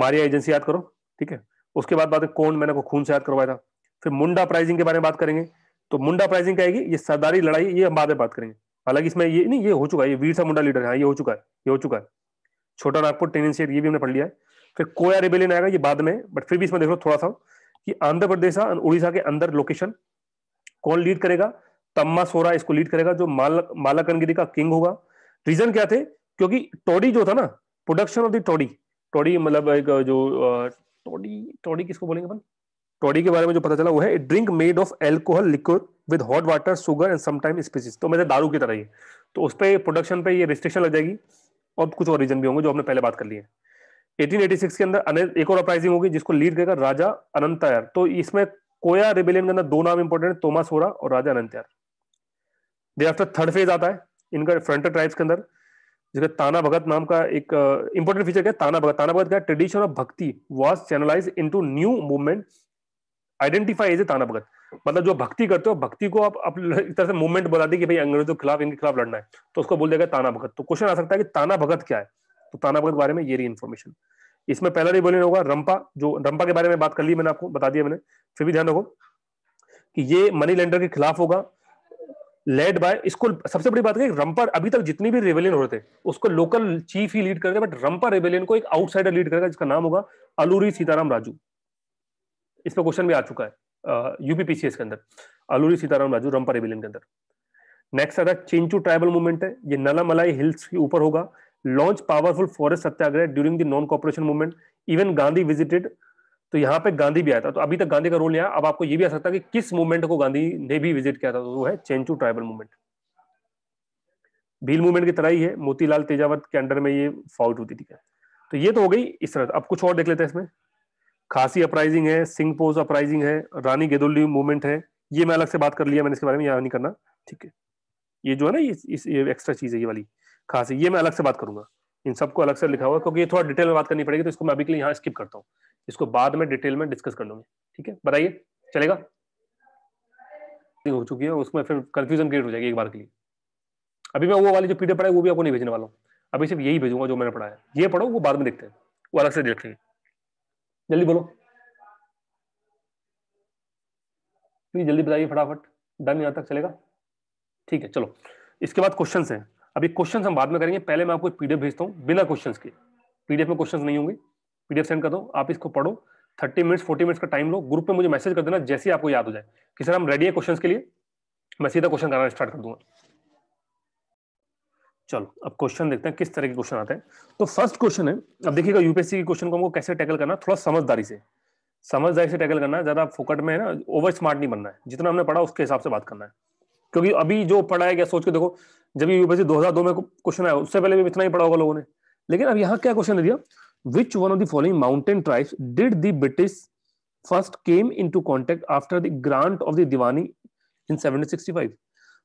मारिया एजेंसी याद करो ठीक है उसके बाद बात है कोंड मैंने को खून से याद करवाया था फिर मुंडा प्राइजिंग के बारे में बात करेंगे तो मुंडा प्राइजिंग क्या आएगी ये सरदारी लड़ाई ये हम बाद में बात करेंगे हालांकि इसमें ये नहीं ये हो चुका है ये वीर सा मुंडा लीडर है हाँ, ये हो चुका है ये हो चुका है छोटा नागपुर टेन शेर ये भी हमने पढ़ लिया है फिर कोया रिबेलियन आएगा ये बाद में बट फिर भी इसमें देख लो थोड़ा सा कि आंध्र प्रदेश उड़ीसा के अंदर लोकेशन कौन लीड करेगा तम्मा सोरा इसको लीड करेगा जो माल मालाकनगिरी का किंग होगा रीजन क्या थे क्योंकि टोडी जो था ना production of the toddy toddy मतलब एक जो टोडी टोडी किसको बोलेंगे अपन टोडी के बारे में जो पता चला वो है drink made of alcohol liquid with hot water sugar and sometime spices तो मेरे दारू की तरह ही तो उस पर प्रोडक्शन पे ये रिस्ट्रिक्शन लग जाएगी और कुछ और रीजन भी होंगे जो हमने पहले बात कर ली है 1886 के अंदर एक और अपराइजिंग होगी जिसको लीड करेगा राजा अनंतायर तो इसमें कोया रिबेलियन के अंदर दो नाम इंपॉर्टेंट तोमा सोरा और Raja Anantayar they after third phase आता है इनका फ्रंटर ट्राइब्स के अंदर जिसका ताना भगत नाम का एक इंपॉर्टेंट uh, फीचर क्या है ताना भगत ताना भगत का tradition of bhakti was channelize in new movement identify as a Tana Bhagat मतलब जो भक्ति करते हो भक्ति को आप, आप एक तरह से मूवमेंट बोला दी कि भाई अंग्रेजों के खिलाफ इनके खिलाफ लड़ना है तो उसको बोल देगा ताना भगत तो क्वेश्चन आ सकता है कि ताना भगत क्या है तो ताना भगत के बारे में ये रही इन्फॉर्मेशन इसमें पहला नहीं बोलने होगा रंपा जो रंपा के बारे में बात कर ली मैंने आपको बता दिया मैंने फिर भी ध्यान रखो कि ये मनी लेंडर के खिलाफ होगा लेड बाय इसको सबसे बड़ी बात है रंपर अभी तक जितनी भी रेबेलियन हो रहे थे उसको लोकल चीफ ही लीड करेगा बट रंपर रेबेलियन को एक आउटसाइडर लीड करेगा जिसका नाम होगा अलूरी सीताराम राजू इस पर क्वेश्चन भी आ चुका है यूपीपीसीएस के अंदर अलूरी सीताराम राजू रंपा रेबिलियन के अंदर नेक्स्ट आता है चिंचू ट्राइबल मूवमेंट है ये नलामलाई हिल्स के ऊपर होगा launch powerful forest satyagraha during the non cooperation movement even Gandhi visited तो यहाँ पे गांधी भी आया था तो अभी तक गांधी का रोल नहीं आया अब आपको ये भी आ सकता है कि किस मूवमेंट को गांधी ने भी विजिट किया था तो वो है Chenchu tribal movement Bhil movement की तरह ही है मोतीलाल तेजावत के अंडर में ये फाउट होती थी क्या तो ये तो हो गई इस तरह अब कुछ और देख लेते हैं इसमें खासी अपराइजिंग है सिंह पोज अपराइजिंग है रानी गेदुल्ली मूवमेंट है ये मैं अलग से बात कर लिया मैंने इसके बारे में यहाँ नहीं करना ठीक है ये जो है ना ये, इस, ये एक्स्ट्रा चीज है ये वाली खासी ये मैं अलग से बात करूंगा इन सबको अलग से लिखा हुआ क्योंकि ये थोड़ा डिटेल में बात करनी पड़ेगी तो इसको मैं अभी के लिए यहाँ स्किप करता हूँ इसको बाद में डिटेल में डिस्कस कर लूंगे ठीक है बताइए चलेगा हो चुकी है उसमें फिर कंफ्यूजन क्रिएट हो जाएगी एक बार के लिए अभी मैं वो वाली जो पीडीएफ है वो भी आपको नहीं भेजने वाला हूँ अभी सिर्फ यही भेजूंगा जो मैंने पढ़ा है ये पढ़ो वो बाद में देखते हैं वो अलग से देख लेंगे जल्दी बोलो प्लीज जल्दी बताइए फटाफट डन यहाँ तक चलेगा ठीक है चलो इसके बाद क्वेश्चन है अभी क्वेश्चन हम बाद में करेंगे पहले मैं आपको पीडीएफ भेजता हूँ बिना क्वेश्चन के पीडीएफ में क्वेश्चन नहीं होंगे पीडीएफ सेंड कर दो आप इसको पढ़ो थर्टी मिनट्स फोर्टी मिनट्स का टाइम लो ग्रुप में मुझे मैसेज कर देना जैसे ही आपको याद हो जाए कि सर हम रेडी है क्वेश्चन के लिए मैं सीधा क्वेश्चन कराना स्टार्ट कर दूंगा चलो अब क्वेश्चन देखते हैं किस तरह के क्वेश्चन आते हैं तो फर्स्ट क्वेश्चन है अब देखिएगा यूपीएससी के क्वेश्चन को हमको कैसे टैकल करना थोड़ा समझदारी से समझदारी से टैकल करना ज्यादा फोकट में है ना ओवर स्मार्ट नहीं बनना है जितना हमने पढ़ा उसके हिसाब से बात करना है क्योंकि अभी जो पढ़ा है क्या सोच के देखो जब यूपीएससी दो में क्वेश्चन आया उससे पहले भी इतना ही पढ़ा होगा लोगों ने लेकिन अब यहाँ क्या क्वेश्चन दिया which one of the following mountain tribes did the British first came into contact after the grant of the Diwani in seventeen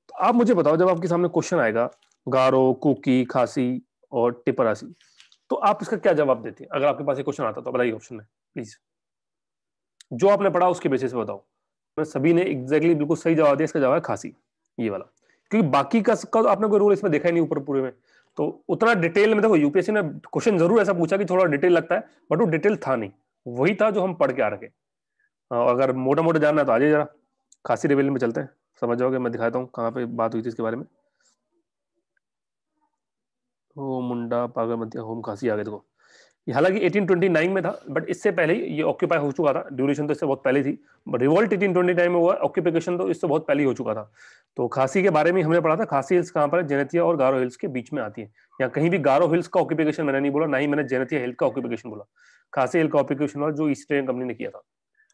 तो आप मुझे बताओ जब आपके सामने क्वेश्चन आएगा गारो कुकी खासी और टिपरासी तो आप इसका क्या जवाब देते हैं अगर आपके पास ये क्वेश्चन आता तो बताइए ऑप्शन में प्लीज जो आपने पढ़ा उसके बेसिस पे बताओ मैं सभी ने एग्जैक्टली बिल्कुल सही जवाब दिया इसका जवाब है खासी ये वाला क्योंकि बाकी का का तो आपने कोई रोल इसमें देखा ही नहीं ऊपर पूरे में तो उतना डिटेल में देखो यूपीएससी ने क्वेश्चन जरूर ऐसा पूछा कि थोड़ा डिटेल लगता है बट वो डिटेल था नहीं वही था जो हम पढ़ के आ रखे हाँ, अगर मोटा मोटा जानना है तो आ जाइए जरा खासी रिवेल में चलते हैं समझ जाओगे मैं दिखाता हूँ कहाँ पे बात हुई थी इसके बारे में हो मुंडा मध्य होम खासी आ गए देखो हालांकि 1829 में था बट इससे पहले ही ये ऑक्यूपाई हो चुका था ड्यूरेशन तो इससे बहुत पहले थी बट रिवोल्ट 1829 में हुआ ऑक्यूपेशन तो इससे बहुत पहले ही हो चुका था तो खासी के बारे में हमने पढ़ा था खासी हिल्स कहाँ पर है जेनेतिया और गारो हिल्स के बीच में आती है या कहीं भी गारो हिल्स का ऑक्यूपेशन मैंने नहीं बोला ना ही मैंने जेनेतिया हिल का ऑक्यूपेशन बोला खासी हिल का ऑक्यूपेशन और जो ईस्टर्न कंपनी ने किया था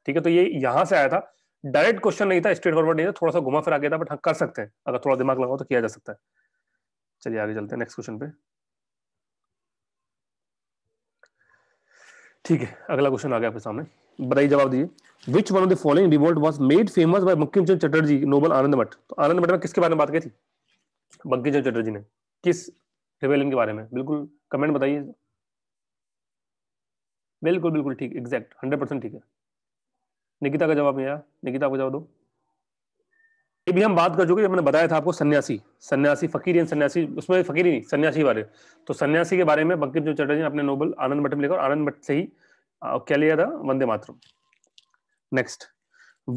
ठीक है तो ये यहाँ से आया था डायरेक्ट क्वेश्चन नहीं था स्ट्रेट फॉरवर्ड नहीं था थोड़ा सा घुमा आ गया था बट हाँ कर सकते हैं अगर थोड़ा दिमाग लगाओ तो किया जा सकता है चलिए आगे चलते हैं नेक्स्ट क्वेश्चन पे ठीक है अगला क्वेश्चन आ गया आपके सामने बताइए जवाब दीजिए which one of the following revolt was made famous by Chand Chatterjee novel Anand Math तो आनंद मठ में किसके बारे में बात की थी चंद चटर्जी ने किस रिवेलियन के बारे में बिल्कुल कमेंट बताइए बिल्कुल बिल्कुल ठीक एग्जैक्ट हंड्रेड परसेंट ठीक है निकिता का जवाब नहीं आया निकिता को जवाब दो ये भी हम बात कर चुके जब मैंने बताया था आपको सन्यासी सन्यासी फकीर एंड सन्यासी उसमें फकीर नहीं सन्यासी बारे तो सन्यासी के बारे में बंकिम चंद्र चटर्जी ने अपने नोबल आनंद भट्ट में लिखा आनंद भट्ट से ही क्या लिया था Vande Mataram next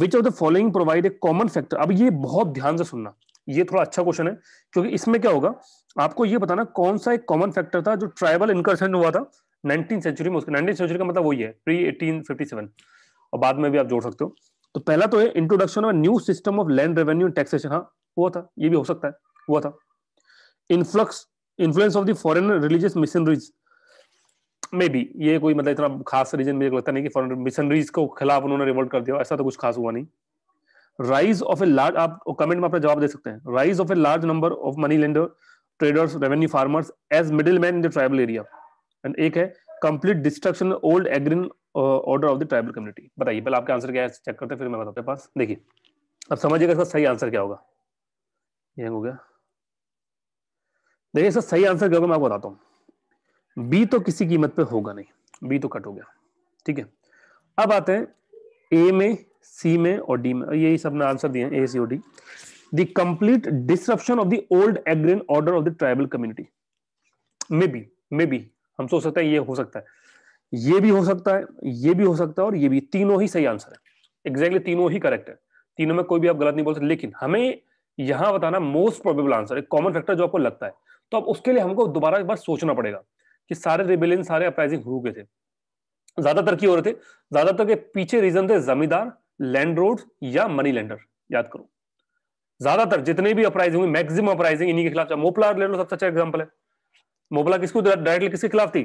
which of the following provide a common factor अब ये बहुत ध्यान से सुनना ये थोड़ा अच्छा क्वेश्चन है क्योंकि इसमें क्या होगा आपको ये बताना कौन सा एक कॉमन फैक्टर था जो ट्राइबल इंकर्सन हुआ था नाइनटीन सेंचुरी में उसके नाइनटीन सेंचुरी का मतलब वही है प्री एटीन और बाद में भी आप जोड़ सकते हो तो पहला तो है introduction of new system of land revenue taxation हाँ हुआ था ये भी हो सकता है हुआ था influx influence of the foreign religious missionaries may be ये कोई मतलब इतना खास रीजन मुझे लगता नहीं कि फॉरेन मिशनरीज को खिलाफ उन्होंने रिवोल्ट कर दिया ऐसा तो कुछ खास हुआ नहीं राइज ऑफ ए लार्ज आप कमेंट में अपना जवाब दे सकते हैं rise of a large number of money lender traders revenue farmers as middle man in the tribal area and एक है complete destruction old agrarian order of the tribal community बताइए पहले आपका आंसर क्या है चेक करते हैं फिर मैं बताते पास देखिए अब समझिएगा इसका सही आंसर क्या होगा ये हो गया देखिए इसका सही आंसर क्या होगा मैं आपको बताता हूँ बी तो किसी कीमत पे होगा नहीं बी तो कट हो गया ठीक है अब आते हैं ए में सी में और डी में यही सब ने आंसर दिए ए सी और D the complete disruption of the old agrarian order of the tribal community may be may be हम सोच सकते हैं ये हो सकता है ये भी हो सकता है ये भी हो सकता है और ये भी तीनों ही सही आंसर है एग्जैक्टली exactly तीनों ही करेक्ट है तीनों में कोई भी आप गलत नहीं बोल सकते लेकिन हमें यहां बताना मोस्ट प्रोबेबल आंसर एक कॉमन फैक्टर जो आपको लगता है तो अब उसके लिए हमको दोबारा एक बार सोचना पड़ेगा कि सारे रिबेलियन सारे अपराइजिंग हो गए थे ज्यादातर की हो रहे थे ज्यादातर के पीछे रीजन थे जमींदार लैंड रोड या मनी लैंडर याद करो ज्यादातर जितने भी अपराइजिंग मैक्सिमम अपराइजिंग इन्हीं के खिलाफ मोपला ले लो सबसे अच्छा एग्जाम्पल है मोपला किसको डायरेक्टली किसके खिलाफ थी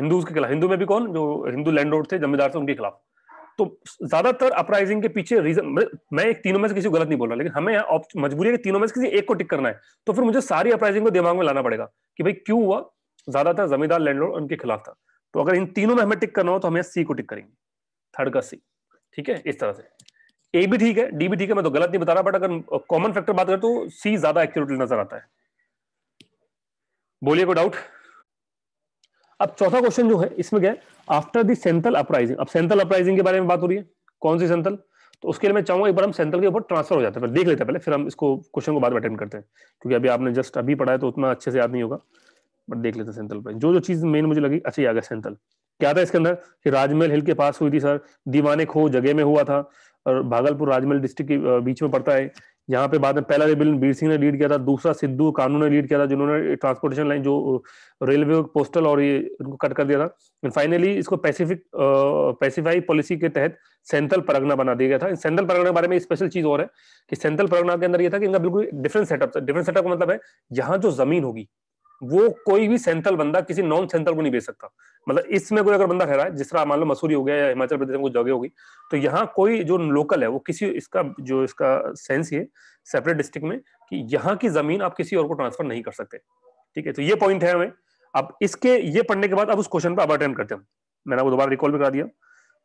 हिंदू के खिलाफ हिंदू में भी कौन जो हिंदू लैंडलॉर्ड थे जमींदार थे उनके खिलाफ तो ज्यादातर अपराइजिंग के पीछे रीजन मैं एक तीनों में से किसी को गलत नहीं बोल रहा लेकिन हमें मजबूरी है कि तीनों में से किसी एक को टिक करना है तो फिर मुझे सारी अपराइजिंग को दिमाग में लाना पड़ेगा कि भाई क्यों हुआ ज्यादातर जमींदार लैंडलॉर्ड उनके खिलाफ था तो अगर इन तीनों में हमें टिक करना हो तो हमें सी को टिक करेंगे थर्ड का सी ठीक है इस तरह से ए भी ठीक है डी भी ठीक है मैं तो गलत नहीं बता रहा बट अगर कॉमन फैक्टर बात करें तो सी ज्यादा एक्यूरेटली नजर आता है बोलिए को डाउट अब चौथा क्वेश्चन जो है इसमें क्या आफ्टर दी सेंट्रल अपराइजिंग अब सेंट्रल अपराइजिंग के बारे में बात हो रही है कौन सी सेंट्रल तो उसके लिए मैं चाहूंगा एक बार हम सेंट्रल के ऊपर ट्रांसफर हो जाते हैं देख लेते हैं पहले फिर हम इसको क्वेश्चन को बाद में अटेंड करते हैं क्योंकि अभी आपने जस्ट अभी पढ़ा है तो उतना अच्छे से याद नहीं होगा बट देख लेते हैं सेंट्रल पर जो जो चीज मेन मुझे लगी अच्छा आ गया सेंट्रल क्या था इसके अंदर कि राजमहल हिल के पास हुई थी सर दीवाने खो जगह में हुआ था और भागलपुर राजमहल डिस्ट्रिक्ट के बीच में पड़ता है यहाँ पे बाद में पहला रेबिलियन बीर सिंह ने लीड किया था दूसरा सिद्धू कानू ने लीड किया था जिन्होंने ट्रांसपोर्टेशन लाइन जो रेलवे पोस्टल और ये इनको कट कर दिया था एंड फाइनली इसको पैसिफिक पैसिफाई पॉलिसी के तहत सेंट्रल परगना बना दिया गया था सेंट्रल परगना के बारे में स्पेशल चीज और है कि सेंट्रल परगना के अंदर ये था कि इनका बिल्कुल डिफरेंट सेटअप था डिफरेंट सेटअप का मतलब है यहाँ जो जमीन होगी वो कोई भी सेंट्रल बंदा किसी नॉन सेंट्रल को नहीं बेच सकता मतलब इसमें कोई अगर बंदा ठहरा है जिस तरह मान लो मसूरी हो गया या हिमाचल प्रदेश में कोई जगह होगी तो यहाँ कोई जो लोकल है वो किसी इसका जो इसका सेंस है सेपरेट डिस्ट्रिक्ट में कि यहाँ की जमीन आप किसी और को ट्रांसफर नहीं कर सकते ठीक है तो ये पॉइंट है हमें अब इसके ये पढ़ने के बाद अब उस क्वेश्चन पर अब अटेंड करते हैं मैंने आपको दोबारा रिकॉल भी करा दिया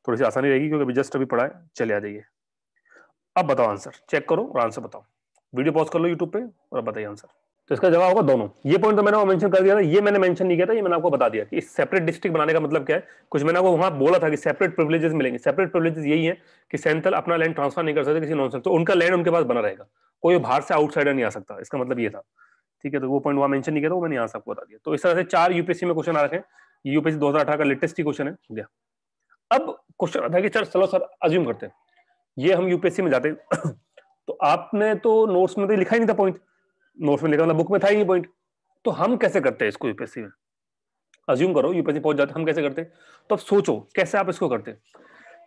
थोड़ी सी आसानी रहेगी क्योंकि अभी जस्ट अभी पढ़ा है चले आ जाइए अब बताओ आंसर चेक करो और आंसर बताओ वीडियो पॉज कर लो यूट्यूब पे और बताइए आंसर तो इसका जवाब होगा दोनों ये पॉइंट तो मैंने वो मेंशन कर दिया था ये मैंने मेंशन नहीं किया था ये मैंने आपको बता दिया कि सेपरेट डिस्ट्रिक्ट बनाने का मतलब क्या है कुछ मैंने आपको वहां बोला था कि सेपरेट प्रिविलेजेस मिलेंगे सेपरेट प्रिविलेजेस यही है कि सेंट्रल अपना लैंड ट्रांसफर नहीं कर सकते किसी नॉन तो उनका लैंड उनके पास बना रहेगा कोई बाहर से आउटसाइडर नहीं आ सकता इसका मतलब ये था ठीक है तो वो पॉइंट वहां मेंशन नहीं किया था वो मैंने यहाँ सबको आपको बता दिया तो इस तरह से चार यूपीएससी में क्वेश्चन आ रखे यूपीएससी दो का लेटेस्ट ही क्वेश्चन है गया अब क्वेश्चन आता है कि चल चलो सर अज्यूम करते हैं ये हम यूपीएससी में जाते तो आपने तो नोट्स में तो लिखा ही नहीं था पॉइंट नोट्स में लिखा बुक में था ही नहीं पॉइंट तो हम कैसे करते हैं इसको यूपीएससी में अज्यूम करो यूपीएससी पहुंच जाते हम कैसे करते तो अब सोचो कैसे आप इसको करते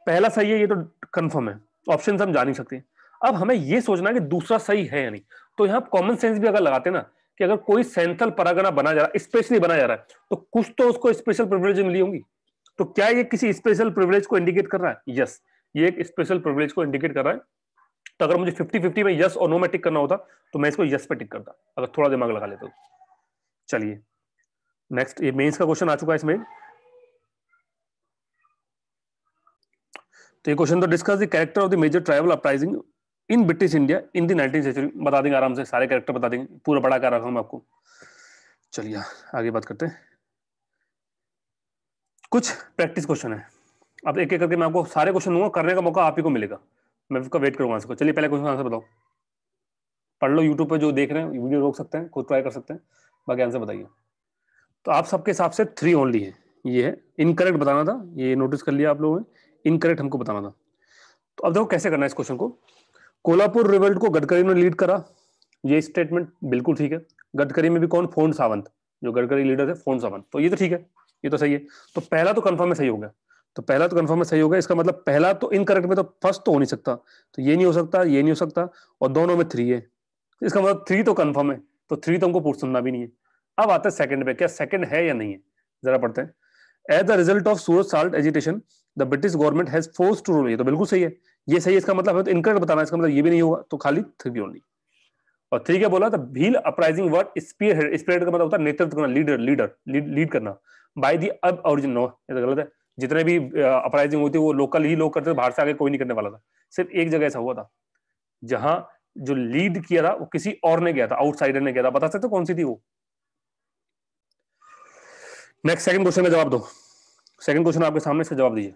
पहला सही है ये तो कंफर्म है ऑप्शन हम जा नहीं सकते अब हमें ये सोचना है कि दूसरा सही है या नहीं तो यहाँ कॉमन सेंस भी अगर लगाते ना कि अगर कोई सेंट्रल परागना बना जा रहा है स्पेशली बना जा रहा है तो कुछ तो उसको स्पेशल प्रिविलेज मिली होंगी तो क्या ये किसी स्पेशल प्रिविलेज को इंडिकेट कर रहा है यस ये एक स्पेशल प्रिविलेज को इंडिकेट कर रहा है तो अगर मुझे फिफ्टी फिफ्टी में यस और नो में टिक करना होता तो मैं इसको यस पे टिक करता अगर थोड़ा दिमाग लगा लेता तो। चलिए नेक्स्ट ये मेंस का क्वेश्चन आ चुका है इसमें तो ये क्वेश्चन तो discuss the character of the major tribal uprising in British India in the nineteen century बता देंगे आराम से सारे कैरेक्टर बता देंगे पूरा बड़ा कर रहा हूँ आपको चलिए आगे बात करते हैं कुछ प्रैक्टिस क्वेश्चन है अब एक एक करके मैं आपको सारे क्वेश्चन दूंगा करने का मौका आप ही को मिलेगा मैं उसका वेट करूंगा को चलिए पहले क्वेश्चन आंसर बताओ पढ़ लो यूट्यूब पे जो देख रहे हैं वीडियो रोक सकते हैं खुद ट्राई कर सकते हैं बाकी आंसर बताइए तो आप सबके हिसाब से थ्री ओनली है ये है इनकरेक्ट बताना था ये नोटिस कर लिया आप लोगों ने इनकरेक्ट हमको बताना था तो अब देखो कैसे करना है इस क्वेश्चन को कोल्हापुर रिवल्ट को गडकरी ने लीड करा ये स्टेटमेंट बिल्कुल ठीक है गडकरी में भी कौन फोन सावंत जो गडकरी लीडर है फोन सावंत तो ये तो ठीक है ये तो सही है तो पहला तो कन्फर्म है सही हो गया तो पहला तो कंफर्म सही होगा इसका मतलब पहला तो इनकरेक्ट में तो फर्स्ट तो हो नहीं सकता तो ये नहीं हो सकता ये नहीं हो सकता और दोनों में थ्री है इसका मतलब थ्री तो कन्फर्म है तो थ्री तो हमको पूछ सुनना भी नहीं है अब आता है सेकंड पे क्या सेकंड है या नहीं है जरा पढ़ते हैं एज द रिजल्ट ऑफ सूरज salt agitation the British government has force to rule ये तो बिल्कुल सही है ये सही है इसका मतलब है तो इनकरेक्ट बताना इसका मतलब ये भी नहीं होगा तो खाली थ्री ओनली और थ्री क्या बोला था Bhil uprising word spearhead spear का मतलब होता है नेतृत्व करना लीडर लीडर लीड करना बाय दी अब ओरिजिन नो ये तो गलत है जितने भी अपराइजिंग होती वो लोकल ही लोग करते थे बाहर से आगे कोई नहीं करने वाला था सिर्फ एक जगह ऐसा हुआ था जहां जो लीड किया था वो किसी और ने किया था आउटसाइडर ने किया था बता सकते हो कौन सी थी वो नेक्स्ट सेकंड क्वेश्चन का जवाब दो सेकंड क्वेश्चन आपके सामने से जवाब दीजिए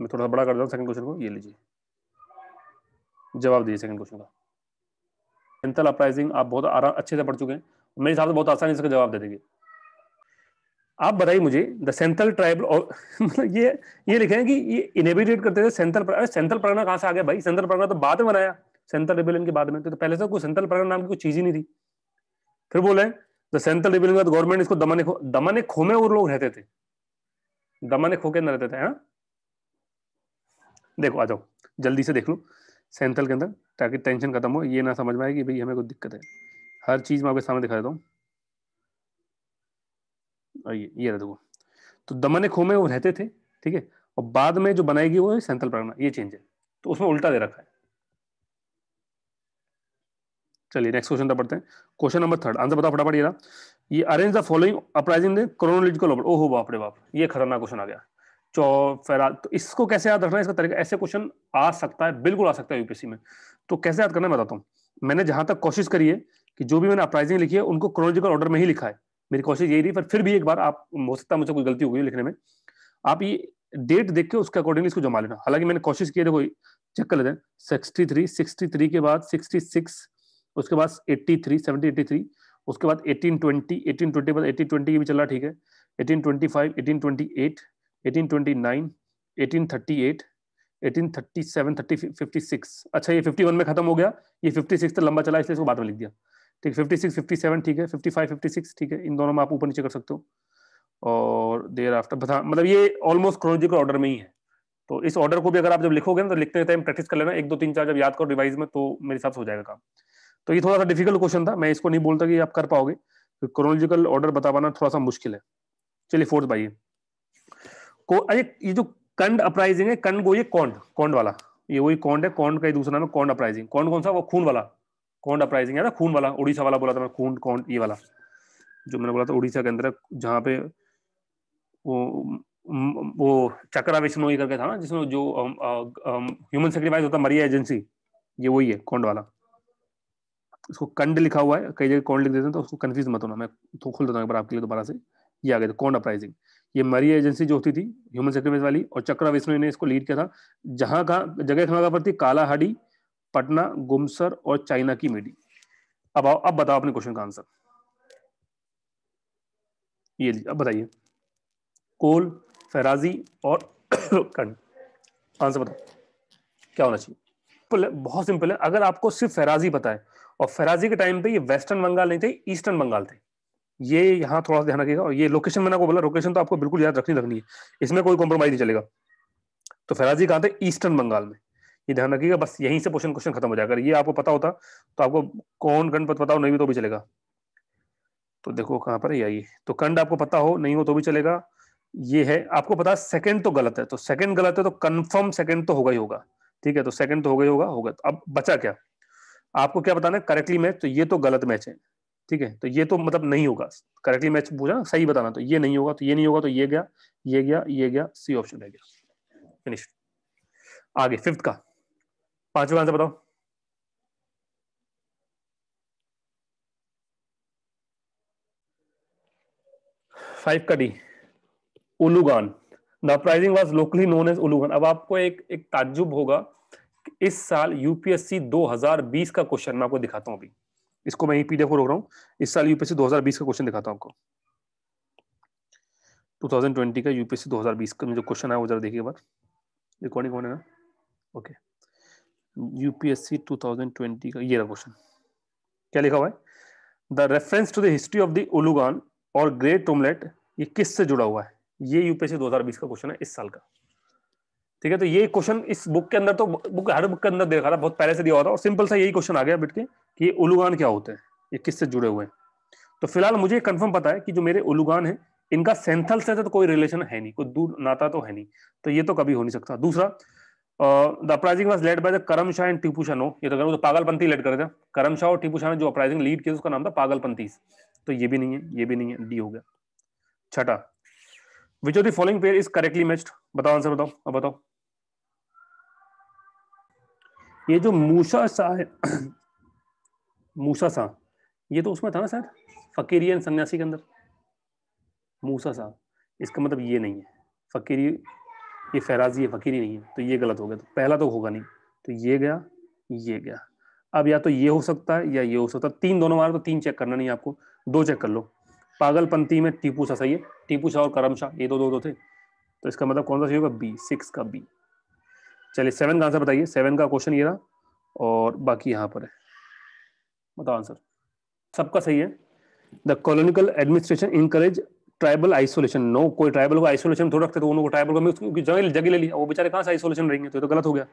मैं थोड़ा सा बड़ा कर दूँ सेकंड क्वेश्चन को ये लीजिए जवाब दीजिए सेकंड क्वेश्चन का सेंट्रल अपराइजिंग आप बहुत आराम अच्छे से पढ़ चुके हैं मेरे हिसाब से बहुत आसानी से जवाब दे देंगे आप बताइए मुझे द सेंट्रल ट्राइबल मतलब ये ये लिखे हैं कि ये इनेबिटेट करते थे सेंट्रल अरे सेंट्रल परगना कहाँ से आ गया भाई सेंट्रल परगना तो बाद में बनाया सेंट्रल रिबेलियन के बाद में तो, तो पहले से कोई सेंट्रल परगना नाम की कोई चीज ही नहीं थी फिर बोले द सेंट्रल रिबेलियन का गवर्नमेंट इसको दमन खो दमन खो में और लोग रहते थे दमन खो के अंदर रहते थे हाँ देखो आ जाओ जल्दी से देख लो सेंट्रल के अंदर ताकि टेंशन खत्म हो ये ना समझ में आए कि भाई हमें कोई दिक्कत है हर चीज मैं आपके सामने दिखा देता हूँ ये ये देखो तो दमन खो में वो रहते थे ठीक है और बाद में जो बनाएगी वो है सेंट्रल ये चेंज है तो उसमें उल्टा दे रखा है चलिए नेक्स्ट क्वेश्चन तो पढ़ते हैं क्वेश्चन नंबर थर्ड आंसर बताओ फटाफट ये ये arrange the following uprising chronological order ओहो बाप रे बाप ये खतरनाक क्वेश्चन आ गया चौ फैरा तो इसको कैसे याद रखना है इसका तरीका ऐसे क्वेश्चन आ सकता है बिल्कुल आ सकता है यूपीएससी में तो कैसे याद करना बताता हूँ मैंने जहां तक कोशिश करी है कि जो भी मैंने अपराइजिंग लिखी है उनको क्रोनोलॉजिकल ऑर्डर में ही लिखा है मेरी कोशिश यही रही पर फिर भी एक बार आप हो सकता है मुझसे कोई गलती हो गई लिखने में आप ये डेट देख के उसके अकॉर्डिंगली इसको जमा लेना हालांकि मैंने कोशिश की देखो चेक कर लेते हैं सिक्सटी थ्री सिक्सटी थ्री के बाद सिक्सटी सिक्स उसके बाद eighty three seventy eighty three उसके बाद एटीन ट्वेंटी एटीन ट्वेंटी बाद एटीन ट्वेंटी भी चल रहा ठीक है eighteen twenty five eighteen twenty eight eighteen twenty nine eighteen thirty eight eighteen thirty seven thirty fifty six अच्छा ये फिफ्टी वन में खत्म हो गया ये फिफ्टी सिक्स तक लंबा चला इसलिए इसको बाद में लिख दिया ठीक है फिफ्टी सिक्स फिफ्टी सेवन ठीक है फिफ्टी फाइव फिफ्टी सिक्स ठीक है इन दोनों में आप ऊपर नीचे कर सकते हो और देर आफ्टर बता हाँ, मतलब ये ऑलमोस्ट क्रोनोलॉजिकल ऑर्डर में ही है तो इस ऑर्डर को भी अगर आप जब लिखोगे ना तो लिखते टाइम प्रैक्टिस कर लेना एक दो तीन चार जब याद करो रिवाइज में तो मेरे हिसाब से हो जाएगा काम तो ये थोड़ा सा डिफिकल्ट क्वेश्चन था मैं इसको नहीं बोलता कि आप कर पाओगे तो क्रोनोलॉजिकल ऑर्डर बता पाना थोड़ा सा मुश्किल है चलिए फोर्थ बाइए को अरे ये जो कंड अपराइजिंग है कंड को ये कौंड कौंड वाला ये वही कौंड है कौंड का दूसरा नाम है कौंड अपराइजिंग कौंड कौन सा वो खून वाला कौंड अपराइजिंग है ना खून वाला उड़ीसा वाला बोला था मैं खून कौंड ये वाला जो मैंने बोला था उड़ीसा के अंदर जहाँ पे वो वो चक्रा वैष्णो करके था ना जिसमें जो ह्यूमन सेक्रीफाइस होता मरिया एजेंसी ये वही है कौंड वाला उसको कंड लिखा हुआ है कई जगह कौंड लिख देते हैं तो उसको कन्फ्यूज मत होना मैं तो खुल देता हूँ बार आपके लिए दोबारा से ये आ गया था कौंड अपराइजिंग ये मरिया एजेंसी जो होती थी ह्यूमन सेक्रीफाइस वाली और चक्रा विष्णु ने इसको लीड किया था जहाँ का जगह कहाँ थी काला हाडी पटना गुमसर और चाइना की मीडिया अब आओ अब बताओ अपने क्वेश्चन का आंसर ये जी अब बताइए कोल फैराजी और कर्ण आंसर बताओ क्या होना चाहिए बहुत सिंपल है अगर आपको सिर्फ फैराजी पता है और फैराजी के टाइम पे ये वेस्टर्न बंगाल नहीं थे ईस्टर्न बंगाल थे ये यहाँ थोड़ा सा ध्यान रखिएगा और ये लोकेशन मैंने आपको बोला लोकेशन तो आपको बिल्कुल याद रखनी रखनी है इसमें कोई कॉम्प्रोमाइज नहीं चलेगा तो फैराजी कहां थे ईस्टर्न बंगाल में ये ध्यान रखिएगा बस यहीं से क्वेश्चन क्वेश्चन खत्म हो जाएगा ये आपको पता होता तो आपको कौन कंड पद पता हो नहीं भी तो भी चलेगा तो देखो कहां पर है आइए तो कंड आपको पता हो नहीं हो तो भी चलेगा ये है आपको पता सेकंड तो गलत है तो सेकंड गलत है तो कंफर्म सेकंड तो होगा ही होगा ठीक है तो सेकंड तो होगा ही होगा होगा तो अब बचा क्या आपको क्या बताना है करेक्टली मैच तो ये तो गलत मैच है ठीक है तो ये तो मतलब नहीं होगा करेक्टली मैच पूछा सही बताना तो ये नहीं होगा तो ये नहीं होगा तो ये गया ये गया ये गया सी ऑप्शन रह गया फिनिश आगे फिफ्थ का पांचवा आंसर बताओ फाइव का D Ulgulan the uprising was locally known as Ulgulan अब आपको एक एक ताज्जुब होगा कि इस साल यूपीएससी 2020 का क्वेश्चन मैं आपको दिखाता हूं अभी इसको मैं पीडीएफ e को रोक रहा हूं इस साल यूपीएससी 2020 का क्वेश्चन दिखाता हूं आपको 2020 का यूपीएससी 2020 का जो क्वेश्चन है वो जरा देखिए बार रिकॉर्डिंग होने ना ओके okay. यूपीएससी 2020 का ये रहा क्वेश्चन क्या लिखा हुआ है the reference to the history of the Ulgulan और ग्रेट टोमलेट ये किस से जुड़ा हुआ है ये यूपीएससी 2020 का क्वेश्चन है इस साल का ठीक है तो ये क्वेश्चन इस बुक के अंदर तो बुक हर बुक के अंदर देखा था बहुत पहले से दिया हुआ था और सिंपल सा यही क्वेश्चन आ गया बिटके के कि उलुगान क्या होते हैं ये किससे जुड़े हुए हैं तो फिलहाल मुझे कंफर्म पता है कि जो मेरे उलुगान है इनका सेंथल से तो कोई रिलेशन है नहीं कोई दूर नाता तो है नहीं तो ये तो कभी हो नहीं सकता दूसरा the uprising was led by the Karam Shah and Tipu Shah ये तो तो पागलपंथी लेड कर थे करम शाह और टीपू शाह ने जो अपराइजिंग लीड किया उसका नाम था पागलपंथी तो ये भी नहीं है ये भी नहीं है डी हो गया छठा which of the following pair is correctly matched बताओ आंसर बताओ अब बताओ ये जो मूसा शाह मूसा शाह ये तो उसमें था ना शायद फकीरियन सन्यासी के अंदर मूसा शाह इसका मतलब ये नहीं है फकीरी ये फैराज ये फकीर ही नहीं है तो ये गलत हो गया तो पहला तो होगा नहीं तो ये गया ये गया अब या तो ये हो सकता है या ये हो सकता है तीन दोनों बार तो तीन चेक करना नहीं आपको दो चेक कर लो पागलपंथी में टीपू शाह सही है टीपू शाह और करम शाह ये दो दो दो थे तो इसका मतलब कौन सा सही होगा बी सिक्स का बी चलिए सेवन का आंसर बताइए सेवन का क्वेश्चन ये रहा और बाकी यहाँ पर है बताओ आंसर सबका सही है the colonial administration encourage tribal isolation no कोई ट्राइबल को आइसोलेशन थोड़ा रखते तो उनको ट्राइबल को जगह जगह ले लिया वो बेचारे कहाँ से आइसोलेशन रहेंगे तो, तो गलत हो गया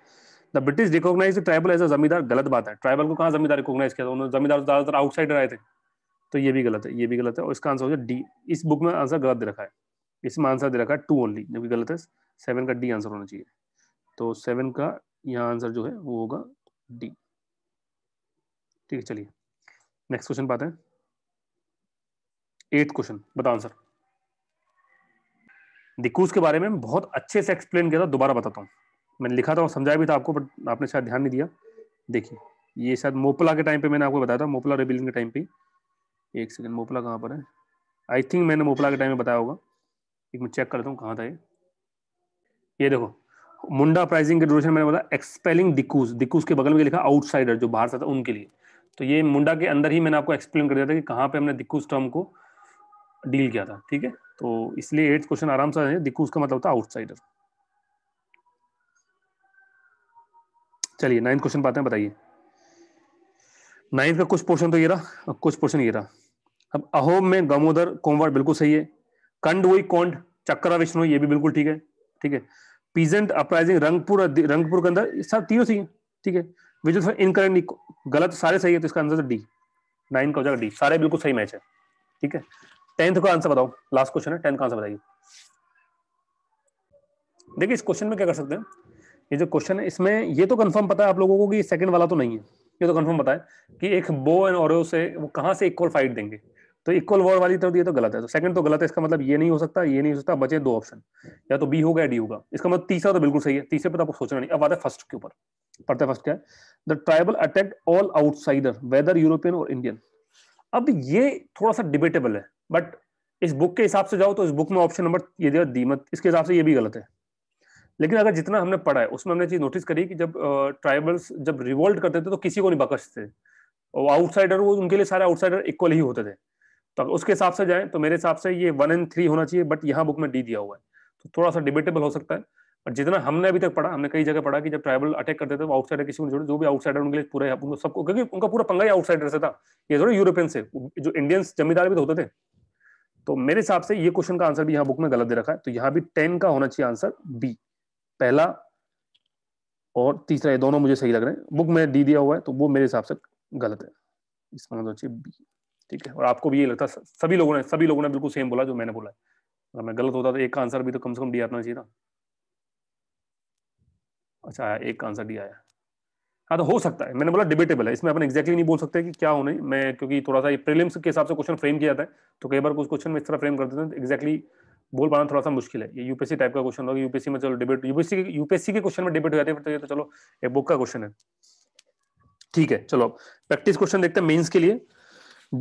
the British recognise tribal as a zamindar गलत बात है ट्राइबल को कहाँ जमींदार रिकॉग्नाइज किया था उन्होंने जमींदार ज्यादातर आउटसाइडर आए थे तो ये भी गलत है ये भी गलत है और इसका आंसर हो जाए डी इस बुक में आंसर गलत दे रखा है इसमें आंसर दे रखा है टू ओनली जो कि गलत है सेवन का डी आंसर होना चाहिए तो सेवन का यह आंसर जो है वो होगा डी ठीक है चलिए नेक्स्ट क्वेश्चन पाते हैं एट क्वेश्चन बताओ आंसर दिकूस के बारे में बहुत अच्छे से एक्सप्लेन किया था दोबारा बताता हूँ मैंने लिखा था और समझाया भी था आपको बट आपने शायद ध्यान नहीं दिया देखिए ये शायद मोपला के टाइम पे मैंने आपको बताया था मोपला रिबिलिंग के टाइम पे एक सेकंड मोपला कहाँ पर है आई थिंक मैंने मोपला के टाइम में बताया होगा एक मैं चेक करता हूँ कहाँ था ये ये देखो मुंडा प्राइजिंग के डोरेशन मैंने बताया एक्सपेलिंग दिकूस दिकूस के बगल में लिखा आउटसाइडर जो बाहर से था उनके लिए तो ये मुंडा के अंदर ही मैंने आपको एक्सप्लेन कर दिया था कि कहाँ पे हमने दिकूस टर्म को डील किया था ठीक है तो इसलिए एट्थ क्वेश्चन आराम से दिखू उसका मतलब था आउटसाइडर चलिए नाइन्थ क्वेश्चन पाते हैं बताइए नाइन्थ का कुछ पोर्शन तो ये रहा कुछ पोर्शन ये रहा अब अहोम में गमोदर कोमवर बिल्कुल सही है कंड वही कौंड चक्रा विष्णु ये भी बिल्कुल ठीक है ठीक है पीजेंट अपराइजिंग रंगपुर रंगपुर के अंदर सब तीनों सही है ठीक है विच इज गलत सारे सही है तो इसका आंसर डी नाइन का हो जाएगा डी सारे बिल्कुल सही मैच है ठीक है टेंथ का आंसर बताओ लास्ट क्वेश्चन है टेंथ का आंसर बताइए देखिए इस क्वेश्चन में क्या कर सकते हैं ये जो क्वेश्चन है इसमें ये तो कंफर्म पता है आप लोगों को कि सेकंड वाला तो नहीं है ये तो कंफर्म पता है कि एक बो एंड और से वो कहां से इक्वल फाइट देंगे तो इक्वल वॉर वाली तरफ तो ये तो गलत है तो सेकंड तो गलत है इसका मतलब ये नहीं हो सकता ये नहीं हो सकता बचे दो ऑप्शन या तो बी होगा या डी होगा इसका मतलब तीसरा तो बिल्कुल सही है तीसरे पर तो आपको सोचना नहीं अब आता है फर्स्ट के ऊपर पढ़ते फर्स्ट क्या है the tribal attack all outsider whether European और इंडियन अब ये थोड़ा सा डिबेटेबल है बट इस बुक के हिसाब से जाओ तो इस बुक में ऑप्शन नंबर ये दिया दीमत इसके हिसाब से ये भी गलत है लेकिन अगर जितना हमने पढ़ा है उसमें हमने चीज नोटिस करी कि जब ट्राइबल्स जब रिवोल्ट करते थे तो किसी को नहीं बकशते और आउटसाइडर वो उनके लिए सारे आउटसाइडर इक्वल ही होते थे तो उसके हिसाब से जाए तो मेरे हिसाब से ये वन एंड थ्री होना चाहिए बट यहाँ बुक में डी दिया हुआ है तो थोड़ा सा डिबेटेबल हो सकता है बट जितना हमने अभी तक पढ़ा हमने कई जगह पढ़ा कि जब ट्राइबल अटैक करते थे वो तो आउटसाइडर किसी को जो भी आउटसाइडर उनके लिए पूरा सबको क्योंकि उनका पूरा पंगा ही आउटसाइडर से था ये थोड़ा यूरोपियन से जो इंडियंस जमींदार भी तो होते थे तो मेरे हिसाब से ये क्वेश्चन का आंसर भी यहाँ बुक में गलत दे रखा है तो यहाँ भी टेन का होना चाहिए आंसर बी पहला और तीसरा ये दोनों मुझे सही लग रहे हैं बुक में डी दिया हुआ है तो वो मेरे हिसाब से गलत है इसका मतलब चाहिए बी ठीक है और आपको भी ये लगता है सभी लोगों ने सभी लोगों ने बिल्कुल सेम बोला जो मैंने बोला है अगर मैं गलत होता तो एक आंसर भी तो कम से कम डी आना चाहिए था अच्छा आया एक आंसर डी आया हाँ तो हो सकता है मैंने बोला डिबेटेबल है इसमें अपन एक्जैक्टली नहीं बोल सकते कि क्या होने मैं क्योंकि थोड़ा सा ये प्रीलिम्स के हिसाब से क्वेश्चन फ्रेम किया जाता है तो कई बार कुछ क्वेश्चन में इस तरह फ्रेम कर देते हैं एक्जैक्टली बोल पाना थोड़ा सा मुश्किल है ये यूपीएससी टाइप का क्वेश्चन होगा यूपीएससी में चलो डिबेट यूपीएससी के यूपीएससी के क्वेश्चन में डिबेट हो जाते हैं तो तो चलो ये बुक का क्वेश्चन है ठीक है चलो प्रैक्टिस क्वेश्चन देखते हैं मेन्स के लिए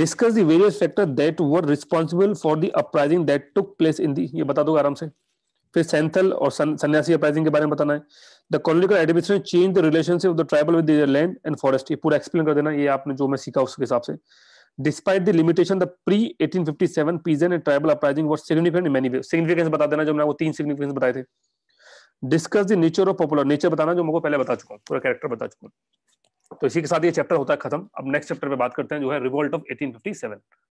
discuss the various factor that were responsible for the uprising that took place in the ये बता दो आराम से फिर सेंथल और सन्यासी अपराइजिंग के बारे में बताना है the colonial administration change the relationship of the tribal with land and forest ये पूरा एक्सप्लेन कर देना ये आपने जो मैं सीखा उसके हिसाब से despite the limitation the pre 1857 peasant and tribal uprising was significant in many way significance बता देना जो मैंने वो तीन सिग्निफिकेंस बताए थे discuss the nature of popular nature बताना जो मुझको पहले बता चुका हूं पूरा कैरेक्टर बता चुका हूं तो इसी के साथ ये चैप्टर होता है खत्म अब नेक्स्ट चैप्टर पे बात करते हैं जो है रिवोल्ट ऑफ 1857